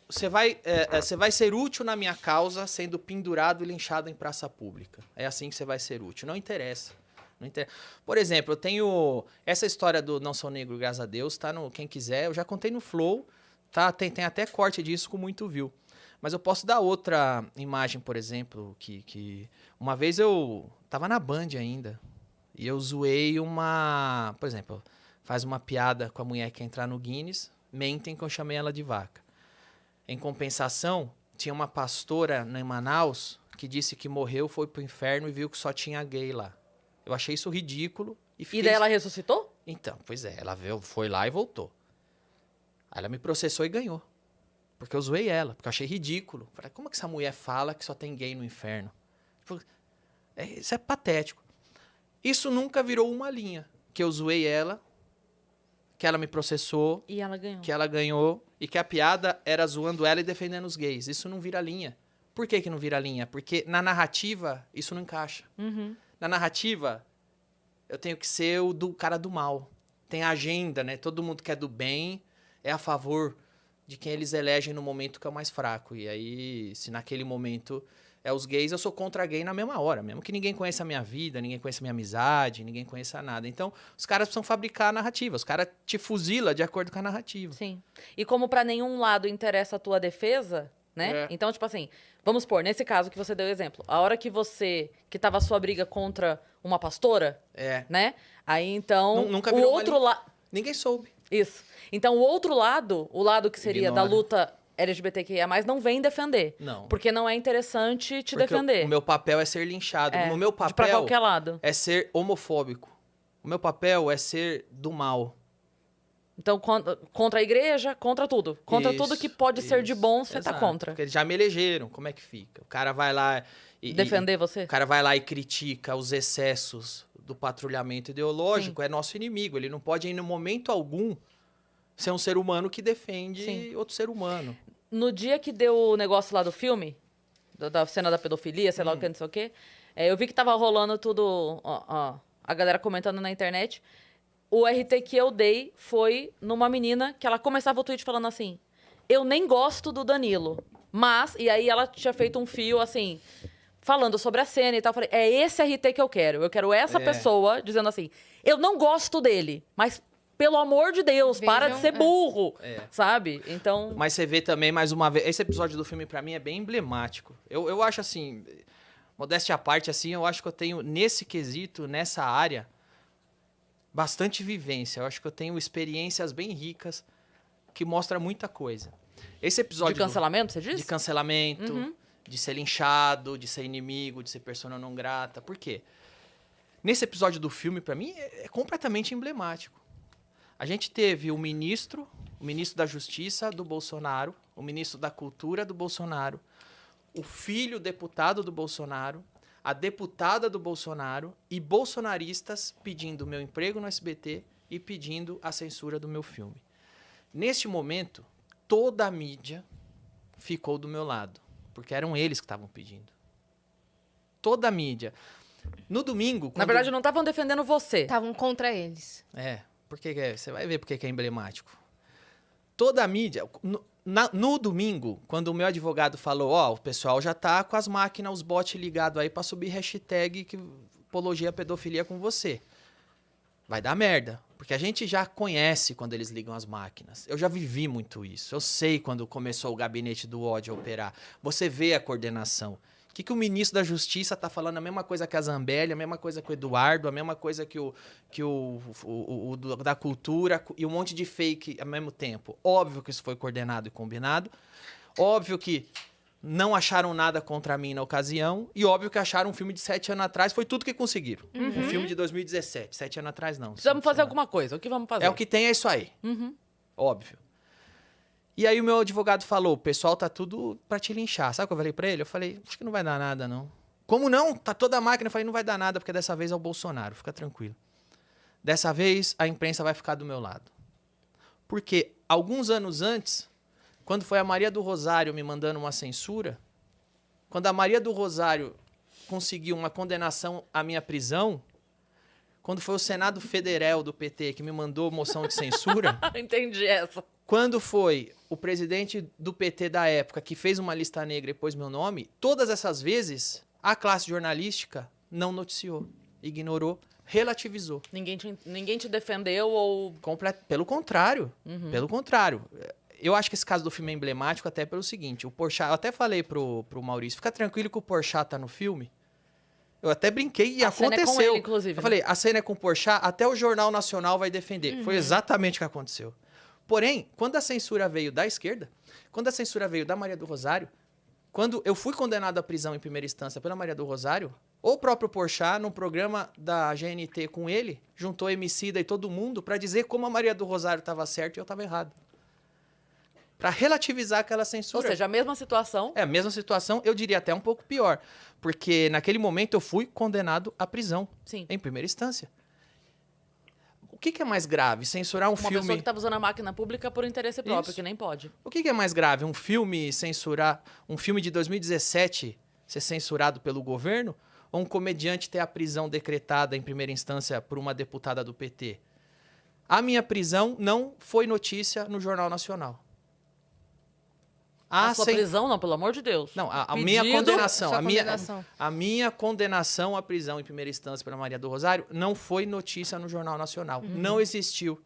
Você vai, é, é, você vai ser útil na minha causa sendo pendurado e linchado em praça pública. É assim que você vai ser útil. Não interessa. Não inter... Por exemplo, eu tenho essa história do Não Sou Negro, graças a Deus, tá no quem quiser, eu já contei no Flow, tá? Tem, tem até corte disso com muito view. Mas eu posso dar outra imagem, por exemplo, que, que uma vez eu tava na Band ainda e eu zoei uma, por exemplo, faz uma piada com a mulher que entrar no Guinness, mentem que eu chamei ela de vaca. Em compensação, tinha uma pastora em Manaus que disse que morreu, foi pro inferno e viu que só tinha gay lá. Eu achei isso ridículo. E, fiquei... e daí ela assim ressuscitou? Então, pois é. Ela veio, foi lá e voltou. Aí ela me processou e ganhou. Porque eu zoei ela, porque eu achei ridículo. Falei, como é que essa mulher fala que só tem gay no inferno? Tipo, é, isso é patético. Isso nunca virou uma linha. Que eu zoei ela, que ela me processou. E ela ganhou. Que ela ganhou. E que a piada era zoando ela e defendendo os gays. Isso não vira linha. Por que, que não vira linha? Porque na narrativa isso não encaixa. Uhum na narrativa, eu tenho que ser o do cara do mal. Tem a agenda, né? Todo mundo que é do bem é a favor de quem eles elegem no momento que é o mais fraco. E aí, se naquele momento é os gays, eu sou contra gay na mesma hora, mesmo que ninguém conheça a minha vida, ninguém conheça a minha amizade, ninguém conheça nada. Então, os caras precisam fabricar a narrativa, os caras te fuzila de acordo com a narrativa. Sim. E como para nenhum lado interessa a tua defesa, né? É. Então, tipo assim, vamos supor, nesse caso que você deu exemplo, a hora que você, que tava a sua briga contra uma pastora, é. né? Aí então, Nun, nunca o outro lado... Ninguém soube. Isso. Então, o outro lado, o lado que seria Ignora. da luta LGBTQIA+, não vem defender. Não. Porque não é interessante te porque defender. O, o meu papel é ser linchado. É, o meu papel... Pra qualquer lado. É ser homofóbico. O meu papel é ser do mal. Então, contra a igreja, contra tudo. Contra isso, tudo que pode isso. ser de bom, você tá contra. Porque eles já me elegeram, como é que fica? O cara vai lá e. Defender e, você? O cara vai lá e critica os excessos do patrulhamento ideológico, Sim. é nosso inimigo. Ele não pode, em momento algum, ser um ser humano que defende Sim. outro ser humano. No dia que deu o negócio lá do filme, da cena da pedofilia, sei hum. lá o hum. que, não sei o quê, é, eu vi que tava rolando tudo, ó, ó, a galera comentando na internet o RT que eu dei foi numa menina que ela começava o tweet falando assim: Eu nem gosto do Danilo. Mas, e aí ela tinha feito um fio assim, falando sobre a cena e tal. Eu falei: É esse RT que eu quero. Eu quero essa é. pessoa dizendo assim: Eu não gosto dele, mas. Pelo amor de Deus, Vejam, para de ser é. burro, é. sabe? Então. Mas você vê também mais uma vez. Esse episódio do filme, para mim, é bem emblemático. Eu, eu acho assim. Modéstia à parte, assim, eu acho que eu tenho, nesse quesito, nessa área, bastante vivência. Eu acho que eu tenho experiências bem ricas que mostra muita coisa. Esse episódio. De cancelamento, você disse? De cancelamento, uhum. de ser linchado, de ser inimigo, de ser persona não grata. Por quê? Nesse episódio do filme, para mim, é completamente emblemático. A gente teve o ministro, o ministro da Justiça do Bolsonaro, o ministro da Cultura do Bolsonaro, o filho deputado do Bolsonaro, a deputada do Bolsonaro e bolsonaristas pedindo meu emprego no SBT e pedindo a censura do meu filme. Neste momento, toda a mídia ficou do meu lado, porque eram eles que estavam pedindo. Toda a mídia. No domingo. Na verdade, não estavam defendendo você. Estavam contra eles. É. Porque é, você vai ver porque é emblemático. Toda a mídia. No, na, no domingo, quando o meu advogado falou, ó, oh, o pessoal já tá com as máquinas, os bots ligados aí para subir hashtag que apologia pedofilia com você. Vai dar merda. Porque a gente já conhece quando eles ligam as máquinas. Eu já vivi muito isso. Eu sei quando começou o gabinete do ódio a operar. Você vê a coordenação que, que o ministro da Justiça está falando a mesma coisa que a Zambelli, a mesma coisa que o Eduardo, a mesma coisa que o, que o, o, o, o da cultura e um monte de fake ao mesmo tempo? Óbvio que isso foi coordenado e combinado. Óbvio que não acharam nada contra mim na ocasião. E óbvio que acharam um filme de sete anos atrás, foi tudo que conseguiram. Uhum. Um filme de 2017, sete anos atrás não. Precisamos fazer alguma coisa, o que vamos fazer? É o que tem, é isso aí. Uhum. Óbvio. E aí o meu advogado falou: o pessoal tá tudo pra te linchar. Sabe o que eu falei pra ele? Eu falei: acho que não vai dar nada, não. Como não? Tá toda a máquina. Eu falei: não vai dar nada, porque dessa vez é o Bolsonaro. Fica tranquilo. Dessa vez a imprensa vai ficar do meu lado. Porque alguns anos antes, quando foi a Maria do Rosário me mandando uma censura, quando a Maria do Rosário conseguiu uma condenação à minha prisão, quando foi o Senado Federal do PT que me mandou moção de censura. Entendi essa. Quando foi o presidente do PT da época que fez uma lista negra e pôs meu nome, todas essas vezes a classe jornalística não noticiou, ignorou, relativizou. Ninguém te, ninguém te defendeu ou. Comple pelo contrário. Uhum. Pelo contrário. Eu acho que esse caso do filme é emblemático até pelo seguinte: o Porchat, eu até falei pro, pro Maurício, fica tranquilo que o Porchat tá no filme. Eu até brinquei e a aconteceu. Cena é com ele, inclusive, eu né? falei, a cena é com o Porchat, até o Jornal Nacional vai defender. Uhum. Foi exatamente o que aconteceu. Porém, quando a censura veio da esquerda, quando a censura veio da Maria do Rosário, quando eu fui condenado à prisão em primeira instância pela Maria do Rosário, o próprio Porchat, num programa da GNT com ele, juntou Emicida e todo mundo para dizer como a Maria do Rosário estava certa e eu estava errado. Para relativizar aquela censura. Ou seja, a mesma situação. É, a mesma situação, eu diria até um pouco pior. Porque naquele momento eu fui condenado à prisão. Sim. Em primeira instância que, que, é mais grave? Censurar um Uma filme. Uma pessoa que estava tá usando a máquina pública por interesse próprio, Isso. que nem pode. O que, que, é mais grave? Um filme censurar. Um filme de 2017 ser censurado pelo governo? Ou um comediante ter a prisão decretada em primeira instância por uma deputada do PT? A minha prisão não foi notícia no Jornal Nacional a, ah, sua prisão, não, pelo amor de Deus. Não, a, a minha condenação, a, Minha, a minha condenação à prisão em primeira instância pela Maria do Rosário não foi notícia no Jornal Nacional. Uhum. Não existiu.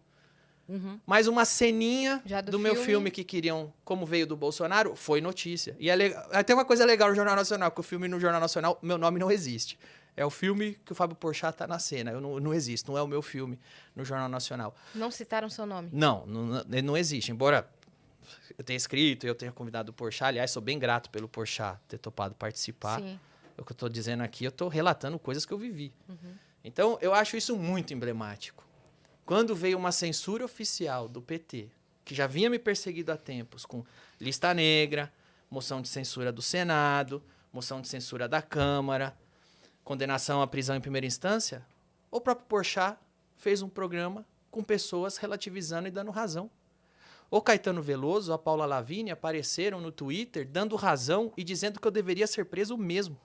Uhum. Mas uma ceninha Já do, do filme. meu filme que queriam, como veio do Bolsonaro, foi notícia. E é, é uma coisa legal no Jornal Nacional, que o filme no Jornal Nacional, meu nome não existe. É o filme que o Fábio Porchat tá na cena. Eu não, não existe, não é o meu filme no Jornal Nacional. Não citaram seu nome? Não, não, não existe. Embora eu tenho escrito, eu tenho convidado o Porchat. Aliás, sou bem grato pelo Porchat ter topado participar. Sim. É o que eu estou dizendo aqui, eu estou relatando coisas que eu vivi. Uhum. Então, eu acho isso muito emblemático. Quando veio uma censura oficial do PT, que já vinha me perseguido há tempos, com lista negra, moção de censura do Senado, moção de censura da Câmara, condenação à prisão em primeira instância, o próprio Porchat fez um programa com pessoas relativizando e dando razão o Caetano Veloso, a Paula Lavigne apareceram no Twitter dando razão e dizendo que eu deveria ser preso mesmo.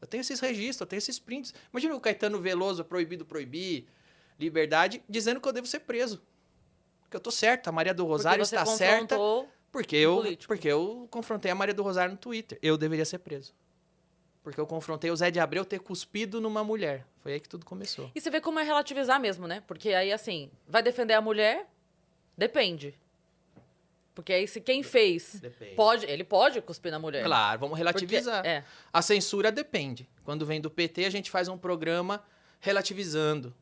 Eu tenho esses registros, eu tenho esses prints. Imagina o Caetano Veloso proibido proibir, liberdade, dizendo que eu devo ser preso. Que eu tô certo, a Maria do Rosário está certa. Porque eu, porque eu confrontei a Maria do Rosário no Twitter. Eu deveria ser preso. Porque eu confrontei o Zé de Abreu ter cuspido numa mulher. Foi aí que tudo começou. E você vê como é relativizar mesmo, né? Porque aí, assim, vai defender a mulher? Depende. Porque aí, se quem fez, depende. pode, ele pode cuspir na mulher. Claro, vamos relativizar. Porque, é. A censura depende. Quando vem do PT, a gente faz um programa relativizando.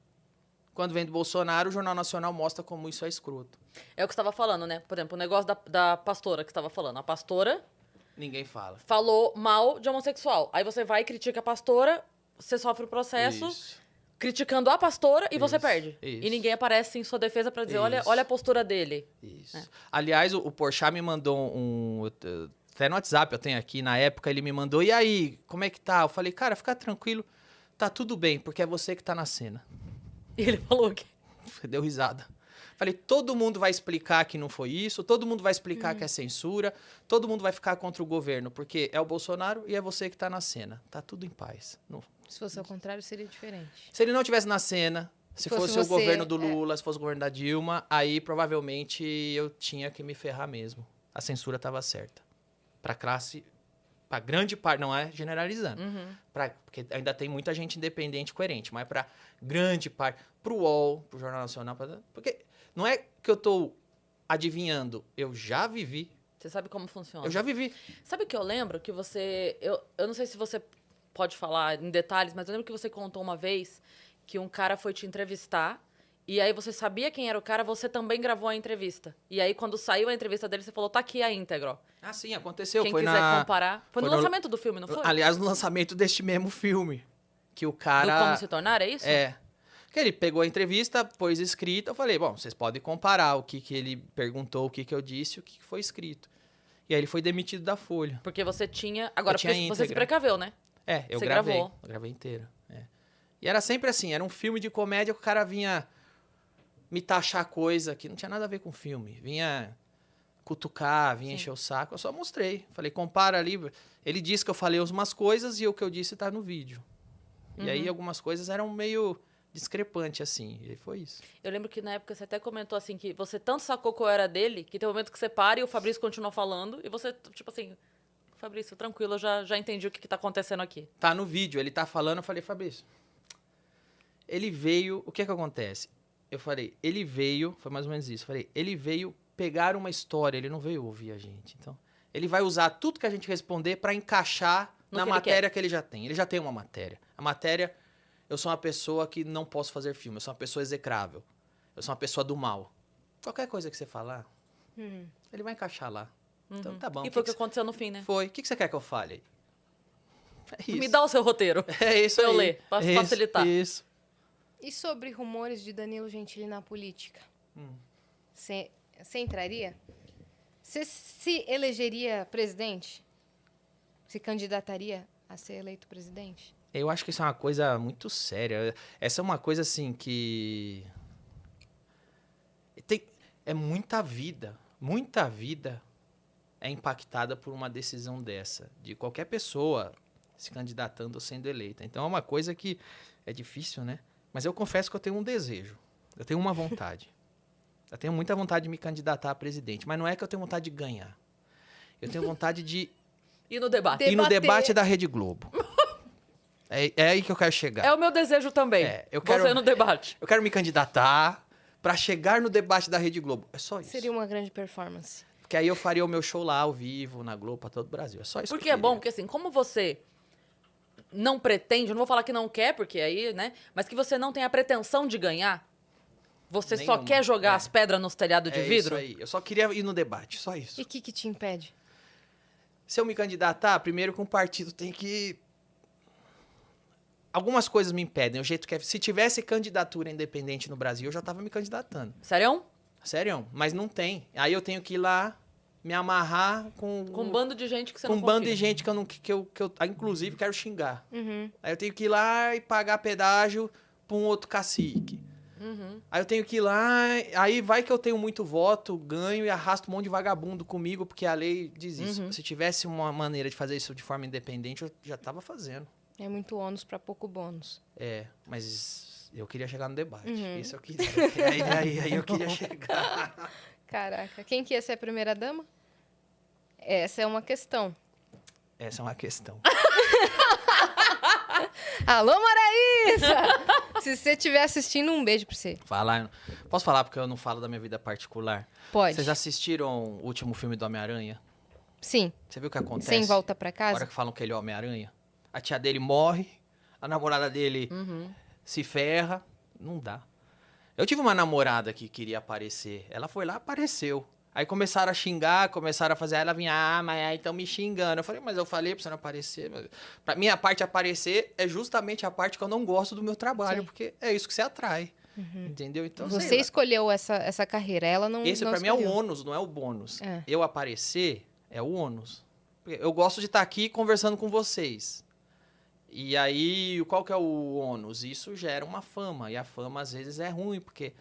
Quando vem do Bolsonaro, o Jornal Nacional mostra como isso é escroto. É o que estava falando, né? Por exemplo, o negócio da, da pastora que estava falando. A pastora. Ninguém fala. Falou mal de homossexual. Aí você vai e critica a pastora, você sofre o processo. Isso criticando a pastora e isso, você perde. Isso. E ninguém aparece em sua defesa para dizer, olha, olha a postura dele. Isso. É. Aliás, o, o Porchat me mandou um... Até no WhatsApp eu tenho aqui, na época ele me mandou, e aí, como é que tá? Eu falei, cara, fica tranquilo, tá tudo bem, porque é você que tá na cena. E ele falou o quê? Deu risada. Falei, todo mundo vai explicar que não foi isso, todo mundo vai explicar uhum. que é censura, todo mundo vai ficar contra o governo, porque é o Bolsonaro e é você que tá na cena. Tá tudo em paz. Não, se fosse ao contrário, seria diferente. Se ele não tivesse na cena, se fosse, fosse o governo do é. Lula, é. se fosse o governo da Dilma, aí provavelmente eu tinha que me ferrar mesmo. A censura estava certa. Para classe, para grande parte, não é generalizando, uhum. Pra, porque ainda tem muita gente independente coerente, mas para grande parte, para o UOL, para o Jornal Nacional, pra, porque não é que eu estou adivinhando, eu já vivi. Você sabe como funciona. Eu já vivi. Sabe o que eu lembro? Que você. Eu, eu não sei se você pode falar em detalhes, mas eu lembro que você contou uma vez que um cara foi te entrevistar e aí você sabia quem era o cara, você também gravou a entrevista. E aí quando saiu a entrevista dele, você falou: "Tá aqui a íntegro". Ah, sim, aconteceu, quem foi quiser na... comparar. Foi, foi no, no lançamento do filme, não foi? Aliás, no lançamento deste mesmo filme, que o cara Do como se tornar é isso? É. Que ele pegou a entrevista, pôs escrita, eu falei: "Bom, vocês podem comparar o que que ele perguntou, o que que eu disse, o que, que foi escrito". E aí ele foi demitido da Folha. Porque você tinha. Agora, tinha você se precaveu, né? É, eu Você gravei. Gravou. Eu gravei inteiro. É. E era sempre assim, era um filme de comédia que o cara vinha me taxar coisa que não tinha nada a ver com filme. Vinha cutucar, vinha Sim. encher o saco. Eu só mostrei. Falei, compara ali. Ele disse que eu falei umas coisas e o que eu disse tá no vídeo. Uhum. E aí uhum. algumas coisas eram meio discrepante, assim. E foi isso. Eu lembro que na época você até comentou assim que você tanto sacou qual era dele, que tem um momento que você para e o Fabrício continua falando, e você, tipo assim, Fabrício, tranquilo, eu já, já entendi o que, que tá acontecendo aqui. Tá no vídeo, ele tá falando, eu falei, Fabrício. Ele veio, o que é que acontece? Eu falei, ele veio, foi mais ou menos isso, eu falei, ele veio pegar uma história, ele não veio ouvir a gente. Então, ele vai usar tudo que a gente responder para encaixar no na que matéria ele que ele já tem. Ele já tem uma matéria. A matéria, eu sou uma pessoa que não posso fazer filme, eu sou uma pessoa execrável, eu sou uma pessoa do mal. Qualquer coisa que você falar, uhum. ele vai encaixar lá. Então uhum. Então tá bom. E foi o que, que, aconteceu no fim, né? Foi. O que, você quer que eu fale? É isso. Me dá o seu roteiro. É isso pra aí. eu ler, pra é facilitar. Isso. E sobre rumores de Danilo Gentili na política? Você hum. entraria? Você se elegeria presidente? Se candidataria a ser eleito presidente? Eu acho que isso é uma coisa muito séria. Essa é uma coisa assim que. Tem... É muita vida. Muita vida é impactada por uma decisão dessa, de qualquer pessoa se candidatando ou sendo eleita. Então é uma coisa que é difícil, né? Mas eu confesso que eu tenho um desejo, eu tenho uma vontade. eu tenho muita vontade de me candidatar a presidente, mas não é que eu tenho vontade de ganhar. Eu tenho vontade de. ir no debate. Debater. Ir no debate da Rede Globo. é, é, aí que eu quero chegar. É o meu desejo também. É, eu quero. no debate. Eu quero me candidatar para chegar no debate da Rede Globo. É só isso. Seria uma grande performance. Porque aí eu faria o meu show lá ao vivo, na Globo, pra todo o Brasil. É só isso. Porque que é bom, porque assim, como você não pretende, eu não vou falar que não quer, porque aí, né? Mas que você não tem a pretensão de ganhar. Você só quer jogar é. as pedras nos telhados de é vidro? Isso aí. Eu só queria ir no debate, só isso. E o que, que te impede? Se eu me candidatar, primeiro com um o partido tem que. Algumas coisas me impedem. O jeito que é... Se tivesse candidatura independente no Brasil, eu já estava me candidatando. Sério? Sério? Mas não tem. Aí eu tenho que ir lá me amarrar com. Com um bando de gente que você com não Com um bando de gente que eu não. Que eu, que eu ah, inclusive quero xingar. Uhum. Aí eu tenho que ir lá e pagar pedágio pra um outro cacique. Uhum. Aí eu tenho que ir lá, aí vai que eu tenho muito voto, ganho e arrasto um monte de vagabundo comigo, porque a lei diz isso. Uhum. Se tivesse uma maneira de fazer isso de forma independente, eu já tava fazendo. É muito ônus para pouco bônus. É, mas eu queria chegar no debate. Uhum. Isso eu queria. aí, aí, aí eu queria chegar. Caraca, quem que ia ser a primeira dama? Essa é uma questão. Essa é uma questão. Alô, Maraísa! Se você estiver assistindo, um beijo pra você. Falar. Posso falar porque eu não falo da minha vida particular? Pode. Vocês assistiram o último filme do Homem-Aranha? Sim. Você viu o que acontece? Sem volta pra casa? Agora que falam que ele é Homem-Aranha. A tia dele morre, a namorada dele uhum se ferra, não dá. Eu tive uma namorada que queria aparecer. Ela foi lá, apareceu. Aí começaram a xingar, começaram a fazer. ela vinha, ah, mas aí estão me xingando. Eu falei, mas eu falei pra você não aparecer. Pra minha parte aparecer é justamente a parte que eu não gosto do meu trabalho, Sim. porque é isso que você atrai. Uhum. Entendeu? Então Você escolheu essa, essa carreira, ela não. Esse para mim é o ônus, não é o bônus. É. Eu aparecer é o ônus. Eu gosto de estar tá aqui conversando com vocês. E aí, qual que é o ônus? Isso gera uma fama. E a fama, às vezes, é ruim, porque...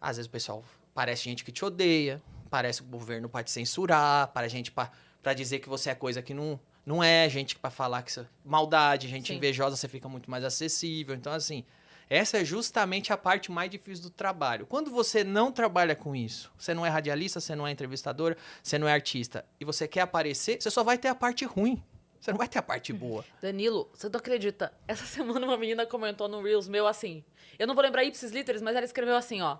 Às vezes o pessoal... Parece gente que te odeia. Parece o governo pra te censurar. para gente para dizer que você é coisa que não... Não é gente para falar que... Você, maldade, gente Sim. invejosa, você fica muito mais acessível. Então, assim... Essa é justamente a parte mais difícil do trabalho. Quando você não trabalha com isso, você não é radialista, você não é entrevistadora, você não é artista, e você quer aparecer, você só vai ter a parte ruim. Você não vai ter a parte boa. Danilo, você não acredita? Essa semana uma menina comentou no Reels meu assim. Eu não vou lembrar ipsis literis, mas ela escreveu assim, ó.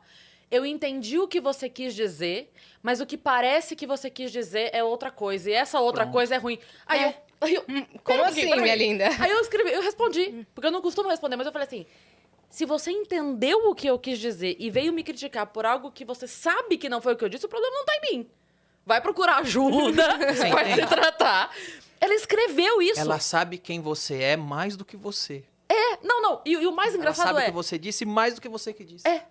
Eu entendi o que você quis dizer, mas o que parece que você quis dizer é outra coisa. E essa outra Pronto. coisa é ruim. Aí é. eu. Aí eu hum, Como assim, aqui, minha linda? Aí eu escrevi, eu respondi. Hum. Porque eu não costumo responder, mas eu falei assim. Se você entendeu o que eu quis dizer e veio me criticar por algo que você sabe que não foi o que eu disse, o problema não tá em mim. Vai procurar ajuda, vai se tratar. Ela escreveu isso. Ela sabe quem você é mais do que você. É, não, não. E, e o mais engraçado é. Ela sabe é... o que você disse mais do que você que disse. É.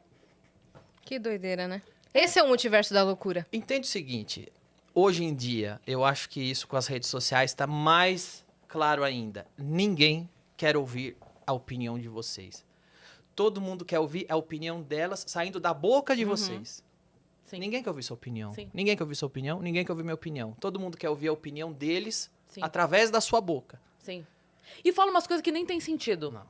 Que doideira, né? Esse é o multiverso da loucura. Entende o seguinte: hoje em dia, eu acho que isso com as redes sociais está mais claro ainda. Ninguém quer ouvir a opinião de vocês. Todo mundo quer ouvir a opinião delas saindo da boca de uhum. vocês. Sim. Ninguém quer ouvir sua opinião. Sim. Ninguém quer ouvir sua opinião, ninguém quer ouvir minha opinião. Todo mundo quer ouvir a opinião deles Sim. através da sua boca. Sim. E fala umas coisas que nem tem sentido. Não.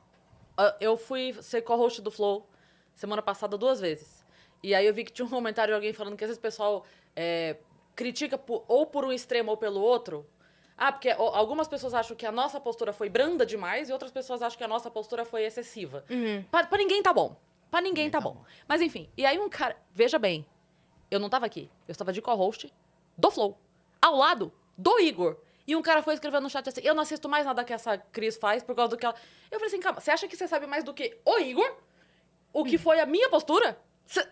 Ah, eu fui ser co-host do Flow semana passada duas vezes. E aí eu vi que tinha um comentário de alguém falando que às vezes o pessoal é, critica por, ou por um extremo ou pelo outro. Ah, porque algumas pessoas acham que a nossa postura foi branda demais e outras pessoas acham que a nossa postura foi excessiva. Uhum. Para ninguém tá bom. Para ninguém, ninguém tá, tá bom. bom. Mas enfim, e aí um cara. Veja bem, eu não tava aqui. Eu estava de co-host do Flow. Ao lado do Igor. E um cara foi escrevendo no chat assim: Eu não assisto mais nada que essa Cris faz por causa do que ela. Eu falei assim: Calma, você acha que você sabe mais do que o Igor? O que foi a minha postura? Cê...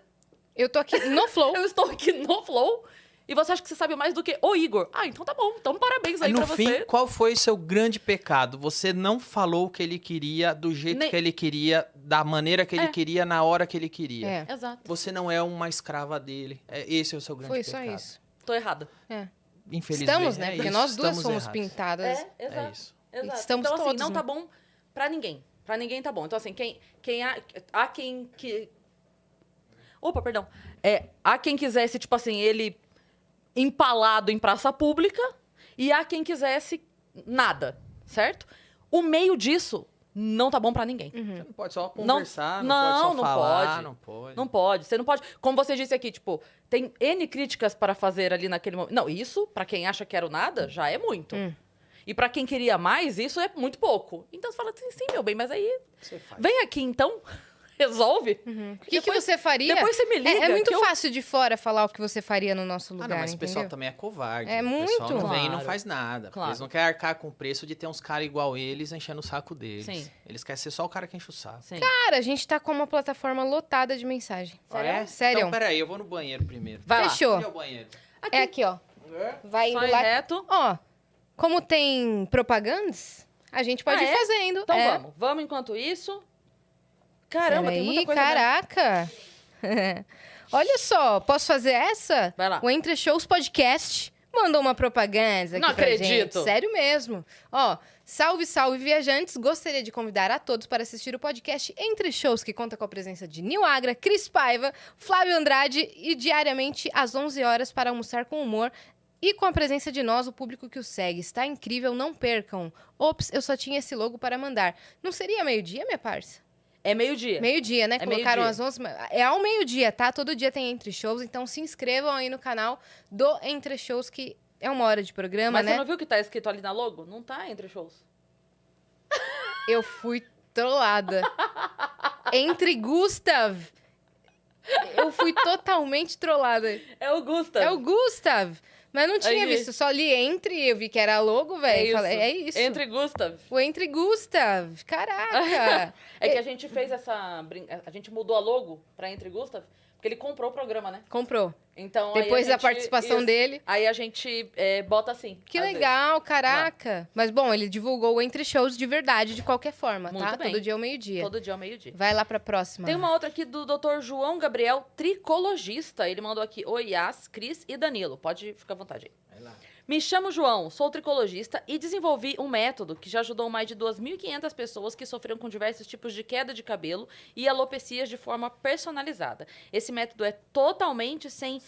Eu tô aqui no flow. eu estou aqui no flow. E você acha que você sabe mais do que o Igor? Ah, então tá bom. Então parabéns aí no pra fim, você. qual foi seu grande pecado? Você não falou o que ele queria, do jeito Nem... que ele queria, da maneira que ele é. queria, na hora que ele queria. É. Exato. Você não é uma escrava dele. É, esse é o seu grande foi pecado. Foi só isso. Tô errada. É infelizmente. Estamos, né? É Porque isso, nós duas somos pintadas. É, é, exato. É isso. Exato. Estamos então, todos, então, assim, assim, não né? tá bom para ninguém. Para ninguém tá bom. Então, assim, quem, quem há, há quem que. Opa, perdão. É, há quem quisesse, tipo assim, ele empalado em praça pública e há quem quisesse nada, certo? O meio disso não tá bom para ninguém. Uhum. Você não pode só conversar, não, não, não pode só não falar, pode. não pode. Não pode. Você não pode. Como você disse aqui, tipo, tem N críticas para fazer ali naquele momento. Não, isso, para quem acha que era o nada, já é muito. Hum. E para quem queria mais, isso é muito pouco. Então você fala assim, sim, meu bem, mas aí. Vem aqui então. resolve. Uhum. O que, depois, que você faria? Depois você me liga. É, é muito fácil eu... de fora falar o que você faria no nosso lugar. Ah, não, mas entendeu? o pessoal também é covarde. É muito. O pessoal não claro. vem e não faz nada. Claro. Eles não querem arcar com o preço de ter uns caras igual eles enchendo o saco deles. Sim. Eles querem ser só o cara que enche o saco. Sim. Cara, a gente tá com uma plataforma lotada de mensagem. Ah, é? Sério? É? Sério. Então, peraí, eu vou no banheiro primeiro. Vai Fechou. Lá. É, aqui. é aqui, ó. Vai indo lá. reto. Ó, como tem propagandas, a gente pode ah, ir é? fazendo. Então é. vamos. Vamos enquanto isso. Caramba, Peraí, tem muita coisa. Caraca! Olha só, posso fazer essa? Vai lá. O Entre Shows Podcast mandou uma propaganda aqui Não acredito. Gente. Sério mesmo. Ó, salve, salve viajantes. Gostaria de convidar a todos para assistir o podcast Entre Shows, que conta com a presença de Nil Agra, Cris Paiva, Flávio Andrade e diariamente às 11 horas para almoçar com humor e com a presença de nós, o público que o segue. Está incrível, não percam. Ops, eu só tinha esse logo para mandar. Não seria meio-dia, minha parça? É meio-dia. Meio-dia, né? É Colocaram meio às 11. É ao meio-dia, tá? Todo dia tem entre shows, então se inscrevam aí no canal do Entre Shows, que é uma hora de programa, Mas né? Mas você não viu o que tá escrito ali na logo? Não tá entre shows. Eu fui trollada. entre Gustav. Eu fui totalmente trollada. É o Gustav. É o Gustav. Mas não tinha Aí, visto, só li Entre, eu vi que era logo, velho. É falei, é isso. Entre Gustav. O Entre Gustav, caraca. é que a gente fez essa... A gente mudou a logo pra Entre Gustav porque ele comprou o programa, né? Comprou. Então, Depois gente, da participação isso, dele. Aí a gente é, bota assim. Que legal, vezes. caraca. Não. Mas bom, ele divulgou entre shows de verdade, de qualquer forma, Muito tá? Bem. Todo dia ao meio-dia. Todo dia ao meio-dia. Vai lá pra próxima. Tem uma outra aqui do Dr. João Gabriel, tricologista. Ele mandou aqui: Oi, Yas, Cris e Danilo. Pode ficar à vontade aí. Vai lá. Me chamo João, sou tricologista e desenvolvi um método que já ajudou mais de 2.500 pessoas que sofreram com diversos tipos de queda de cabelo e alopecias de forma personalizada. Esse método é totalmente sem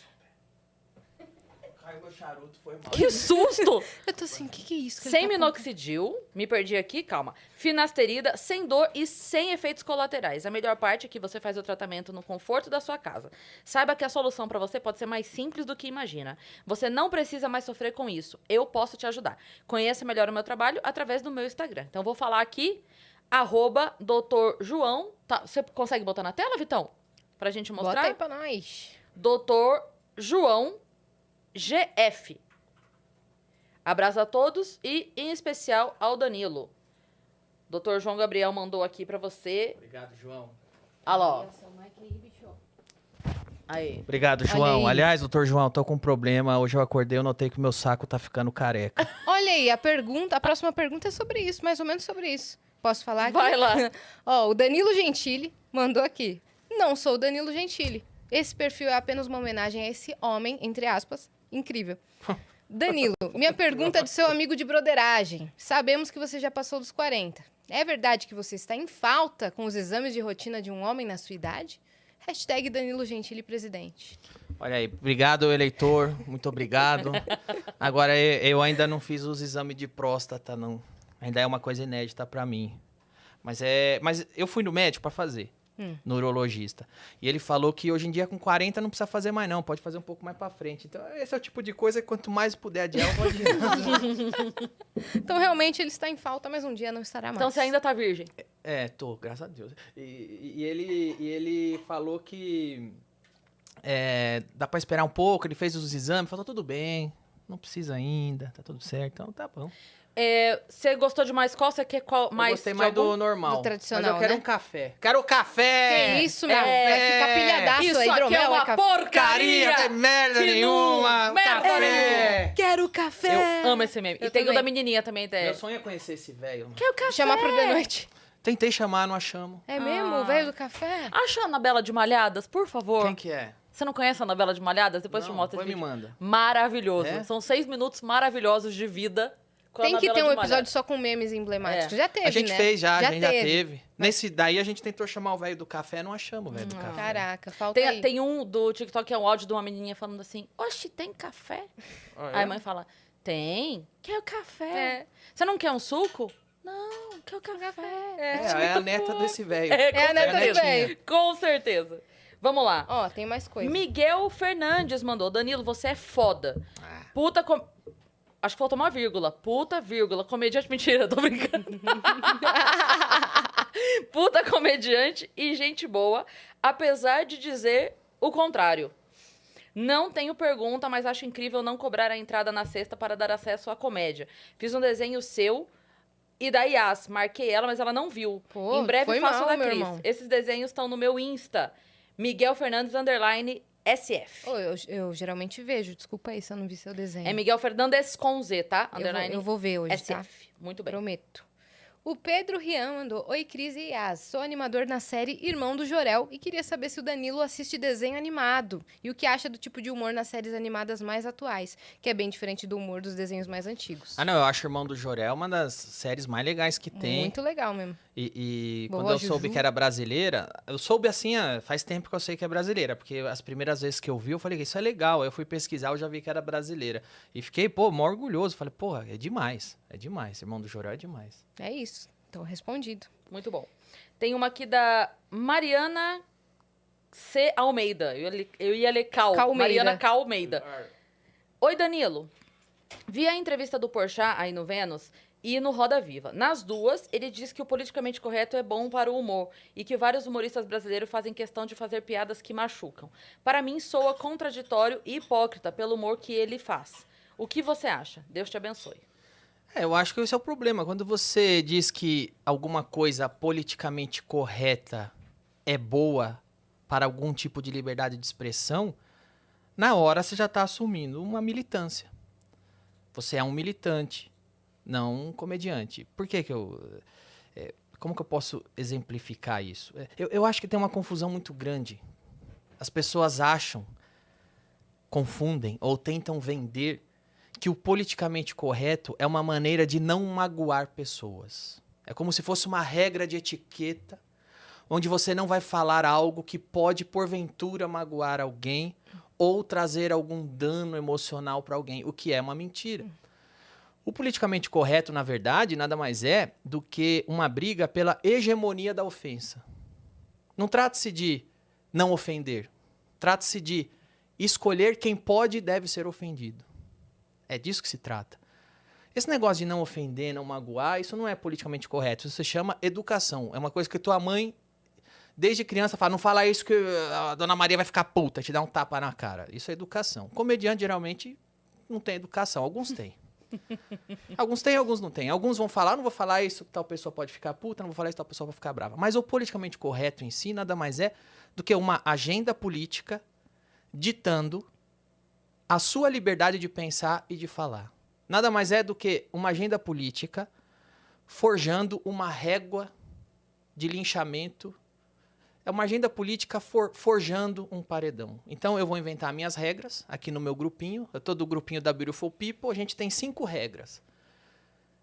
meu charuto, foi mal. Que susto! Eu tô assim, o que, que é isso? Que sem tá minoxidil, me perdi aqui, calma. Finasterida, sem dor e sem efeitos colaterais. A melhor parte é que você faz o tratamento no conforto da sua casa. Saiba que a solução para você pode ser mais simples do que imagina. Você não precisa mais sofrer com isso. Eu posso te ajudar. Conheça melhor o meu trabalho através do meu Instagram. Então, vou falar aqui, arroba João. Tá, você consegue botar na tela, Vitão? Pra gente mostrar? Bota aí pra nós. Doutor João GF. Abraço a todos e, em especial, ao Danilo. Doutor João Gabriel mandou aqui para você. Obrigado, João. Alô. Aí. Obrigado, João. Aí. Aliás, doutor João, tô com um problema. Hoje eu acordei e notei que meu saco tá ficando careca. Olha aí, a pergunta, a próxima pergunta é sobre isso, mais ou menos sobre isso. Posso falar aqui? Vai lá. Ó, o Danilo Gentili mandou aqui. Não sou o Danilo Gentili. Esse perfil é apenas uma homenagem a esse homem, entre aspas, incrível. Hum. Danilo, minha pergunta é do seu amigo de broderagem. Sabemos que você já passou dos 40. É verdade que você está em falta com os exames de rotina de um homem na sua idade? Hashtag Danilo Gentili presidente. Olha aí, obrigado, eleitor. Muito obrigado. Agora, eu ainda não fiz os exames de próstata, não. Ainda é uma coisa inédita para mim. Mas é, mas eu fui no médico para fazer. Hum. neurologista. E ele falou que hoje em dia com 40 não precisa fazer mais não, pode fazer um pouco mais para frente. Então, esse é o tipo de coisa que quanto mais puder adiar, eu vou então, realmente ele está em falta, mas um dia não estará então, mais. Então, você ainda tá virgem? É, é tô, graças a Deus. E, e, ele, e ele falou que é, dá para esperar um pouco, ele fez os exames, falou tá tudo bem, não precisa ainda, tá tudo certo. Então, tá bom. É, você é, gostou de mais qual? Você quer qual mais? Eu gostei mais algum? do normal. Do tradicional. Mas eu quero né? um café. Quero café! Que isso, meu? É, fica pilhadaço. Isso é aqui é uma é porcaria! Não tem merda que nenhuma! Merda café. Quero Quero café! Eu amo esse meme. Eu e tem o da menininha também, até. Meu sonho é conhecer esse velho. Quero café! Chamar pro The Noite. Tentei chamar, não achamos. É mesmo? Ah. O velho do café? Acha a Anabela de Malhadas, por favor. Quem que é? Você não conhece a Anabela de Malhadas? Depois não, te mostro. me manda. Maravilhoso. É? São seis minutos maravilhosos de vida tem que ter um episódio só com memes emblemáticos. É. Já teve, né? A gente né? fez, já, já a gente teve. já teve. Nesse daí a gente tentou chamar o velho do café, não achamos o velho do café. Caraca, falta tem, aí. tem um do TikTok, é um áudio de uma menininha falando assim, oxe, tem café? Ah, é? Aí a mãe fala, tem, quer o café. É. Você não quer um suco? Não, quer o café. É. é, é a neta desse velho. É, é a neta desse velho. Com certeza. Vamos lá. Ó, tem mais coisa. Miguel Fernandes mandou. Danilo, você é foda. Ah. Puta com... Acho que faltou uma vírgula. Puta, vírgula. Comediante. Mentira, tô brincando. Puta comediante e gente boa, apesar de dizer o contrário. Não tenho pergunta, mas acho incrível não cobrar a entrada na sexta para dar acesso à comédia. Fiz um desenho seu e da Yas. Marquei ela, mas ela não viu. Pô, em breve faço mal, da Cris. Esses desenhos estão no meu Insta. Miguel Fernandes Underline SF. Oh, eu, eu, geralmente vejo, desculpa aí se eu não vi seu desenho. É Miguel Fernandes com Z, tá? Underline. Eu vou, eu vou ver hoje, SF. Tá? Muito bem. Prometo. O Pedro Rian mandou: Oi, Cris e Yas. Sou animador na série Irmão do Jorel e queria saber se o Danilo assiste desenho animado e o que acha do tipo de humor nas séries animadas mais atuais, que é bem diferente do humor dos desenhos mais antigos. Ah, não, eu acho Irmão do Jorel uma das séries mais legais que tem. Muito legal mesmo. E, e quando eu soube que era brasileira, eu soube assim, ah, faz tempo que eu sei que é brasileira, porque as primeiras vezes que eu vi, eu falei, isso é legal. Aí eu fui pesquisar, eu já vi que era brasileira. E fiquei, pô, mó orgulhoso. Falei, porra, é demais, é demais. Irmão do Joró é demais. É isso. Então, respondido. Muito bom. Tem uma aqui da Mariana C. Almeida. Eu, eu ia ler Cal. Calmeida. Mariana Cal Almeida. Oi, Danilo. Vi a entrevista do Porchat aí no Vênus e no Roda Viva. Nas duas, ele diz que o politicamente correto é bom para o humor e que vários humoristas brasileiros fazem questão de fazer piadas que machucam. Para mim, soa contraditório e hipócrita pelo humor que ele faz. O que você acha? Deus te abençoe. É, eu acho que esse é o problema. Quando você diz que alguma coisa politicamente correta é boa para algum tipo de liberdade de expressão, na hora você já está assumindo uma militância. Você é um militante não um comediante. Por que que eu... É, como que eu posso exemplificar isso? É, eu, eu acho que tem uma confusão muito grande. As pessoas acham, confundem ou tentam vender que o politicamente correto é uma maneira de não magoar pessoas. É como se fosse uma regra de etiqueta onde você não vai falar algo que pode porventura magoar alguém ou trazer algum dano emocional para alguém, o que é uma mentira. O politicamente correto, na verdade, nada mais é do que uma briga pela hegemonia da ofensa. Não trata-se de não ofender. Trata-se de escolher quem pode e deve ser ofendido. É disso que se trata. Esse negócio de não ofender, não magoar, isso não é politicamente correto. Isso se chama educação. É uma coisa que tua mãe, desde criança, fala: não fala isso que ah, a dona Maria vai ficar puta, te dá um tapa na cara. Isso é educação. Comediante geralmente não tem educação, alguns têm. alguns têm, alguns não têm. Alguns vão falar, não vou falar isso, tal pessoa pode ficar puta, não vou falar isso, tal pessoa vai ficar brava. Mas o politicamente correto em si nada mais é do que uma agenda política ditando a sua liberdade de pensar e de falar. Nada mais é do que uma agenda política forjando uma régua de linchamento é uma agenda política for, forjando um paredão. Então eu vou inventar minhas regras aqui no meu grupinho. Eu estou do grupinho da Beautiful People, a gente tem cinco regras.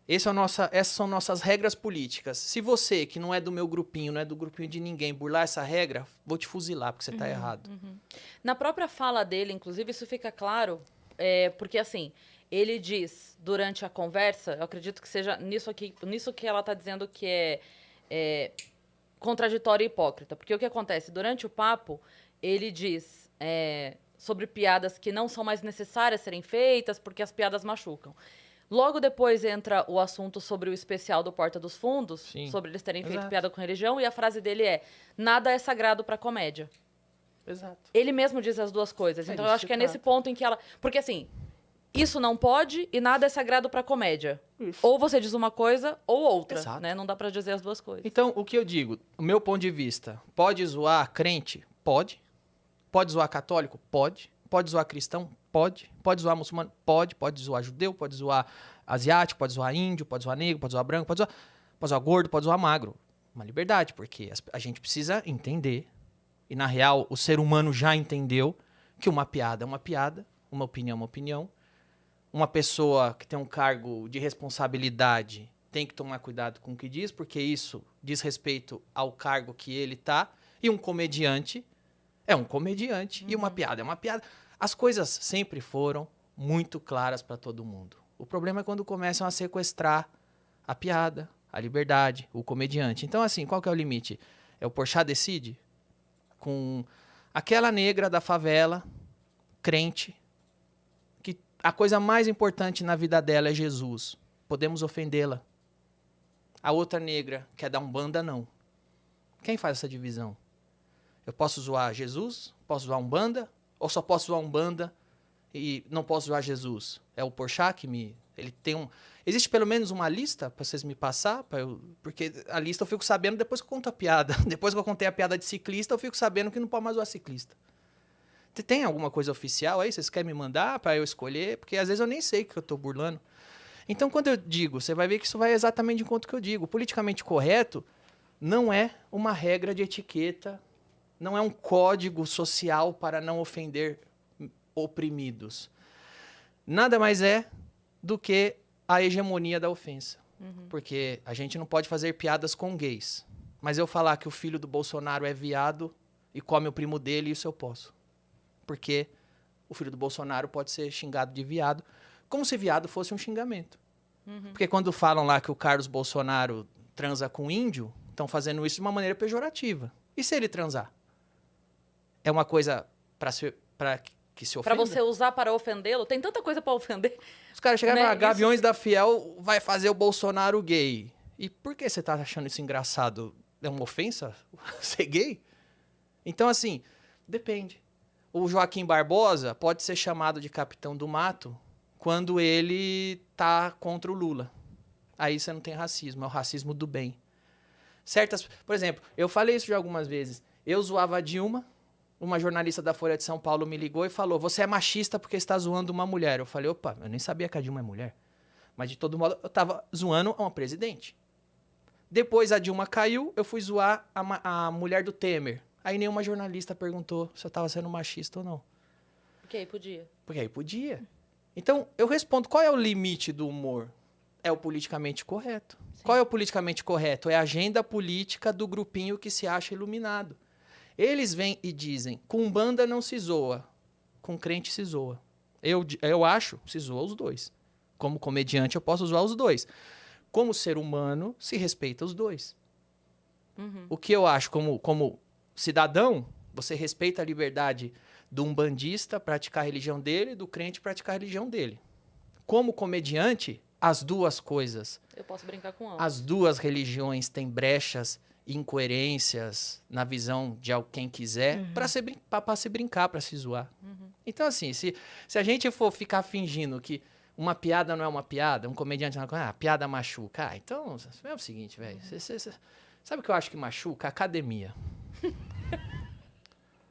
Esse é nossa, essas são nossas regras políticas. Se você, que não é do meu grupinho, não é do grupinho de ninguém, burlar essa regra, vou te fuzilar, porque você está uhum, errado. Uhum. Na própria fala dele, inclusive, isso fica claro, é, porque assim, ele diz durante a conversa, eu acredito que seja nisso aqui, nisso que ela está dizendo que é, é contraditório e hipócrita. Porque o que acontece? Durante o papo, ele diz é, sobre piadas que não são mais necessárias serem feitas porque as piadas machucam. Logo depois entra o assunto sobre o especial do Porta dos Fundos, Sim. sobre eles terem Exato. feito piada com religião, e a frase dele é: Nada é sagrado para comédia. Exato. Ele mesmo diz as duas coisas. É então eu acho que é nesse ponto em que ela. Porque assim, isso não pode e nada é sagrado para comédia. Isso. Ou você diz uma coisa ou outra, Exato. né? Não dá para dizer as duas coisas. Então, o que eu digo, o meu ponto de vista, pode zoar crente? Pode. Pode zoar católico? Pode. Pode zoar cristão? Pode. Pode zoar muçulmano? Pode. Pode zoar judeu, pode zoar asiático, pode zoar índio, pode zoar negro, pode zoar branco, pode zoar, pode zoar gordo, pode zoar magro. Uma liberdade, porque a gente precisa entender, e na real o ser humano já entendeu, que uma piada é uma piada, uma opinião é uma opinião, uma pessoa que tem um cargo de responsabilidade tem que tomar cuidado com o que diz, porque isso diz respeito ao cargo que ele tá. E um comediante é um comediante. Uhum. E uma uhum. piada é uma piada. As coisas sempre foram muito claras para todo mundo. O problema é quando começam a sequestrar a piada, a liberdade, o comediante. Então, assim, qual que é o limite? É o Porchat decide? Com aquela negra da favela, crente, a coisa mais importante na vida dela é Jesus. Podemos ofendê-la. A outra negra quer dar um banda, não. Quem faz essa divisão? Eu posso zoar Jesus? Posso zoar banda? Ou só posso zoar banda e não posso zoar Jesus? É o Porchat que me... Ele tem um... Existe pelo menos uma lista para vocês me passar? Eu... Porque a lista eu fico sabendo depois que eu conto a piada. Depois que eu contei a piada de ciclista, eu fico sabendo que não pode mais zoar ciclista. Tem alguma coisa oficial aí? Vocês querem me mandar para eu escolher? Porque às vezes eu nem sei que eu estou burlando. Então, quando eu digo, você vai ver que isso vai exatamente de encontro que eu digo. Politicamente correto não é uma regra de etiqueta, não é um código social para não ofender oprimidos. Nada mais é do que a hegemonia da ofensa. Uhum. Porque a gente não pode fazer piadas com gays. Mas eu falar que o filho do Bolsonaro é viado e come o primo dele, isso eu posso. Porque o filho do Bolsonaro pode ser xingado de viado, como se viado fosse um xingamento. Uhum. Porque quando falam lá que o Carlos Bolsonaro transa com índio, estão fazendo isso de uma maneira pejorativa. E se ele transar? É uma coisa para que se ofenda? Para você usar para ofendê-lo? Tem tanta coisa para ofender. Os caras chegaram né? lá, Gaviões isso... da Fiel vai fazer o Bolsonaro gay. E por que você tá achando isso engraçado? É uma ofensa ser gay? Então, assim, depende. O Joaquim Barbosa pode ser chamado de capitão do mato quando ele tá contra o Lula. Aí você não tem racismo, é o racismo do bem. Certas, por exemplo, eu falei isso já algumas vezes. Eu zoava a Dilma, uma jornalista da Folha de São Paulo me ligou e falou: "Você é machista porque está zoando uma mulher". Eu falei: "Opa, eu nem sabia que a Dilma é mulher". Mas de todo modo, eu tava zoando uma presidente. Depois a Dilma caiu, eu fui zoar a, a mulher do Temer. Aí nenhuma jornalista perguntou se eu estava sendo machista ou não. Porque aí podia. Porque aí podia. Então, eu respondo: qual é o limite do humor? É o politicamente correto. Sim. Qual é o politicamente correto? É a agenda política do grupinho que se acha iluminado. Eles vêm e dizem: com banda não se zoa, com crente se zoa. Eu, eu acho, se zoa os dois. Como comediante, eu posso zoar os dois. Como ser humano, se respeita os dois. Uhum. O que eu acho como, como cidadão, você respeita a liberdade do umbandista praticar a religião dele, e do crente praticar a religião dele. Como comediante, as duas coisas. Eu posso brincar com ela. As duas religiões têm brechas, incoerências na visão de quem quiser uhum. para se, brin se brincar, para se zoar. Uhum. Então, assim, se, se a gente for ficar fingindo que uma piada não é uma piada, um comediante não é uma piada, ah, piada machuca. Ah, então, é o seguinte, velho. Uhum. Sabe o que eu acho que machuca? Academia.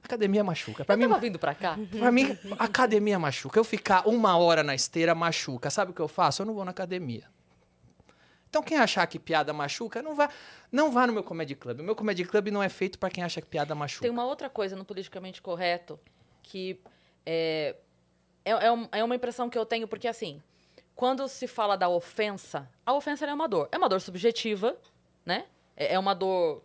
academia machuca. Pra eu mim, tava vindo pra cá? Pra mim, academia machuca. Eu ficar uma hora na esteira machuca. Sabe o que eu faço? Eu não vou na academia. Então, quem achar que piada machuca, não vá, não vá no meu comedy club. O meu comedy club não é feito para quem acha que piada machuca. Tem uma outra coisa no politicamente correto que é, é, é, é uma impressão que eu tenho, porque assim, quando se fala da ofensa, a ofensa é uma dor. É uma dor subjetiva, né? é, é uma dor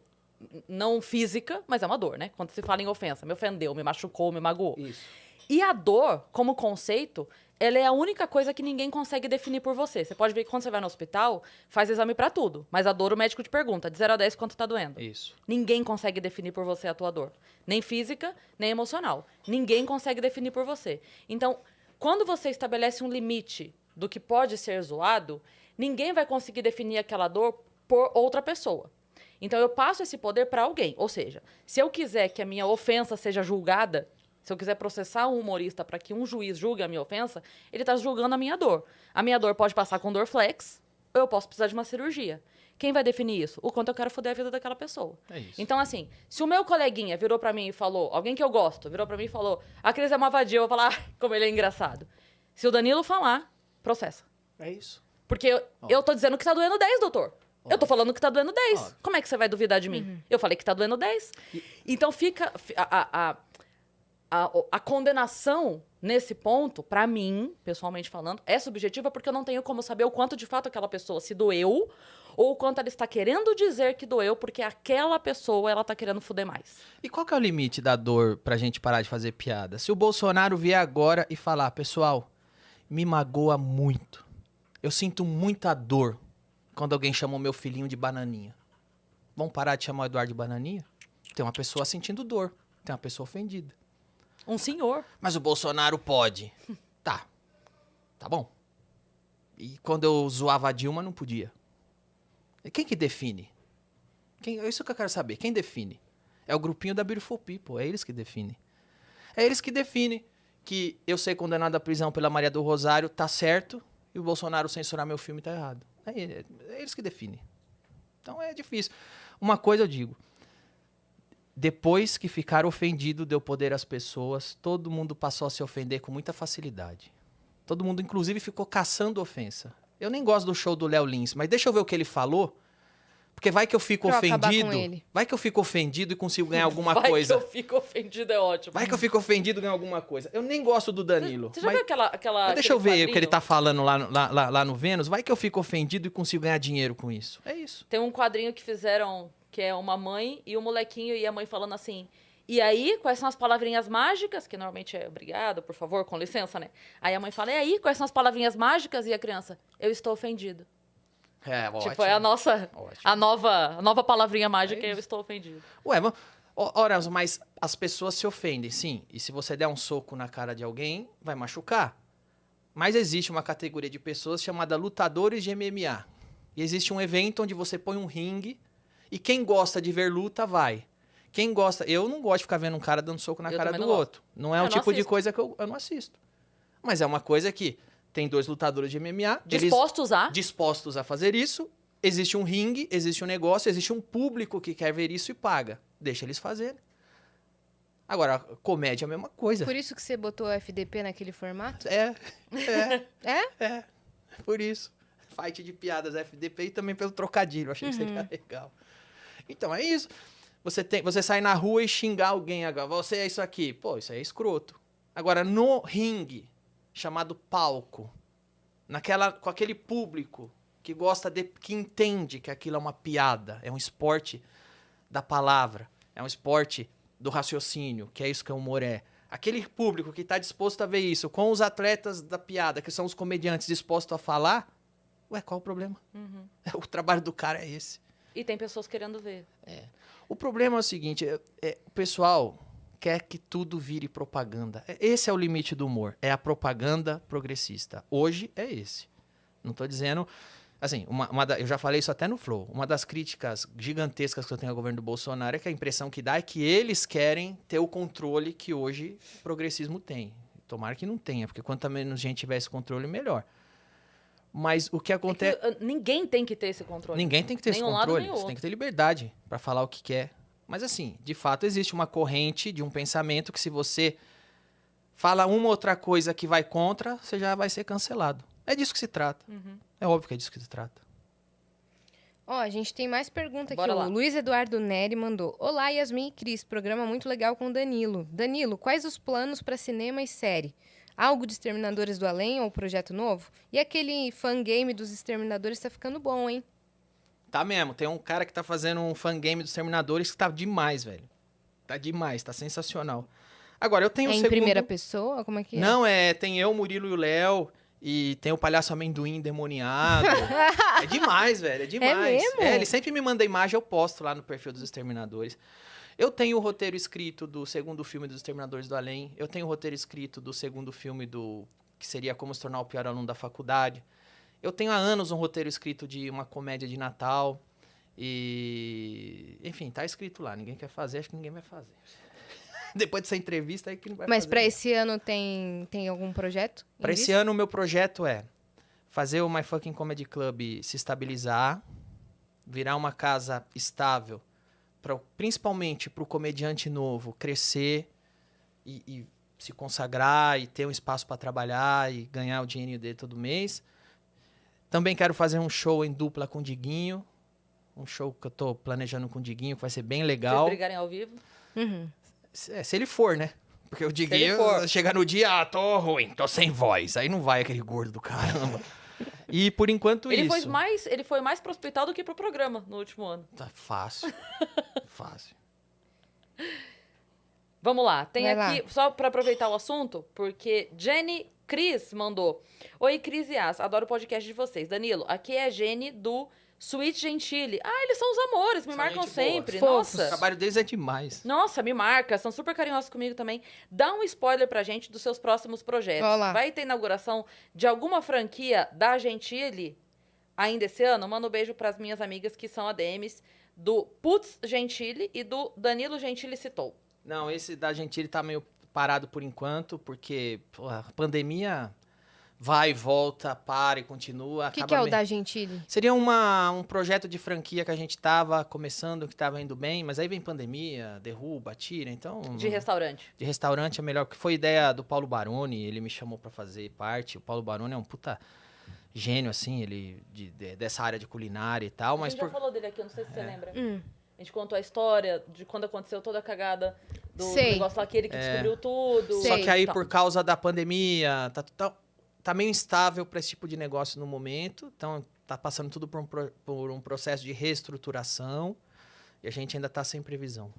não física, mas é uma dor, né? Quando se fala em ofensa, me ofendeu, me machucou, me magoou. Isso. E a dor, como conceito, ela é a única coisa que ninguém consegue definir por você. Você pode ver que quando você vai no hospital, faz exame para tudo, mas a dor o médico te pergunta, de 0 a 10 quanto tá doendo. Isso. Ninguém consegue definir por você a tua dor, nem física, nem emocional. Ninguém consegue definir por você. Então, quando você estabelece um limite do que pode ser zoado, ninguém vai conseguir definir aquela dor por outra pessoa. Então eu passo esse poder para alguém. Ou seja, se eu quiser que a minha ofensa seja julgada, se eu quiser processar um humorista para que um juiz julgue a minha ofensa, ele está julgando a minha dor. A minha dor pode passar com Dorflex, ou eu posso precisar de uma cirurgia. Quem vai definir isso? O quanto eu quero foder a vida daquela pessoa. É então, assim, se o meu coleguinha virou para mim e falou, alguém que eu gosto, virou para mim e falou, a Cris é uma vadia, eu vou falar ah, como ele é engraçado. Se o Danilo falar, processa. É isso. Porque eu, eu tô dizendo que tá doendo 10, doutor. Eu tô falando que tá doendo 10. Como é que você vai duvidar de mim? Uhum. Eu falei que tá doendo 10. E... Então fica a, a, a, a condenação nesse ponto, para mim, pessoalmente falando, é subjetiva porque eu não tenho como saber o quanto de fato aquela pessoa se doeu ou o quanto ela está querendo dizer que doeu porque aquela pessoa ela tá querendo fuder mais. E qual que é o limite da dor pra gente parar de fazer piada? Se o Bolsonaro vier agora e falar, pessoal, me magoa muito. Eu sinto muita dor quando alguém chama o meu filhinho de bananinha? Vão parar de chamar o Eduardo de bananinha? Tem uma pessoa sentindo dor, tem uma pessoa ofendida. Um senhor. Mas o Bolsonaro pode. tá. Tá bom. E quando eu zoava a Dilma, não podia. E quem que define? Quem, é isso que eu quero saber. Quem define? É o grupinho da Beautiful People. É eles que definem. É eles que definem que eu ser condenado à prisão pela Maria do Rosário tá certo e o Bolsonaro censurar meu filme tá errado. É, é eles que definem. Então é difícil. Uma coisa eu digo. Depois que ficar ofendido deu poder às pessoas, todo mundo passou a se ofender com muita facilidade. Todo mundo, inclusive, ficou caçando ofensa. Eu nem gosto do show do Léo Lins, mas deixa eu ver o que ele falou porque vai que eu fico pra ofendido. Vai que eu fico ofendido e consigo ganhar alguma vai coisa. Vai que eu fico ofendido é ótimo. Vai que eu fico ofendido e ganho alguma coisa. Eu nem gosto do Danilo. Você já mas... viu aquela. aquela deixa eu ver quadrinho? o que ele tá falando lá, lá, lá, lá no Vênus. Vai que eu fico ofendido e consigo ganhar dinheiro com isso. É isso. Tem um quadrinho que fizeram que é uma mãe e o um molequinho e a mãe falando assim. E aí, quais são as palavrinhas mágicas? Que normalmente é obrigado, por favor, com licença, né? Aí a mãe fala: e aí, quais são as palavrinhas mágicas? E a criança: eu estou ofendido. É, ótimo. Tipo, é a nossa. A nova, a nova palavrinha é mágica é eu estou ofendido. Ué, mas. Ora, mas as pessoas se ofendem, sim. E se você der um soco na cara de alguém, vai machucar. Mas existe uma categoria de pessoas chamada lutadores de MMA. E existe um evento onde você põe um ringue e quem gosta de ver luta vai. Quem gosta. Eu não gosto de ficar vendo um cara dando soco na eu cara do não outro. Não é eu o não tipo assisto. de coisa que eu, eu não assisto. Mas é uma coisa que tem dois lutadores de MMA. Dispostos a? Dispostos a fazer isso. Existe um ringue, existe um negócio, existe um público que quer ver isso e paga. Deixa eles fazerem. Agora, comédia é a mesma coisa. Por isso que você botou FDP naquele formato? É. É. é? É. Por isso. Fight de piadas FDP e também pelo trocadilho. Achei uhum. que seria uhum. legal. Então, é isso. Você, tem, você sai na rua e xingar alguém agora. Você é isso aqui. Pô, isso aí é escroto. Agora, no ringue, chamado palco. Naquela, com aquele público que gosta de que entende que aquilo é uma piada, é um esporte da palavra, é um esporte do raciocínio, que é isso que o humor é. Aquele público que está disposto a ver isso, com os atletas da piada, que são os comediantes dispostos a falar, ué, qual o problema? Uhum. O trabalho do cara é esse. E tem pessoas querendo ver. É. O problema é o seguinte, é, é, o pessoal quer que tudo vire propaganda. É, esse é o limite do humor. É a propaganda progressista. Hoje é esse. Não estou dizendo. Assim, uma, uma da, eu já falei isso até no Flow. Uma das críticas gigantescas que eu tenho ao governo do Bolsonaro é que a impressão que dá é que eles querem ter o controle que hoje o progressismo tem. Tomara que não tenha, porque quanto menos gente tiver esse controle, melhor. Mas o que acontece. É ninguém tem que ter esse controle. Ninguém tem que ter nem esse um controle. Você tem que ter liberdade para falar o que quer, mas assim, de fato existe uma corrente de um pensamento que se você fala uma outra coisa que vai contra, você já vai ser cancelado. É disso que se trata. Uhum. É óbvio que é disso que se trata. Ó, oh, a gente tem mais pergunta Bora aqui. Lá. O Luiz Eduardo Neri mandou. Olá, Yasmin e Cris. Programa muito legal com o Danilo. Danilo, quais os planos para cinema e série? Algo de Exterminadores do Além ou projeto novo? E aquele fangame dos Exterminadores está ficando bom, hein? Tá mesmo. Tem um cara que tá fazendo um fangame dos Terminadores que tá demais, velho. Tá demais, tá sensacional. Agora, eu tenho é um em primeira pessoa? Como é que é? Não, é... Tem eu, Murilo e o Léo. E tem o palhaço amendoim demoniado. é demais, velho. É, é demais. É, mesmo? é, ele sempre me manda imagem, eu posto lá no perfil dos Exterminadores. Eu tenho o roteiro escrito do segundo filme dos Exterminadores do Além. Eu tenho o roteiro escrito do segundo filme do. que seria Como Se Tornar o Pior Aluno da Faculdade. Eu tenho há anos um roteiro escrito de uma comédia de Natal. E. Enfim, tá escrito lá. Ninguém quer fazer, acho que ninguém vai fazer. Depois dessa entrevista aí é que não vai Mas para esse ano tem, tem algum projeto? Para esse ano, o meu projeto é fazer o My Fucking Comedy Club se estabilizar, virar uma casa estável, pra, principalmente para o comediante novo crescer e, e se consagrar e ter um espaço para trabalhar e ganhar o dinheiro dele todo mês. Também quero fazer um show em dupla com o Diguinho. Um show que eu tô planejando com o Diguinho, que vai ser bem legal. Vocês brigarem ao vivo? Uhum. Se, é, se ele for, né? Porque o Diguinho chegar no dia, ah, tô ruim, tô sem voz. Aí não vai aquele gordo do caramba. E por enquanto ele isso. Foi mais, ele foi mais pro hospital do que pro programa no último ano. Tá fácil. fácil. Vamos lá, tem vai aqui, lá. só para aproveitar o assunto, porque Jenny Cris mandou. Oi, Cris e As. Adoro o podcast de vocês. Danilo, aqui é a Gene do Suíte Gentile. Ah, eles são os amores, me são marcam sempre. Boa. Nossa. O trabalho deles é demais. Nossa, me marca. São super carinhosos comigo também. Dá um spoiler pra gente dos seus próximos projetos. Olá. Vai ter inauguração de alguma franquia da Gentile ainda esse ano? Manda um beijo pras minhas amigas que são ADMs do Putz Gentile e do Danilo Gentile Citou. Não, esse da Gentile tá meio parado por enquanto, porque pô, a pandemia vai, volta, para e continua. O que, que, é o bem. da Gentile? Seria uma, um projeto de franquia que a gente estava começando, que estava indo bem, mas aí vem pandemia, derruba, tira, então... De restaurante. De restaurante é melhor, porque foi ideia do Paulo Baroni, ele me chamou para fazer parte. O Paulo Baroni é um puta gênio, assim, ele de, de, dessa área de culinária e tal, mas... Você por... falou dele aqui, eu não sei se é. você lembra. Hum. A gente contou a história de quando aconteceu toda a cagada do, do negócio lá, aquele que é. descobriu tudo. Sei. Só que aí, tá. por causa da pandemia, tá, tá, tá meio instável para esse tipo de negócio no momento. Então, tá passando tudo por um, por um processo de reestruturação. E a gente ainda tá sem previsão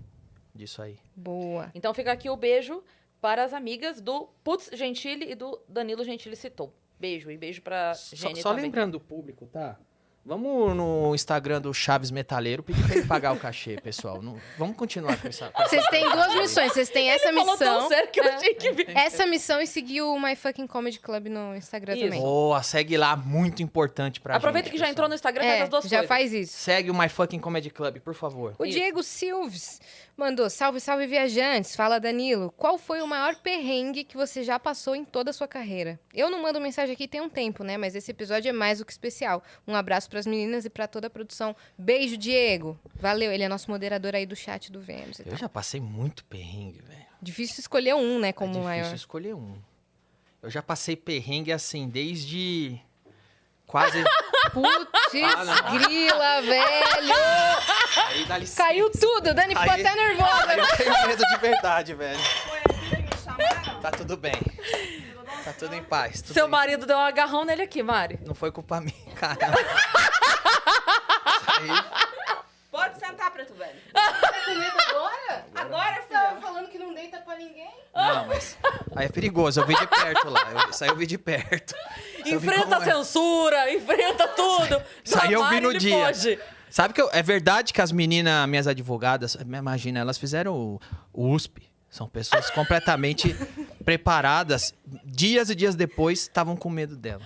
disso aí. Boa. Então, fica aqui o beijo para as amigas do Putz Gentili e do Danilo Gentili Citou. Beijo e beijo pra gente. Só, só lembrando o público, tá? Vamos no Instagram do Chaves Metaleiro pedir pra ele pagar o cachê, pessoal. Não, vamos continuar com essa. Vocês têm duas missões. Vocês têm ele essa falou missão. Tão sério que eu né? achei que vir. Essa missão e seguir o My Fucking Comedy Club no Instagram isso. também. Boa, segue lá, muito importante pra Aproveita gente, que pessoal. já entrou no Instagram e é, faz as duas já coisas. Já faz isso. Segue o My Fucking Comedy Club, por favor. O isso. Diego Silves mandou: salve, salve viajantes. Fala, Danilo. Qual foi o maior perrengue que você já passou em toda a sua carreira? Eu não mando mensagem aqui tem um tempo, né? Mas esse episódio é mais do que especial. Um abraço abraço para as meninas e para toda a produção. Beijo, Diego. Valeu, ele é nosso moderador aí do chat do Vênus. Eu tal. já passei muito perrengue, velho. Difícil escolher um, né, como é difícil maior. escolher um. Eu já passei perrengue assim desde quase Putz, ah, grila, velho! Aí, dá licença. Caiu tudo, Dani ficou aí, até nervosa. eu tenho medo de verdade, velho. Foi assim que me chamaram? Tá tudo bem. Tá tudo em paz. tudo Seu bem. marido deu um agarrão nele aqui, Mari. Não foi culpa minha, cara. Pode sentar, preto velho. Tá com medo agora? Agora, Tava falando que não deita pra ninguém. Não, mas. Aí é perigoso, eu vi de perto lá. Eu, isso aí eu vi de perto. enfrenta a é. censura, enfrenta tudo. Isso eu vi no dia. Sabe que eu- é verdade que as meninas, minhas advogadas, me imagina, elas fizeram o USP. São pessoas completamente preparadas, dias e dias depois, estavam com medo dela.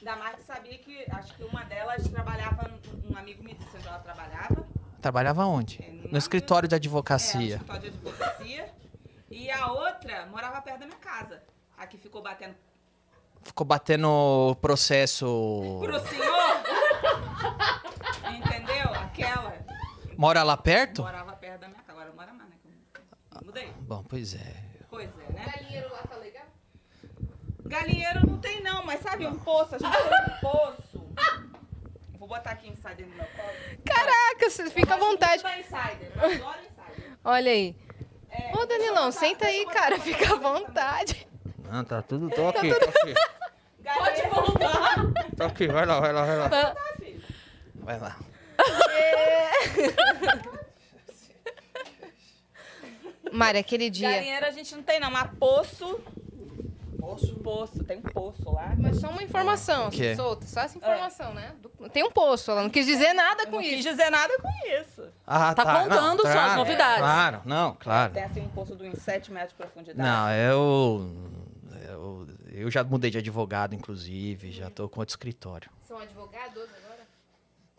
Ainda mais que sabia que, acho que uma delas trabalhava, um amigo me disse onde ela trabalhava. Trabalhava onde? No, é, no escritório de advocacia. É, escritório de advocacia. E a outra morava perto da minha casa. A que ficou batendo. Ficou batendo o processo. Pro senhor? Entendeu? Aquela. Mora lá perto? Morava perto da minha casa. Agora mora mais, né? Mudei. Bom, pois é. Pois é, né? Galinheiro lá tá legal? Galinheiro não tem não, mas sabe um poço? A gente tem um poço. Vou botar aqui insider no meu copo. Caraca, você fica à vontade. Tá insider, eu adoro insider. Olha aí. É, Ô, Danilão, senta aí, cara. Fica à vontade. Não, ah, tá tudo toque. Tá tudo... Pode voltar. Toque, vai lá, vai lá, vai lá. Vai lá. É. Mari, aquele dia. Galinheiro a gente não tem, não, mas poço. Poço? Poço, tem um poço lá. Mas só uma informação, que? Assim, solta, só essa é. informação, é. né? Do... Tem um poço, ela não quis dizer nada Eu com isso. Não quis dizer nada com isso. Ah, tá. Tá contando não, só as novidades. É, claro, não, claro. Tem assim um poço de uns 7 metros de profundidade. Não, é Eu, eu já mudei de advogado, inclusive, já tô com outro escritório. São advogados agora?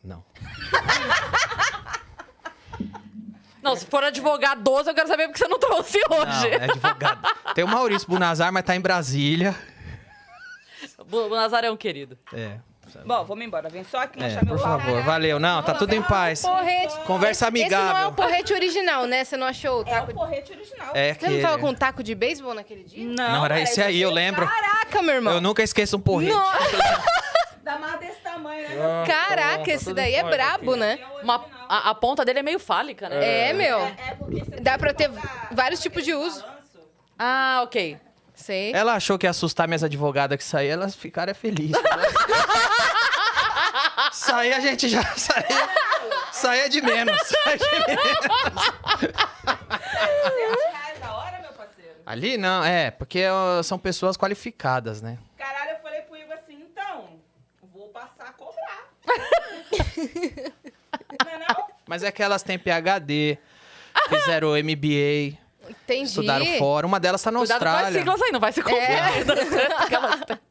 Não. Não, se for advogado eu quero saber porque você não trouxe hoje. Não, é advogado. Tem o Maurício Bunazar, mas tá em Brasília. Bunazar é um querido. É. Bom, vamos embora. Vem só aqui é, achar meu Por favor, valeu. Não, tá tudo em paz. É porrete. Conversa amigável. Esse não é o porrete original, né? Você não achou o é taco? É o porrete original. É Você que... não tava com um taco de beisebol naquele dia? Não, não era esse aí, eu lembro. Caraca, meu irmão. Eu nunca esqueço um porrete. Não. da mar desse tamanho, né? Ah, Caraca, tá esse daí é brabo, aqui. né? É Uma, a, a, ponta dele é meio fálica, né? É, é meu. É, é Dá pra ter vários tipos de uso. Balanço. Ah, ok. Sei. Ela achou que ia assustar minhas advogadas que saíram, elas ficaram é felizes. sair a gente já. Sair, sair é de menos. Sair de menos. É Ali não, é, porque são pessoas qualificadas, né? Cara, É Mas é que elas têm PHD, fizeram MBA. Entendi. Estudaram fora. Uma delas tá na Cuidado Austrália. Com as siglas aí, não vai se confiar. É.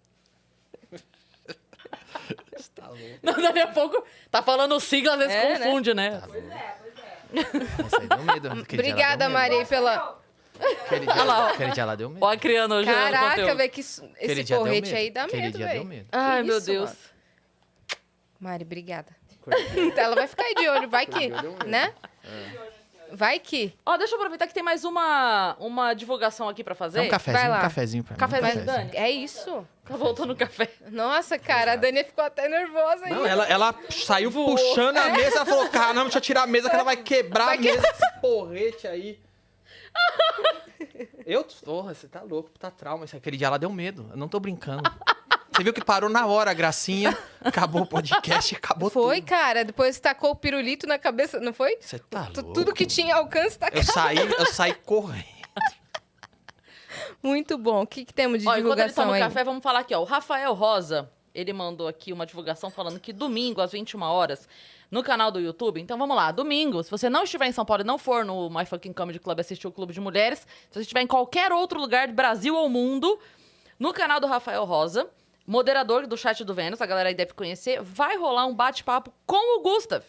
Tá louco. Não, daqui a pouco tá falando sigla, às vezes é, confunde, né? né? Tá pois é, pois é. Deu medo. Né? Obrigada, Mari, pela. Olha dia, ah lá, aquele dia lá deu medo. Ó, a criando hoje. Caraca, velho, que esse porrete aí dá medo. Aquele dia véio. deu medo. Ai, Isso, meu Deus. Mano. Mari, obrigada. Então ela vai ficar aí de olho, vai que, tá né? É. Vai que. Ó, deixa eu aproveitar que tem mais uma, uma divulgação aqui pra fazer. É um cafezinho, vai lá. um cafezinho pra mim. Café, um cafezinho. Dani, é isso. Tá voltando o café. Nossa, cara, a Dani ficou até nervosa aí. Não, ela, ela saiu puxando a é. mesa, ela falou, "Cara, não, deixa eu tirar a mesa que ela vai quebrar vai a mesa, que... porrete aí. Eu, porra, você tá louco, tá trauma. Aquele dia ela deu medo, eu não tô brincando. Você viu que parou na hora a gracinha, acabou o podcast, acabou foi, tudo. Foi, cara. Depois tacou o pirulito na cabeça, não foi? Você tá louco. Tudo que tinha alcance tá Eu saí, eu saí correndo. Muito bom. O que, que temos de divulgação enquanto aí? café, vamos falar aqui, ó. O Rafael Rosa, ele mandou aqui uma divulgação falando que domingo, às 21 horas, no canal do YouTube. Então vamos lá, domingo, se você não estiver em São Paulo e não for no My Fucking Comedy Club assistir o Clube de Mulheres, se você estiver em qualquer outro lugar do Brasil ou mundo, no canal do Rafael Rosa, moderador do chat do Vênus, a galera aí deve conhecer, vai rolar um bate-papo com o Gustav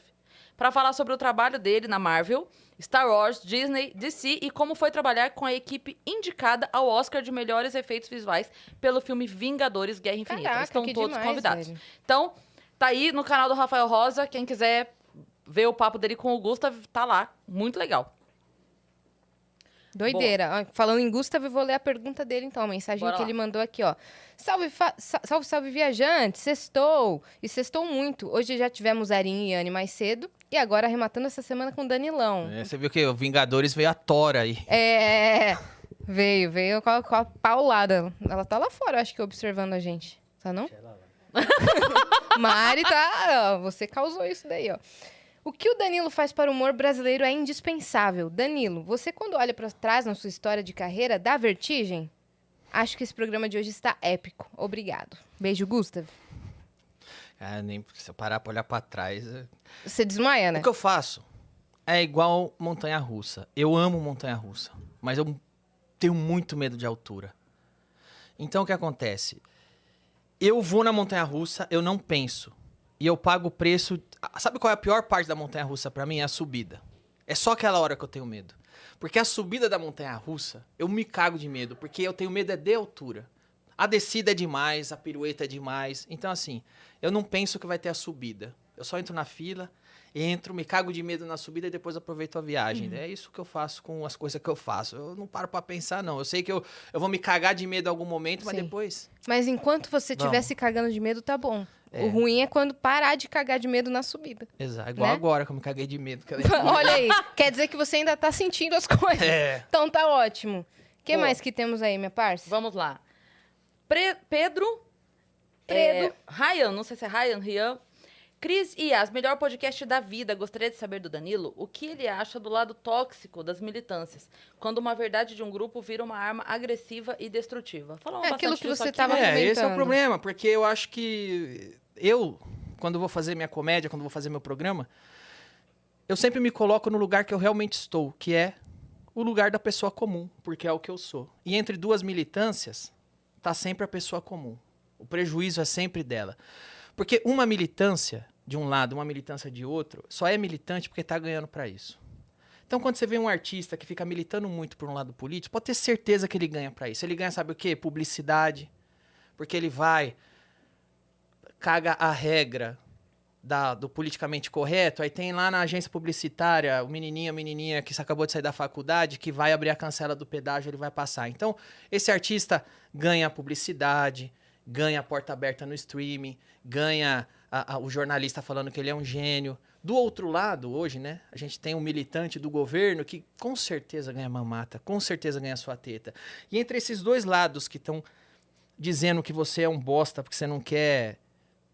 para falar sobre o trabalho dele na Marvel, Star Wars, Disney, DC e como foi trabalhar com a equipe indicada ao Oscar de melhores efeitos visuais pelo filme Vingadores Guerra Infinita. Caraca, Estão todos demais, convidados. Velho. Então, tá aí no canal do Rafael Rosa, quem quiser ver o papo dele com o Gustav, tá lá, muito legal. Doideira. Falando em Gustavo, eu vou ler a pergunta dele, então. A mensagem Bora que lá. ele mandou aqui, ó. Salve, salve, salve, viajante! Sextou! E sextou muito. Hoje já tivemos Arin e Anne mais cedo. E agora arrematando essa semana com Danilão. É, você viu que o Vingadores veio a tora aí. É, é, é, veio, veio com a, com a paulada. Ela tá lá fora, acho que, observando a gente. Tá não? Mari tá... Ó, você causou isso daí, ó. O que o Danilo faz para o humor brasileiro é indispensável. Danilo, você quando olha para trás na sua história de carreira, dá vertigem? Acho que esse programa de hoje está épico. Obrigado. Beijo, Gustavo. Ah, nem se eu parar para olhar para trás. É- você desmaia, né? O que eu faço é igual montanha russa. Eu amo montanha russa, mas eu tenho muito medo de altura. Então o que acontece? Eu vou na montanha russa, eu não penso. E eu pago o preço Sabe qual é a pior parte da montanha russa para mim? É a subida. É só aquela hora que eu tenho medo. Porque a subida da montanha russa, eu me cago de medo, porque eu tenho medo é de altura. A descida é demais, a pirueta é demais. Então, assim, eu não penso que vai ter a subida. Eu só entro na fila, entro, me cago de medo na subida e depois aproveito a viagem. Né? Uhum. É isso que eu faço com as coisas que eu faço. Eu não paro para pensar, não. Eu sei que eu, eu vou me cagar de medo em algum momento, Sim. mas depois. Mas enquanto você estiver se cagando de medo, tá bom. É. O ruim é quando parar de cagar de medo na subida. Exato. Igual né? agora que eu me caguei de medo. Olha aí. Quer dizer que você ainda tá sentindo as coisas. É. Então tá ótimo. O que Pô. mais que temos aí, minha parça? Vamos lá. Pre Pedro. Pedro. É, Ryan, não sei se é Ryan, Ryan Cris Ias, melhor podcast da vida. Gostaria de saber do Danilo o que ele acha do lado tóxico das militâncias, quando uma verdade de um grupo vira uma arma agressiva e destrutiva. falou é aquilo que você estava comentando. É, esse é o problema, porque eu acho que eu, quando vou fazer minha comédia, quando vou fazer meu programa, eu sempre me coloco no lugar que eu realmente estou, que é o lugar da pessoa comum, porque é o que eu sou. E entre duas militâncias, tá sempre a pessoa comum. O prejuízo é sempre dela. Porque uma militância de um lado, uma militância de outro, só é militante porque está ganhando para isso. Então, quando você vê um artista que fica militando muito por um lado político, pode ter certeza que ele ganha para isso. Ele ganha, sabe o quê? Publicidade. Porque ele vai, caga a regra da, do politicamente correto. Aí tem lá na agência publicitária o menininho, a menininha que acabou de sair da faculdade, que vai abrir a cancela do pedágio, ele vai passar. Então, esse artista ganha publicidade, ganha porta aberta no streaming, ganha a, a, o jornalista falando que ele é um gênio. Do outro lado, hoje, né? A gente tem um militante do governo que com certeza ganha mamata, com certeza ganha sua teta. E entre esses dois lados que estão dizendo que você é um bosta porque você não quer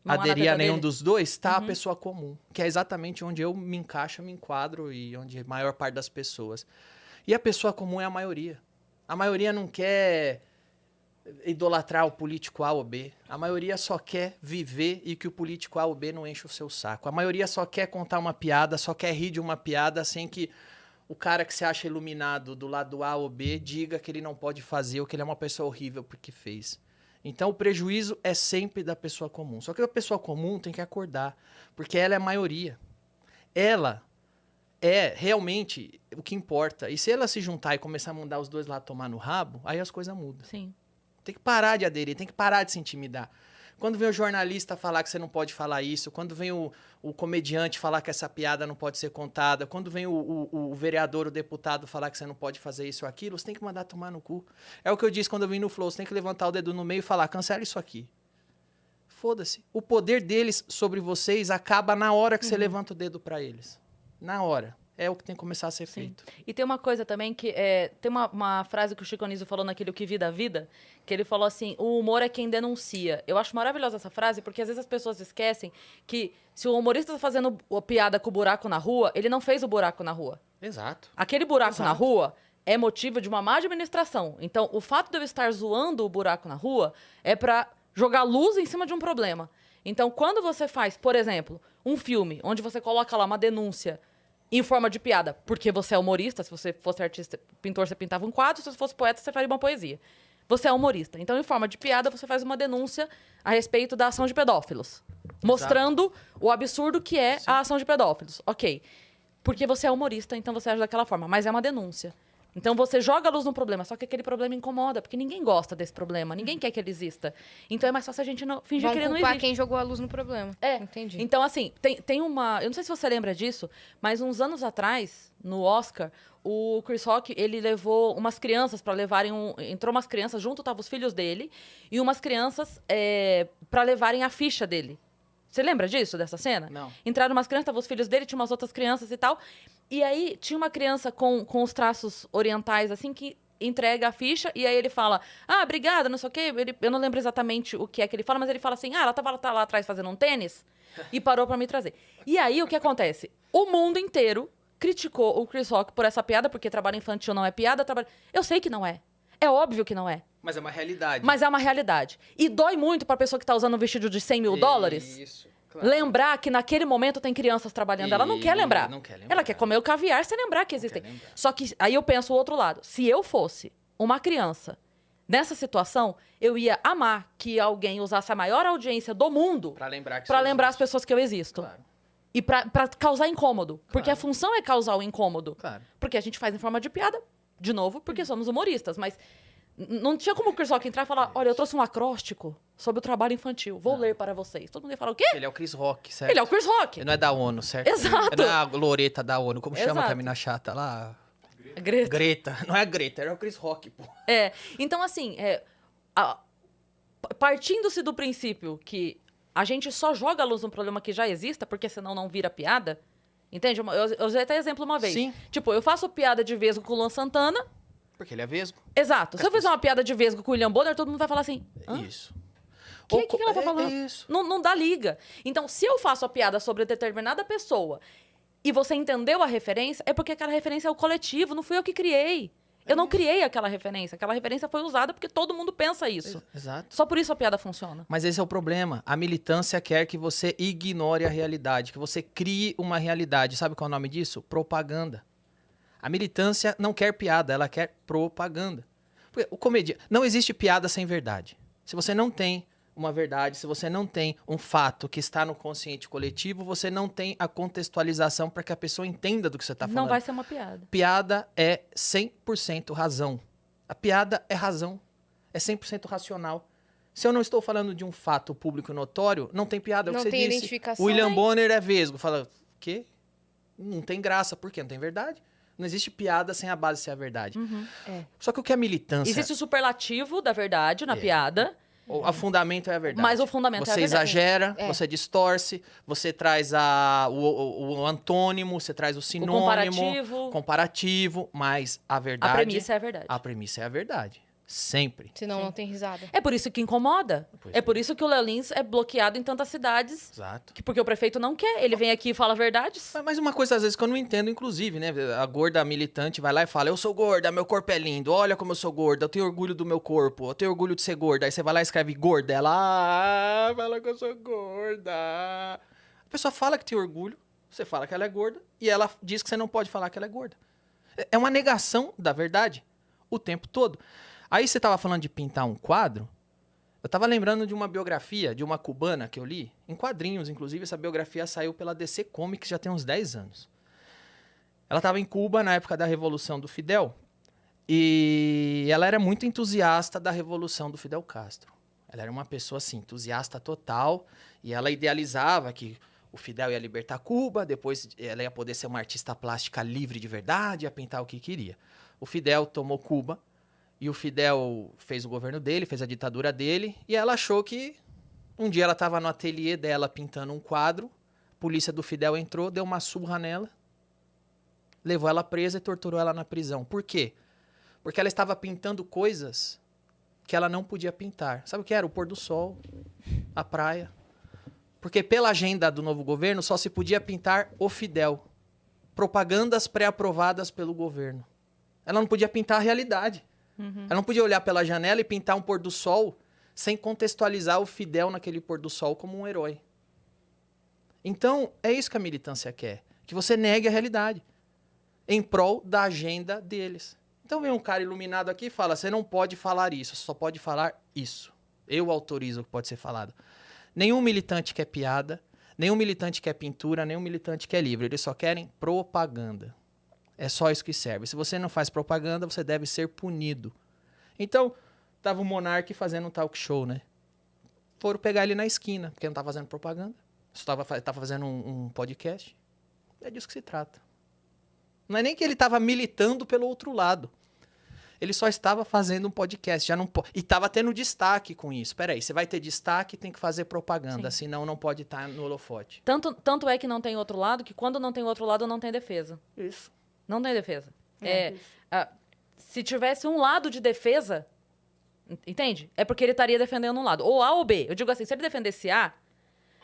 não aderir a nenhum dele. dos dois, está uhum. a pessoa comum, que é exatamente onde eu me encaixo, me enquadro e onde a maior parte das pessoas. E a pessoa comum é a maioria. A maioria não quer idolatrar o político A ou B. A maioria só quer viver e que o político A ou B não enche o seu saco. A maioria só quer contar uma piada, só quer rir de uma piada sem que o cara que se acha iluminado do lado A ou B diga que ele não pode fazer ou que ele é uma pessoa horrível porque fez. Então o prejuízo é sempre da pessoa comum. Só que a pessoa comum tem que acordar, porque ela é a maioria. Ela é realmente o que importa. E se ela se juntar e começar a mandar os dois lá tomar no rabo, aí as coisas mudam. Sim. Tem que parar de aderir, tem que parar de se intimidar. Quando vem o jornalista falar que você não pode falar isso, quando vem o, o comediante falar que essa piada não pode ser contada, quando vem o, o, o vereador, o deputado falar que você não pode fazer isso ou aquilo, você tem que mandar tomar no cu. É o que eu disse quando eu vim no Flow, você tem que levantar o dedo no meio e falar, cancela isso aqui. Foda-se. O poder deles sobre vocês acaba na hora que uhum. você levanta o dedo para eles. Na hora é o que tem que começar a ser Sim. feito. E tem uma coisa também que. É, tem uma, uma, frase que o Chico Anísio falou naquele O Que Vida a Vida, que ele falou assim: o humor é quem denuncia. Eu acho maravilhosa essa frase, porque às vezes as pessoas esquecem que se o humorista está fazendo piada com o buraco na rua, ele não fez o buraco na rua. Exato. Aquele buraco Exato. na rua é motivo de uma má administração. Então, o fato de eu estar zoando o buraco na rua é para jogar luz em cima de um problema. Então, quando você faz, por exemplo, um filme onde você coloca lá uma denúncia em forma de piada, porque você é humorista, se você fosse artista, pintor, você pintava um quadro, se você fosse poeta, você faria uma poesia. Você é humorista. Então, em forma de piada, você faz uma denúncia a respeito da ação de pedófilos, mostrando Exato. o absurdo que é Sim. a ação de pedófilos. OK. Porque você é humorista, então você age daquela forma, mas é uma denúncia. Então você joga a luz no problema, só que aquele problema incomoda, porque ninguém gosta desse problema, ninguém quer que ele exista. Então é mais fácil a gente não, fingir Vão que ele não existe. quem jogou a luz no problema. É. Entendi. Então, assim, tem, tem uma. Eu não sei se você lembra disso, mas uns anos atrás, no Oscar, o Chris Rock, ele levou umas crianças para levarem um, entrou umas crianças junto, estavam os filhos dele e umas crianças é, para levarem a ficha dele. Você lembra disso dessa cena? Não. Entraram umas crianças, estavam os filhos dele, tinha umas outras crianças e tal. E aí tinha uma criança com, com os traços orientais, assim, que entrega a ficha e aí ele fala: Ah, obrigada, não sei o quê. Ele, eu não lembro exatamente o que é que ele fala, mas ele fala assim: Ah, ela tava tá lá atrás fazendo um tênis e parou para me trazer. E aí o que acontece? O mundo inteiro criticou o Chris Rock por essa piada, porque trabalho infantil não é piada. Trabalho... Eu sei que não é. É óbvio que não é. Mas é uma realidade. Mas é uma realidade. E dói muito pra pessoa que tá usando um vestido de 100 mil Isso. dólares. Claro. Lembrar que naquele momento tem crianças trabalhando. E... Ela não quer, lembrar. não quer lembrar. Ela quer comer o caviar sem lembrar que existem. Só que aí eu penso o outro lado. Se eu fosse uma criança nessa situação, eu ia amar que alguém usasse a maior audiência do mundo para lembrar, lembrar as pessoas que eu existo. Claro. E para causar incômodo. Claro. Porque a função é causar o incômodo. Claro. Porque a gente faz em forma de piada, de novo, porque somos humoristas. Mas não tinha como o Chris Rock entrar e falar: olha, eu trouxe um acróstico sobre o trabalho infantil. Vou não. ler para vocês. Todo mundo ia falar: o quê? Ele é o Chris Rock, certo? Ele é o Chris Rock. Ele não é da ONU, certo? Exato. Ele não é a Loreta da ONU. Como Exato. chama a mina chata lá? Greta. Greta. Não é a Greta, era é o Chris Rock, pô. É. Então, assim, é, a... partindo-se do princípio que a gente só joga a luz num problema que já exista, porque senão não vira piada. Entende? Eu, eu usei até exemplo uma vez. Sim. Tipo, eu faço piada de vez com o Luan Santana, porque ele é vesgo. Exato. Se é eu fizer uma piada de vesgo com o William Bonner, todo mundo vai falar assim. Hã? Isso. O que, que, ela tá é falando? É isso. Não, não dá liga. Então, se eu faço a piada sobre determinada pessoa e você entendeu a referência, é porque aquela referência é o coletivo, não fui eu que criei. Eu não é. criei aquela referência. Aquela referência foi usada porque todo mundo pensa isso. Exato. Só por isso a piada funciona. Mas esse é o problema. A militância quer que você ignore a realidade, que você crie uma realidade. Sabe qual é o nome disso? Propaganda. A militância não quer piada, ela quer propaganda. Porque o comedia... Não existe piada sem verdade. Se você não tem uma verdade, se você não tem um fato que está no consciente coletivo, você não tem a contextualização para que a pessoa entenda do que você está falando. Não vai ser uma piada. Piada é 100% razão. A piada é razão. É 100% racional. Se eu não estou falando de um fato público notório, não tem piada. É o não que você tem disse. identificação. William né? Bonner é vesgo. Fala, o quê? Não tem graça. Por quê? Não tem verdade. Não existe piada sem a base ser a verdade. Uhum, é. Só que o que é militância. Existe o superlativo da verdade na é. piada. O, fundamento é a verdade. Mas o fundamento você é a verdade. Exagera, é. Você distorce, você traz a, o, o, o, antônimo, você traz o sinônimo. O comparativo. Comparativo, mas a verdade. A premissa é a verdade. A premissa é a verdade. Sempre. Senão Sim. não tem risada. É por isso que incomoda. Pois é, é. por isso que o Léo Lins é bloqueado em tantas cidades. Exato. Que, porque o prefeito não quer. Ele vem aqui e fala verdades. Mas uma coisa, às vezes, que eu não entendo, inclusive, né? A gorda militante vai lá e fala: Eu sou gorda, meu corpo é lindo, olha como eu sou gorda, eu tenho orgulho do meu corpo, eu tenho orgulho de ser gorda. Aí você vai lá e escreve gorda. Ela ah, fala que eu sou gorda. A pessoa fala que tem orgulho, você fala que ela é gorda, e ela diz que você não pode falar que ela é gorda. É, é uma negação da verdade o tempo todo. Aí você estava falando de pintar um quadro. Eu estava lembrando de uma biografia de uma cubana que eu li, em quadrinhos, inclusive. Essa biografia saiu pela DC Comics já tem uns 10 anos. Ela estava em Cuba na época da Revolução do Fidel. E ela era muito entusiasta da Revolução do Fidel Castro. Ela era uma pessoa, assim, entusiasta total. E ela idealizava que o Fidel ia libertar Cuba, depois ela ia poder ser uma artista plástica livre de verdade, ia pintar o que queria. O Fidel tomou Cuba e o Fidel fez o governo dele, fez a ditadura dele, e ela achou que um dia ela estava no ateliê dela pintando um quadro, a polícia do Fidel entrou, deu uma surra nela, levou ela presa e torturou ela na prisão. Por quê? Porque ela estava pintando coisas que ela não podia pintar. Sabe o que era? O pôr do sol, a praia. Porque pela agenda do novo governo só se podia pintar o Fidel. Propagandas pré-aprovadas pelo governo. Ela não podia pintar a realidade. Uhum. Ela não podia olhar pela janela e pintar um pôr do sol sem contextualizar o Fidel naquele pôr do sol como um herói. Então, é isso que a militância quer. Que você negue a realidade. Em prol da agenda deles. Então vem um cara iluminado aqui e fala: você não pode falar isso, só pode falar isso. Eu autorizo o que pode ser falado. Nenhum militante quer piada, nenhum militante quer pintura, nenhum militante quer livro. Eles só querem propaganda. É só isso que serve. Se você não faz propaganda, você deve ser punido. Então, tava o Monark fazendo um talk show, né? Foram pegar ele na esquina, porque não tava tá fazendo propaganda. Só tava, tava fazendo um, um podcast. É disso que se trata. Não é nem que ele estava militando pelo outro lado. Ele só estava fazendo um podcast, já não po e estava tendo destaque com isso. Peraí, você vai ter destaque, tem que fazer propaganda, Sim. senão não pode estar tá no holofote. Tanto, tanto é que não tem outro lado, que quando não tem outro lado, não tem defesa. Isso. Não tem defesa. É, é a, se tivesse um lado de defesa, entende? É porque ele estaria defendendo um lado. Ou A ou B. Eu digo assim, se ele defendesse A,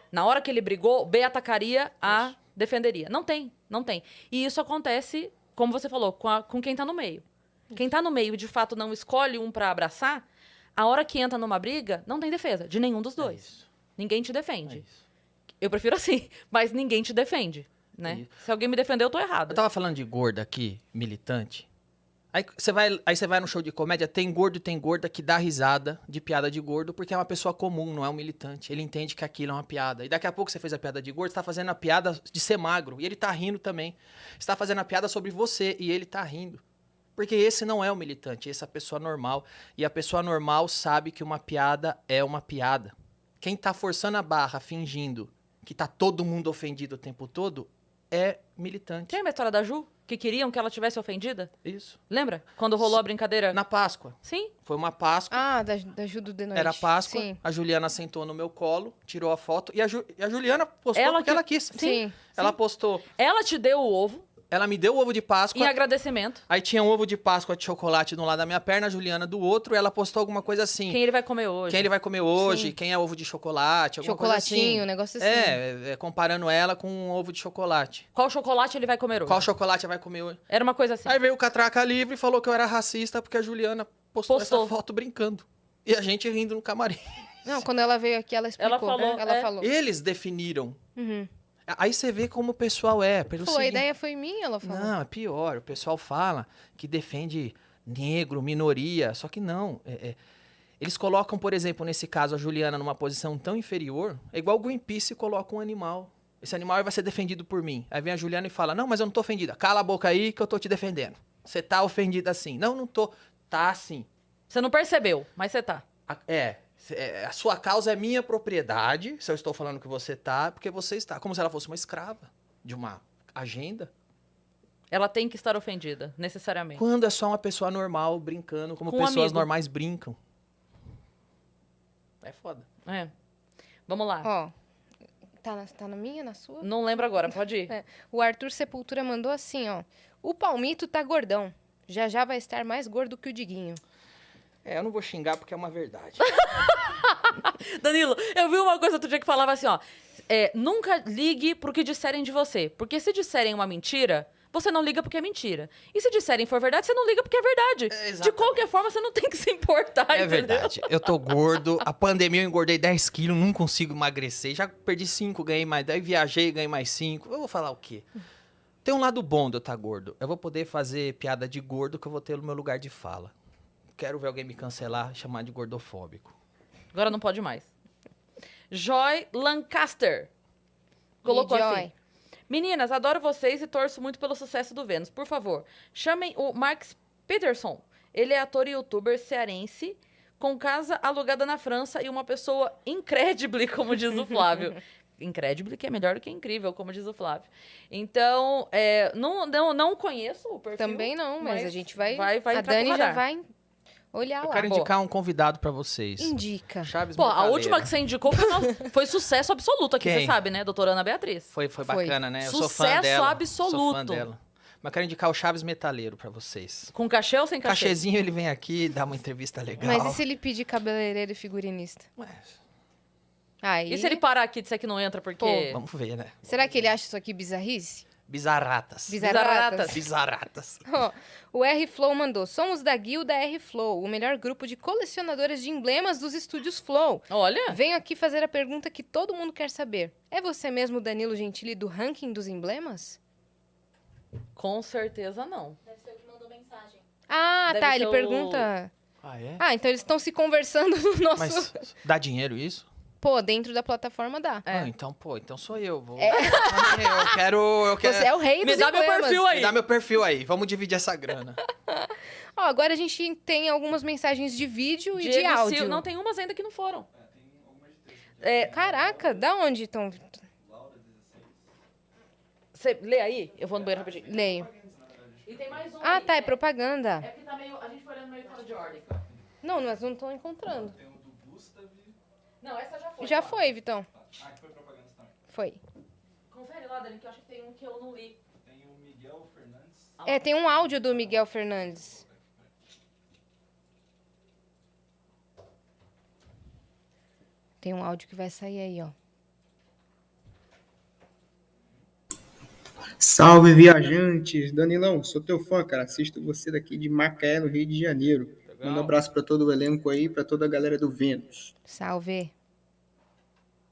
na hora que ele brigou, B atacaria, A Isso. defenderia. Não tem, não tem. E isso acontece, como você falou, com, a, com quem está no meio. Isso. Quem está no meio e de fato não escolhe um para abraçar, a hora que entra numa briga, não tem defesa de nenhum dos é dois. É ninguém te defende. É eu prefiro assim, mas ninguém te defende né? Isso. Se alguém me defender, eu tô errado. Eu tava falando de gorda aqui, militante. Aí você vai, aí você vai no show de comédia, tem gordo, tem gorda que dá risada de piada de gordo, porque é uma pessoa comum, não é um militante. Ele entende que aquilo é uma piada. E daqui a pouco você fez a piada de gordo, você tá fazendo a piada de ser magro, e ele tá rindo também. Você tá fazendo a piada sobre você e ele tá rindo. Porque esse não é o militante, essa é a pessoa normal, e a pessoa normal sabe que uma piada é uma piada. Quem tá forçando a barra, fingindo que tá todo mundo ofendido o tempo todo, é militante. Tem a história da Ju? Que queriam que ela tivesse ofendida? Isso. Lembra? Quando rolou a brincadeira? Na Páscoa. Sim. Foi uma Páscoa. Ah, da, da Ju do Denoite. Era Páscoa. Sim. A Juliana sentou no meu colo, tirou a foto. E a, Ju, e a Juliana postou ela porque que... ela quis. Sim. Sim. Ela postou. Ela te deu o ovo. Ela me deu o ovo de Páscoa. E agradecimento. Aí tinha um ovo de Páscoa de chocolate de um lado da minha perna, a Juliana do outro. E ela postou alguma coisa assim. Quem ele vai comer hoje? Quem ele vai comer hoje? Sim. Quem é ovo de chocolate? Alguma Chocolatinho, coisa assim. um negócio é, assim. É, é, comparando ela com um ovo de chocolate. Qual chocolate ele vai comer hoje? Qual chocolate ele vai comer hoje? Era uma coisa assim. Aí veio o Catraca Livre e falou que eu era racista porque a Juliana postou, postou. essa foto brincando. E a gente rindo no camarim. Não, quando ela veio aqui, ela explicou. Ela né? falou. Né? Ela é. falou. Eles definiram. Uhum. Aí você vê como o pessoal é. Pelo Pô, seguinte... a ideia foi minha, ela falou. Não, é pior. O pessoal fala que defende negro, minoria. Só que não. É, é... Eles colocam, por exemplo, nesse caso, a Juliana numa posição tão inferior. É igual o Greenpeace coloca um animal. Esse animal vai ser defendido por mim. Aí vem a Juliana e fala: Não, mas eu não tô ofendida. Cala a boca aí que eu tô te defendendo. Você tá ofendida assim. Não, não tô. Tá assim. Você não percebeu, mas você tá. É, é, a sua causa é minha propriedade, se eu estou falando que você tá, porque você está. Como se ela fosse uma escrava de uma agenda. Ela tem que estar ofendida, necessariamente. Quando é só uma pessoa normal brincando, como Com pessoas amigo. normais brincam. É foda. É. Vamos lá. Ó. Tá na, tá na minha, na sua? Não lembro agora, pode ir. É. O Arthur Sepultura mandou assim, ó. O Palmito tá gordão. Já já vai estar mais gordo que o Diguinho. É, eu não vou xingar porque é uma verdade. Danilo, eu vi uma coisa outro dia que falava assim, ó. É, nunca ligue pro que disserem de você. Porque se disserem uma mentira, você não liga porque é mentira. E se disserem for verdade, você não liga porque é verdade. É, de qualquer forma, você não tem que se importar, É entendeu? verdade. Eu tô gordo. A pandemia eu engordei 10 quilos, não consigo emagrecer. Já perdi 5, ganhei mais 10. Viajei, ganhei mais 5. Eu vou falar o quê? Tem um lado bom de eu estar tá gordo. Eu vou poder fazer piada de gordo que eu vou ter no meu lugar de fala quero ver alguém me cancelar, chamar de gordofóbico. Agora não pode mais. Joy Lancaster colocou assim. Joy. assim. Meninas, adoro vocês e torço muito pelo sucesso do Vênus. Por favor, chamem o Max Peterson. Ele é ator e youtuber cearense, com casa alugada na França e uma pessoa incredible, como diz o Flávio. incredible, que é melhor do que incrível, como diz o Flávio. Então, é, não, não, não conheço o perfil. Também não, mas, mas a gente vai. vai, vai a Dani já vai Olhar eu lá. quero indicar um convidado pra vocês. Indica. Chaves Pô, a última que você indicou foi, uma- foi sucesso absoluto aqui, Quem? você sabe, né? Doutora Ana Beatriz. Foi, foi Foi. bacana, né? Eu sou fã Sucesso dela. Sou fã absoluto. dela. Mas quero indicar o Chaves Metaleiro pra vocês. Com cachê ou sem cachê? Cachezinho, ele vem aqui, dá uma entrevista legal. Mas e se ele pedir cabeleireiro e figurinista? Ué, Aí. E se ele parar aqui e disser que não entra porque... Vamos ver, né? Será que ele acha isso aqui bizarrice? Bizarratas. Bizarratas. Bizarratas. oh, o R-Flow mandou. Somos da guilda R-Flow, o melhor grupo de colecionadores de emblemas dos estúdios Flow. Olha! Venho aqui fazer a pergunta que todo mundo quer saber. É você mesmo, Danilo Gentili, do ranking dos emblemas? Com certeza não. Deve ser o que mandou mensagem. Ah, Deve tá. Ele o... pergunta... Ah, é? ah, então eles estão se conversando no nosso... Mas dá dinheiro isso? Pô, dentro da plataforma dá. Ah, é. Ah, então, pô, então sou eu. Vou... É. Eu quero. Eu quero... Você é o rei Me dá meu perfil aí. Me dá meu perfil aí. Vamos dividir essa grana. Ó, agora a gente tem algumas mensagens de vídeo Diego e de áudio. Não, tem umas ainda que não foram. É, tem algumas de texto. É, caraca, da onde estão? Você lê aí? Eu vou no banheiro rapidinho. Leio. E tem mais um. Ah, aí, tá, é né? propaganda. É porque tá meio... a gente foi olhando meio fora de ordem. Não, nós não estamos encontrando. Não, não, essa já foi. Já tá? foi, Vitão. Ah, que foi propaganda também. Foi. Confere lá, Dani, que eu acho que tem um que eu não li. Tem o Miguel Fernandes. Ah é, tem um áudio do Miguel Fernandes. Tem um áudio que vai sair aí, ó. Salve, viajantes! Danilão, sou teu fã, cara. Assisto você daqui de Macaé, no Rio de Janeiro. Legal. Manda um abraço para todo o elenco aí, para toda a galera do Vênus. Salve!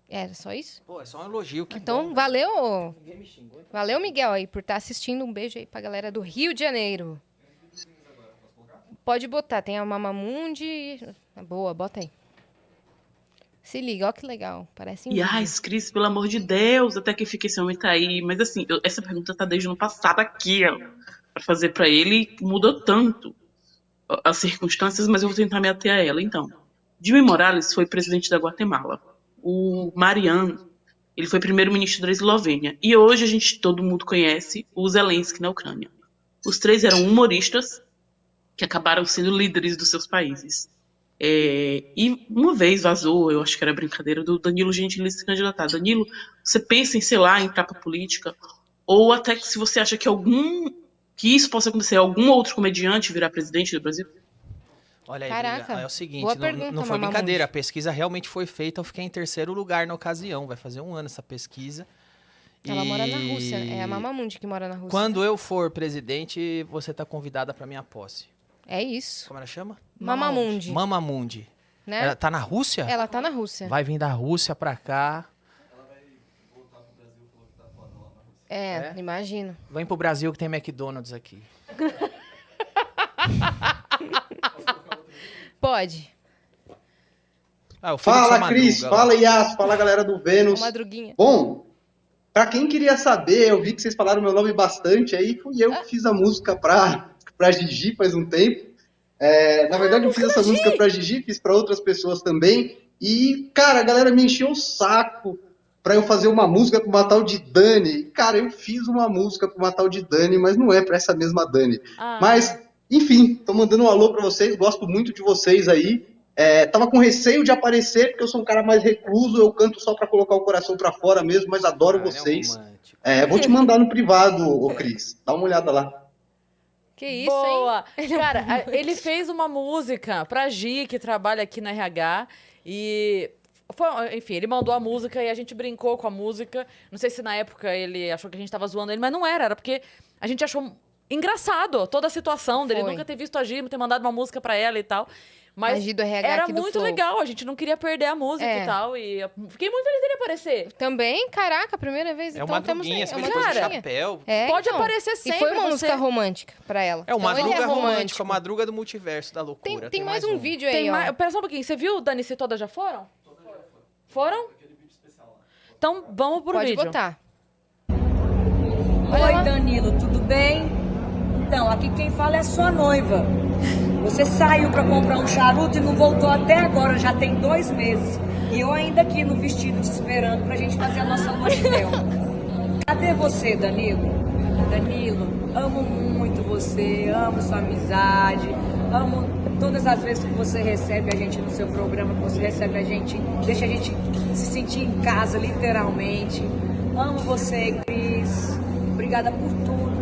Era só isso? Pô, é só um elogio. então, bom. valeu. Então. Valeu, Miguel, aí, por estar tá assistindo. Um beijo aí pra galera do Rio de Janeiro. Pode botar, tem a Mamamundi. Tá boa, bota aí. Se liga, ó que legal. Parece E ai, Cris, pelo amor de Deus, até que fiquei esse homem tá aí. Mas assim, eu, essa pergunta tá desde ano passado aqui, ó. Pra fazer para ele, mudou tanto as circunstâncias, mas eu vou tentar me ater a ela. Então, Jimmy Morales foi presidente da Guatemala o Mariano, ele foi primeiro-ministro da Eslovênia. E hoje a gente, todo mundo conhece o Zelensky na Ucrânia. Os três eram humoristas que acabaram sendo líderes dos seus países. É, e uma vez vazou, eu acho que era brincadeira, do Danilo Gentili se candidatar. Danilo, você pensa em, sei lá, em capa política, ou até que se você acha que algum que isso possa acontecer, algum outro comediante virar presidente do Brasil, Olha aí, Caraca. Aí é o seguinte, não, pergunta, não, foi brincadeira, a pesquisa realmente foi feita, eu fiquei em terceiro lugar na ocasião, vai fazer um ano essa pesquisa. Ela e... mora na Rússia, né? é a Mamamundi que mora na Rússia. Quando eu for presidente, você está convidada para minha posse. É isso. Como ela chama? Mamamundi. Mamamundi. Né? Ela tá na Rússia? Ela tá na Rússia. Vai vir da Rússia para cá. É, é, imagino. Vem pro Brasil que tem McDonald's aqui. Pode. Ah, fala, é Cris. Fala, Yas. Fala, galera do Vênus. É madruguinha. Bom, para quem queria saber, eu vi que vocês falaram meu nome bastante aí. Fui eu que ah. fiz a música pra, pra Gigi faz um tempo. É, na ah, verdade, eu fiz essa música pra Gigi, fiz para outras pessoas também. E, cara, a galera me encheu o saco para eu fazer uma música com uma tal de Dani. Cara, eu fiz uma música com uma tal de Dani, mas não é para essa mesma Dani. Ah. Mas enfim, tô mandando um alô para vocês, gosto muito de vocês aí. É, tava com receio de aparecer, porque eu sou um cara mais recluso, eu canto só para colocar o coração para fora mesmo, mas adoro ah, é vocês. É é, vou te mandar no privado, ô Cris. Dá uma olhada lá. Que isso, Boa. hein? É cara, ele fez uma música pra Gi, que trabalha aqui na RH, e foi, enfim, ele mandou a música e a gente brincou com a música. Não sei se na época ele achou que a gente tava zoando ele, mas não era, era porque a gente achou engraçado toda a situação dele Foi. nunca ter visto a Gino, ter mandado uma música para ela e tal. Mas é era muito Flow. legal, a gente não queria perder a música é. e tal. E fiquei muito feliz dele aparecer. Também? Caraca, primeira vez. É então, temos aí, é uma cara, chapéu. É, pode então. aparecer sempre. E foi uma você... música romântica pra ela. É, o então, Madruga é romântico, a Madruga do Multiverso da Loucura. Tem, tem, tem mais, mais, um, um vídeo aí, tem ó. Mais... Pera só um pouquinho, você viu, Dani, e todas já foram? Toda já foram. Foram? Então, vamos pro pode vídeo. Pode botar. Oi, Danilo, tudo bem? Então, aqui quem fala é a sua noiva. Você saiu para comprar um charuto e não voltou até agora, já tem dois meses. E eu ainda aqui no vestido te esperando pra gente fazer a nossa lua de mel. Cadê você, Danilo? Danilo, amo muito você, amo sua amizade, amo todas as vezes que você recebe a gente no seu programa, que você recebe a gente, deixa a gente se sentir em casa, literalmente. Amo você, Cris. Obrigada por tudo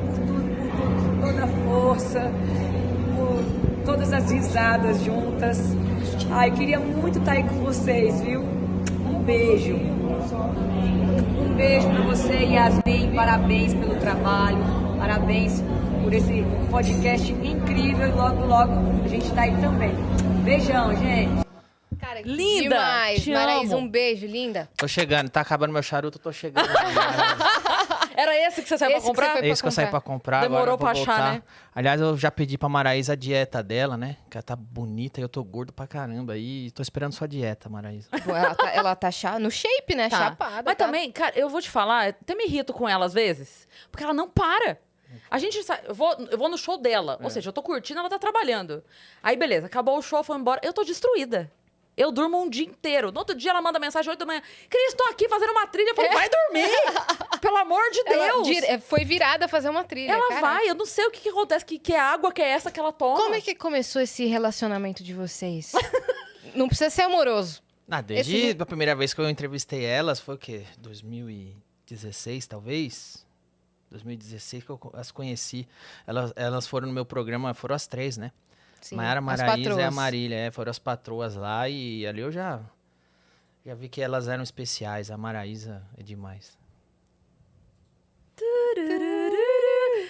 toda a força, por todas as risadas juntas. Ai, queria muito estar aí com vocês, viu? Um beijo. Um beijo para você, Yasmin. Parabéns pelo trabalho, parabéns por esse podcast incrível. E logo, logo a gente está aí também. Beijão, gente. Cara, linda! Demais. Maraís, um beijo, linda. Tô chegando, tá acabando meu charuto, tô chegando. Era esse que você saiu esse pra comprar? Esse pra que eu saí pra comprar. Demorou pra achar, voltar. né? Aliás, eu já pedi pra Maraísa a dieta dela, né? Que ela tá bonita e eu tô gordo pra caramba. aí tô esperando sua dieta, Maraísa. ela tá, ela tá chá, no shape, né? Tá. Chapada. Mas tá. também, cara, eu vou te falar, até me irrito com ela às vezes. Porque ela não para. A gente eu vou, eu vou no show dela. É. Ou seja, eu tô curtindo, ela tá trabalhando. Aí, beleza, acabou o show, foi embora. Eu tô destruída. Eu durmo um dia inteiro. No outro dia ela manda mensagem 8 da manhã. Cris, estou aqui fazendo uma trilha. Eu falo, é. vai dormir! Pelo amor de Deus! Ela é, foi virada a fazer uma trilha. Ela caraca. vai, eu não sei o que, que acontece, que, que é água que é essa que ela toma. Como é que começou esse relacionamento de vocês? não precisa ser amoroso. Ah, desde esse... a primeira vez que eu entrevistei elas, foi o quê? 2016, talvez? 2016 que eu as conheci. Elas, elas foram no meu programa, foram as três, né? Maiara Maraíza e a Marília, é, foram as patroas lá e ali eu já já vi que elas eram especiais. A Maraísa é demais. Tururu.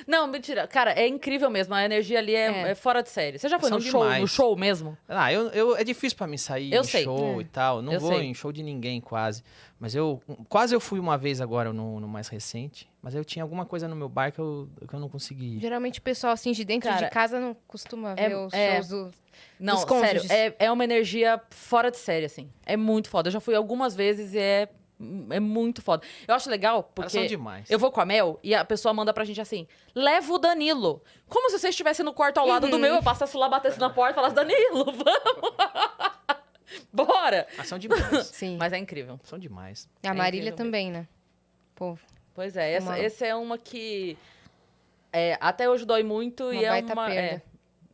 Não, mentira. Cara, é incrível mesmo. A energia ali é, é. é fora de série. Você já foi no show, no show mesmo? Ah, eu, eu, é difícil para mim sair eu em sei. show é. e tal. Não eu vou sei. em show de ninguém quase. Mas eu quase eu fui uma vez agora no, no, mais recente, mas eu tinha alguma coisa no meu bar que eu, que eu não consegui. Geralmente o pessoal assim de dentro Cara, de casa não costuma é, ver os é, shows do, Não, sério, é, é uma energia fora de série assim. É muito foda. Eu já fui algumas vezes e é é muito foda. Eu acho legal porque são demais. eu vou com a Mel e a pessoa manda pra gente assim: leva o Danilo. Como se você estivesse no quarto ao lado do uhum. meu, eu passasse lá, batesse na porta e falasse: Danilo, vamos! Bora! Ah, são demais. Sim. Mas é incrível. São demais. A É Marília também, né? Pô, Pois é, essa, essa é uma que é, até hoje dói muito Uma e é uma. é,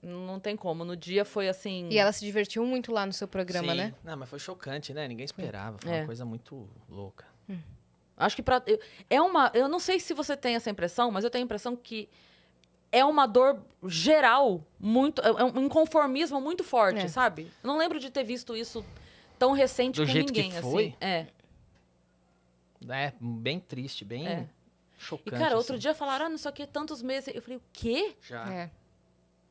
não tem como. No dia foi assim. E ela se divertiu muito lá no seu programa, Sim. né? Não, mas foi chocante, né? Ninguém esperava. Foi é. uma coisa muito louca. Hum. Acho que pra. é uma. Eu não sei se você tem essa impressão, mas eu tenho a impressão que é uma dor geral, muito. É, é um inconformismo muito forte, é. sabe? Eu não lembro de ter visto isso tão recente Do com jeito ninguém, que assim. foi? assim. É. É, bem triste, bem. É. Chocante, e, cara, outro assim. dia falaram, ah, não sei o que, tantos meses. Eu falei, o quê? Já. É.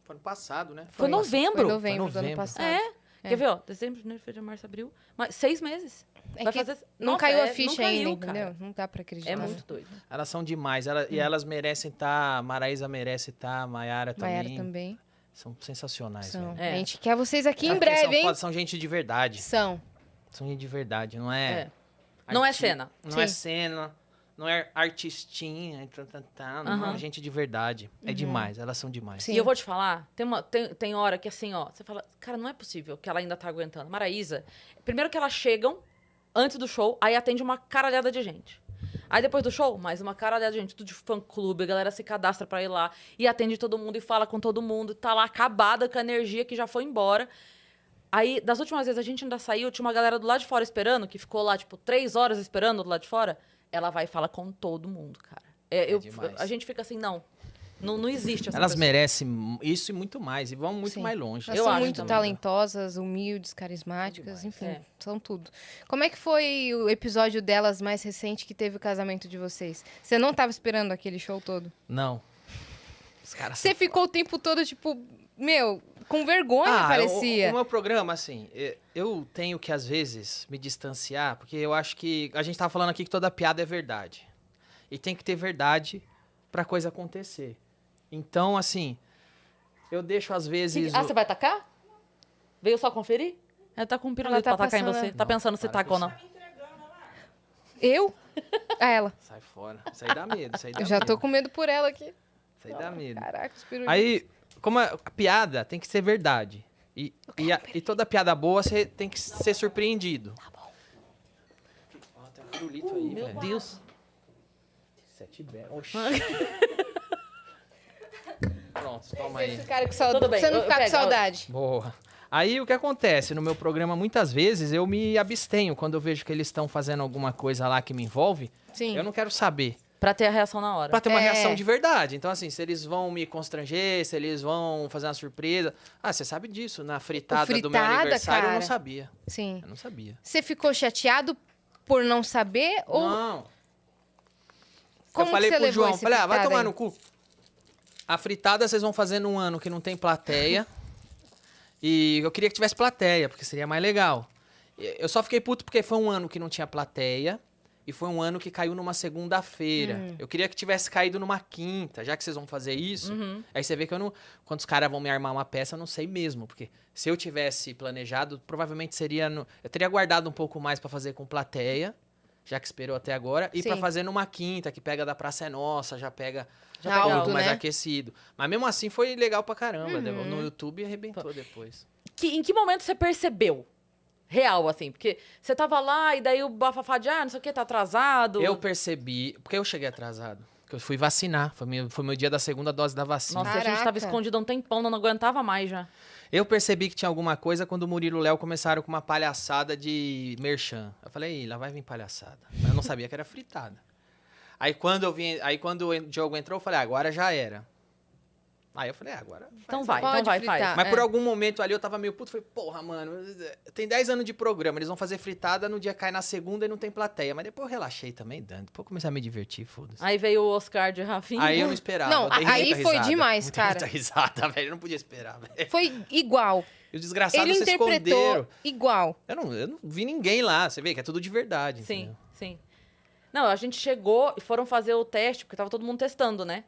Foi ano passado, né? Foi, foi novembro. Foi novembro, foi novembro do ano passado. É. é. Quer ver, ó? Dezembro, janeiro, fevereiro, março, abril. Mas seis meses. É Vai fazer... Não Nossa, caiu a é, ficha ainda, caiu, entendeu? Não dá pra acreditar. É muito doido. Elas são demais. Ela, hum. E elas merecem estar... Tá, Maraísa merece estar, tá, Maiara também. Maiara também. São sensacionais. São. É. A gente quer vocês aqui em breve, são, hein? São gente de verdade. São. São gente de verdade, não é... é. Não é cena. Não é Sim. é cena não é artistinha, tá, tá, tá, não, uhum. gente de verdade. É uhum. É demais, elas são demais. Sim. E eu vou te falar, tem, uma, tem, tem hora que assim, ó, você fala, cara, não é possível que ela ainda tá aguentando. Maraísa, primeiro que elas chegam antes do show, aí atende uma caralhada de gente. Aí depois do show, mais uma caralhada de gente, tudo de fã-clube, a galera se cadastra pra ir lá e atende todo mundo e fala com todo mundo, tá lá acabada com a energia que já foi embora. Aí, das últimas vezes a gente ainda saiu, tinha uma galera do lado de fora esperando, que ficou lá, tipo, três horas esperando do lado de fora ela vai e fala com todo mundo, cara. É, é eu, a gente fica assim, não. Não, não existe essa Elas pessoa. merecem isso e muito mais, e vão muito Sim. mais longe. Elas eu são acho muito também. talentosas, humildes, carismáticas, é enfim, é. são tudo. Como é que foi o episódio delas mais recente que teve o casamento de vocês? Você não estava esperando aquele show todo? Não. Os caras Você ficou foda. o tempo todo, tipo, meu, com vergonha, ah, parecia. O, o meu programa, assim, eu tenho que, às vezes, me distanciar, porque eu acho que. A gente tava tá falando aqui que toda piada é verdade. E tem que ter verdade pra coisa acontecer. Então, assim, eu deixo, às vezes. Ah, o... você vai atacar? Veio só conferir? Ela tá com um pirulito tá pra atacar em você. Tá não, tá pensando se tacou ou não. Eu? A ela. Sai fora. Isso aí dá medo. Isso aí dá eu já tô com medo por ela aqui. Isso aí dá medo. Caraca, os pirulitos. Aí como a, a piada tem que ser verdade. E, e, a, e toda piada boa você tem que ser surpreendido. Tá bom. Ó, tem um pirulito aí, Meu velho. Deus. Sete belas. Pronto, toma aí. Cara com saudade. Tudo bem. Você não ficar com saudade. Boa. Aí o que acontece? No meu programa, muitas vezes eu me abstenho quando eu vejo que eles estão fazendo alguma coisa lá que me envolve. Sim. Eu não quero saber. Pra ter a reação na hora. Pra ter uma é. reação de verdade. Então, assim, se eles vão me constranger, se eles vão fazer uma surpresa. Ah, você sabe disso. Na fritada, fritada do meu aniversário, cara. eu não sabia. Sim. Eu não sabia. Você ficou chateado por não saber? Ou... Não. Como eu falei pro João, falei, ah, vai tomar aí. no cu. A fritada vocês vão fazer num ano que não tem plateia. e eu queria que tivesse plateia, porque seria mais legal. Eu só fiquei puto porque foi um ano que não tinha plateia. E foi um ano que caiu numa segunda-feira. Uhum. Eu queria que tivesse caído numa quinta, já que vocês vão fazer isso. Uhum. Aí você vê que eu não. Quando os caras vão me armar uma peça, eu não sei mesmo. Porque se eu tivesse planejado, provavelmente seria. No... Eu teria guardado um pouco mais para fazer com plateia, já que esperou até agora. E para fazer numa quinta, que pega da Praça é Nossa, já pega já alto, mais né? aquecido. Mas mesmo assim foi legal pra caramba. Né? Uhum. No YouTube arrebentou depois. Que, em que momento você percebeu real, assim. Porque você tava lá e daí o bafafá de, ah, não sei o que, tá atrasado. Eu percebi, porque eu cheguei atrasado. Porque eu fui vacinar. Foi meu, foi meu dia da segunda dose da vacina. Nossa, Caraca. a gente tava escondido há um tempão, não, não aguentava mais já. Eu percebi que tinha alguma coisa quando o Murilo e o Léo começaram com uma palhaçada de merchan. Eu falei, lá vai vir palhaçada. Mas eu não sabia que era fritada. Aí quando eu vi, aí quando o Diogo entrou, eu falei, ah, agora já era. Aí eu falei, é, agora. Então vai, então vai, fritar, faz. Mas é. por algum momento ali eu tava meio puto, falei, porra, mano, tem 10 anos de programa, eles vão fazer fritada, no dia cai na segunda e não tem plateia. Mas depois eu relaxei também, dando. Depois comecei a me divertir, foda-se. Aí veio o Oscar de Rafinha. Aí eu não esperava. Não, aí foi risada, demais, cara. Muita risada, velho. Eu não podia esperar, velho. Foi igual. E os desgraçados Ele se esconderam. Igual. Eu não, eu não vi ninguém lá. Você vê que é tudo de verdade. Sim, entendeu? sim. Não, a gente chegou e foram fazer o teste, porque tava todo mundo testando, né?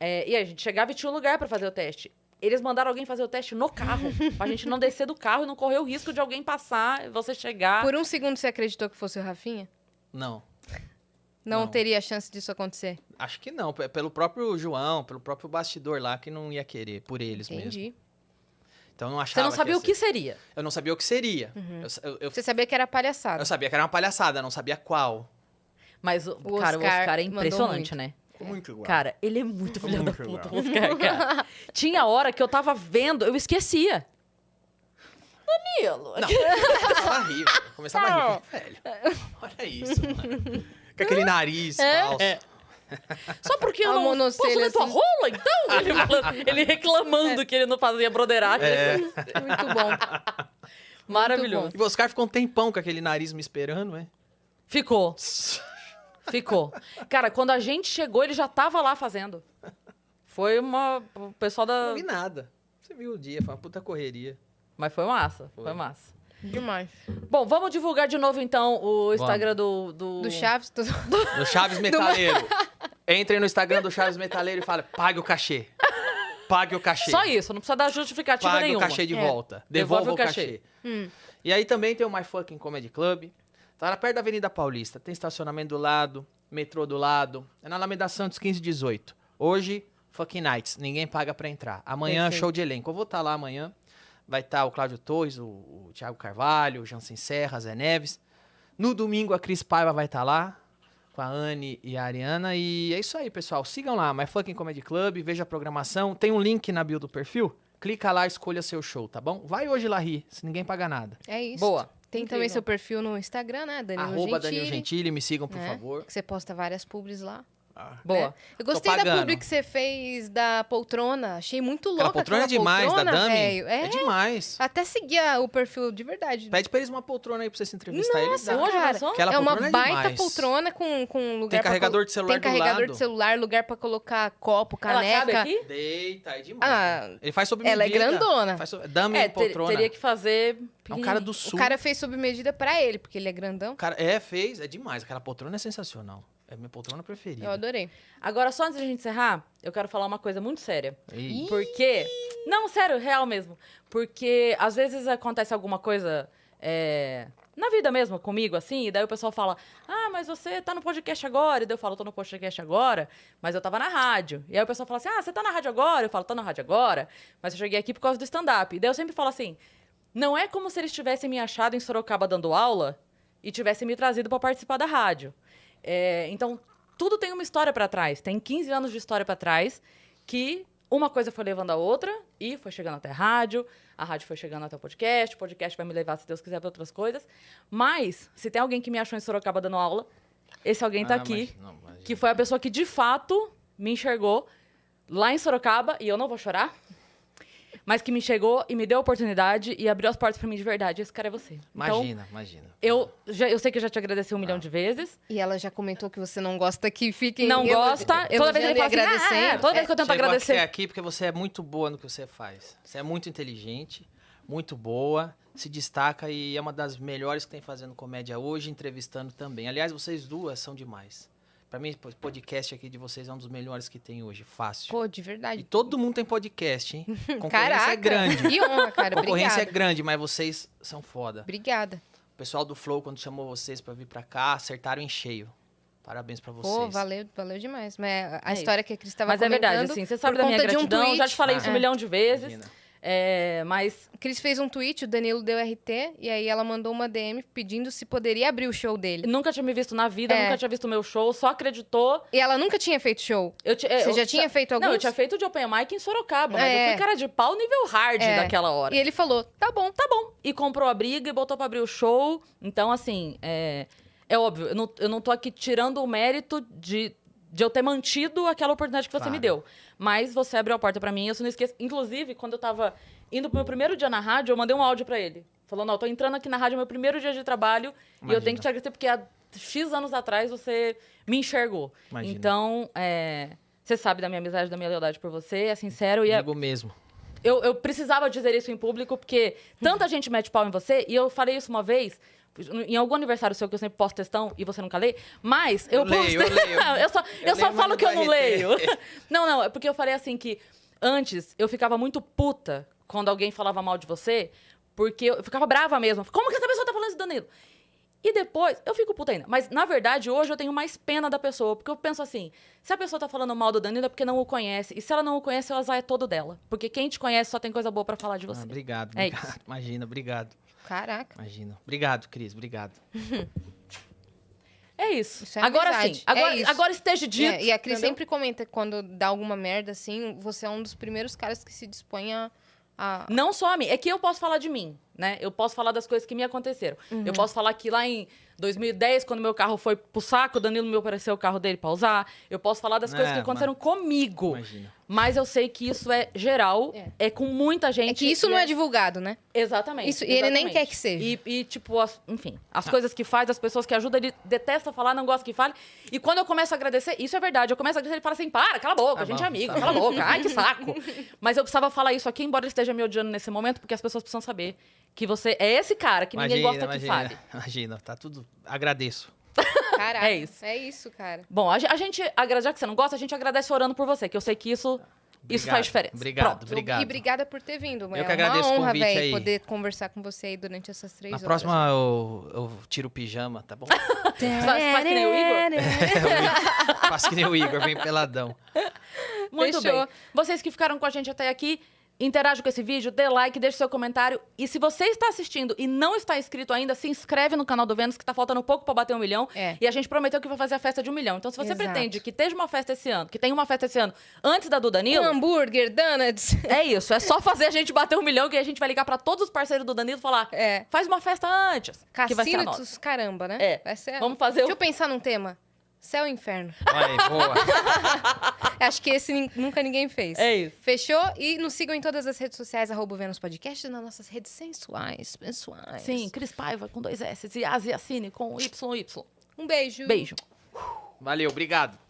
É, e a gente chegava e tinha um lugar para fazer o teste. Eles mandaram alguém fazer o teste no carro, pra gente não descer do carro e não correr o risco de alguém passar e você chegar. Por um segundo você acreditou que fosse o Rafinha? Não. Não, não. teria chance disso acontecer? Acho que não. Pelo próprio João, pelo próprio bastidor lá, que não ia querer, por eles Entendi. mesmo. Entendi. Então eu não achava. Você não sabia que o que seria? Eu não sabia o que seria. Uhum. Eu, eu, eu... Você sabia que era palhaçada? Eu sabia que era uma palhaçada, não sabia qual. Mas, o cara, Oscar o Oscar é impressionante, né? muito igual. Cara, ele é muito Ficou filho da muito puta, igual. Wolfgang, cara. Tinha hora que eu tava vendo, eu esquecia. Danilo. Não, começava a rir. Começava a rir. Tá, velho, olha isso, mano. Com aquele nariz É? falso. É. Só porque eu A não posso monocelha, ler tua rola, então? Ele, ele reclamando é. que ele não fazia broderagem. É. Muito bom. Maravilhoso. E o Oscar ficou um tempão com aquele nariz me esperando, é? Ficou. Ficou. Cara, quando a gente chegou, ele já tava lá fazendo. Foi uma. O pessoal da. Não vi nada. Você viu o dia, foi uma puta correria. Mas foi massa, foi, foi massa. Demais. Bom, vamos divulgar de novo então o Instagram do, do, do. Chaves. Do, do Chaves Metaleiro. Entrem no Instagram do Chaves Metaleiro e fala: pague o cachê. Pague o cachê. Só isso, não precisa dar justificativa pague nenhuma. Pague o cachê de é. volta. Devolva, Devolve o cachê. cachê. Hum. E aí também tem o My Fucking Comedy Club, Tá lá perto da Avenida Paulista. Tem estacionamento do lado, metrô do lado. É na Alameda Santos 1518. Hoje, fucking nights. Ninguém paga pra entrar. Amanhã, Perfeito. show de elenco. Eu vou estar tá lá amanhã. Vai estar tá o Cláudio Torres, o, o Thiago Carvalho, o Jansen Serra, Zé Neves. No domingo, a Cris Paiva vai estar tá lá com a Anne e a Ariana. E é isso aí, pessoal. Sigam lá, My Fucking Comedy Club, veja a programação. Tem um link na bio do perfil. Clica lá, escolha seu show, tá bom? Vai hoje lá rir, se ninguém paga nada. É isso. Boa. Tem também seu perfil no Instagram, né? Danilo Arroba Gentili. Danilo Gentili, me sigam, por é, favor. você posta várias pubs lá. Ah, Boa. Né? Eu gostei da publi que você fez da poltrona. Achei muito louca. A poltrona é demais, poltrona, da Dami. É, é demais. Até seguia o perfil de verdade. Né? Pede pra eles uma poltrona aí pra você se entrevistar. Nossa, eles cara. Aquela é uma é baita demais. poltrona com, com lugar Tem carregador de celular Tem carregador lado. de celular, lugar pra colocar copo, caneca. Deita, é demais. Ah, Ele faz sob medida. Ela é grandona. Faz sob... Dami é, poltrona. Teria que fazer... É um cara do sul. O cara fez sob medida pra ele, porque ele é grandão. Cara, é, fez. É demais. Aquela poltrona é sensacional. É minha poltrona é preferida. Eu adorei. Agora, só antes da gente encerrar, eu quero falar uma coisa muito séria. Ih. Porque. Não, sério, real mesmo. Porque às vezes acontece alguma coisa. É, na vida mesmo, comigo, assim, e daí o pessoal fala: Ah, mas você tá no podcast agora? E daí eu falo, tô no podcast agora, mas eu tava na rádio. E aí o pessoal fala assim: Ah, você tá na rádio agora? Eu falo, tô na rádio agora, mas eu cheguei aqui por causa do stand-up. E daí eu sempre falo assim: não é como se eles tivessem me achado em Sorocaba dando aula e tivessem me trazido para participar da rádio. É, então, tudo tem uma história para trás. Tem 15 anos de história para trás que uma coisa foi levando a outra e foi chegando até a rádio, a rádio foi chegando até o podcast, o podcast vai me levar, se Deus quiser, para outras coisas. Mas, se tem alguém que me achou em Sorocaba dando aula, esse alguém está ah, aqui, mas, não, mas... que foi a pessoa que de fato me enxergou lá em Sorocaba, e eu não vou chorar, mas que me chegou e me deu a oportunidade e abriu as portas para mim de verdade. Esse cara é você. Então, imagina, então, imagina. Eu, já, eu sei que eu já te agradeci um ah. milhão de vezes. E ela já comentou que você não gosta que fiquem. Não eu, gosta. Eu, toda vez que eu falo assim, ah, é, toda vez que eu tento agradecer. Aqui, é aqui porque você é muito boa no que você faz. Você é muito inteligente, muito boa, se destaca e é uma das melhores que tem fazendo comédia hoje, entrevistando também. Aliás, vocês duas são demais. Pra mim, podcast aqui de vocês é um dos melhores que tem hoje, fácil. Pô, de verdade. E todo mundo tem podcast, hein? Concorrência é Caraca. é grande. Que honra, cara. Concorrência é Obrigada. é grande, mas vocês são foda. Obrigada. O pessoal do Flow, quando chamou vocês para vir para cá, acertaram em cheio. Parabéns pra vocês. Pô, valeu, valeu demais. Mas a é história isso. que a Cris tava Mas é verdade, assim, você sabe da minha gratidão, um já te falei ah, isso é. um milhão de vezes. Imagina. É, mas Cris fez um tweet, o Danilo deu RT, e aí ela mandou uma DM pedindo se poderia abrir o show dele. Nunca tinha me visto na vida, é. nunca tinha visto o meu show, só acreditou. E ela nunca tinha feito show. Eu é, Você eu já tinha feito algum? Não, eu tinha feito de open mic em Sorocaba, mas é. eu fui cara de pau nível hard é. daquela hora. E ele falou: tá bom, tá bom. E comprou a briga e botou pra abrir o show. Então, assim, é, é óbvio, eu não, eu não tô aqui tirando o mérito de, de eu ter mantido aquela oportunidade que você claro. me deu. Mas você abriu a porta para mim, eu não esqueço. Inclusive, quando eu tava indo pro meu primeiro dia na rádio, eu mandei um áudio para ele. Falando, ó, tô entrando aqui na rádio, é meu primeiro dia de trabalho, Imagina. e eu tenho que te agradecer, porque há X anos atrás você me enxergou. Imagina. Então, é, você sabe da minha amizade, da minha lealdade por você, é sincero e é. mesmo. Eu, eu precisava dizer isso em público, porque tanta gente mete pau em você, e eu falei isso uma vez em algum aniversário seu que eu sempre posto textão e você nunca lê, mas eu, eu posto. Leio, eu, leio. eu só, eu, eu só falo que eu não leio. não, não, é porque eu falei assim que antes eu ficava muito puta quando alguém falava mal de você, porque eu ficava brava mesmo. Como que essa pessoa tá falando isso, Danilo? E depois, eu fico puta ainda. Mas, na verdade, hoje eu tenho mais pena da pessoa. Porque eu penso assim: se a pessoa tá falando mal do Danilo é porque não o conhece. E se ela não o conhece, o azar é todo dela. Porque quem te conhece só tem coisa boa para falar de ah, você. Ah, obrigado, é obrigado. Isso. Imagina, obrigado. Caraca. Imagina. Obrigado, Cris. Obrigado. É isso. isso é agora amizade. sim. Agora, é agora esteja é, dito. É, e a Cris entendeu? sempre comenta quando dá alguma merda assim, você é um dos primeiros caras que se dispõe a. a... Não só a mim. É que eu posso falar de mim né? Eu posso falar das coisas que me aconteceram. Uhum. Eu posso falar que lá em 2010, quando meu carro foi pro saco, o Danilo me ofereceu o carro dele pra usar. Eu posso falar das é, coisas que aconteceram mas... comigo. Imagina. Mas eu sei que isso é geral, é, é com muita é gente. É que isso não é... é divulgado, né? Exatamente. Isso, exatamente. E ele nem quer que seja. E, e tipo, as, enfim, as ah. coisas que faz, as pessoas que ajudam, ele detesta falar, não gosta que fale. E quando eu começo a agradecer, isso é verdade, eu começo a agradecer, ele fala assim, para, cala a boca, ah, tá a gente bom, é amigo, tá cala a boca, ai que saco. Mas eu precisava falar isso aqui, embora ele esteja me odiando nesse momento, porque as pessoas precisam saber que você é esse cara que imagina, ninguém gosta imagina, que fale. Imagina, tá tudo. Agradeço. Caraca, é isso. É isso, cara. Bom, a, a gente, já que você não gosta, a gente agradece orando por você, que eu sei que isso Obrigado, Isso faz diferença. Obrigado, Pronto. obrigado. E obrigada por ter vindo, mãe. Eu que agradeço é uma honra, velho, poder conversar com você aí durante essas três Na horas. Na próxima eu, eu, tiro o pijama, tá bom? faz, faz que nem o Igor? É, faz que nem o Igor, vem peladão. Muito Fechou. bem. Vocês que ficaram com a gente até aqui, Interage com esse vídeo, dê like, deixe seu comentário. E se você está assistindo e não está inscrito ainda, se inscreve no canal do Vênus, que está faltando pouco para bater um milhão. É. E a gente prometeu que vai fazer a festa de um milhão. Então, se você Exato. pretende que esteja uma festa esse ano, que tenha uma festa esse ano antes da do Danilo. Um hambúrguer, donuts. É isso. É só fazer a gente bater um milhão que a gente vai ligar para todos os parceiros do Danilo e falar: é. faz uma festa antes. Cassino que vai ser a nossa. caramba, né? É. Ser... Vamos fazer. Deixa o... eu pensar num tema. Céu e inferno. Aí, boa. Acho que esse nunca ninguém fez. É isso. Fechou? E nos sigam em todas as redes sociais, arroba Vênus Podcast, nas nossas redes sensuais, sensuais. Sim, Cris Paiva com dois S e Asiacine com YY. Um beijo. Beijo. Valeu, obrigado.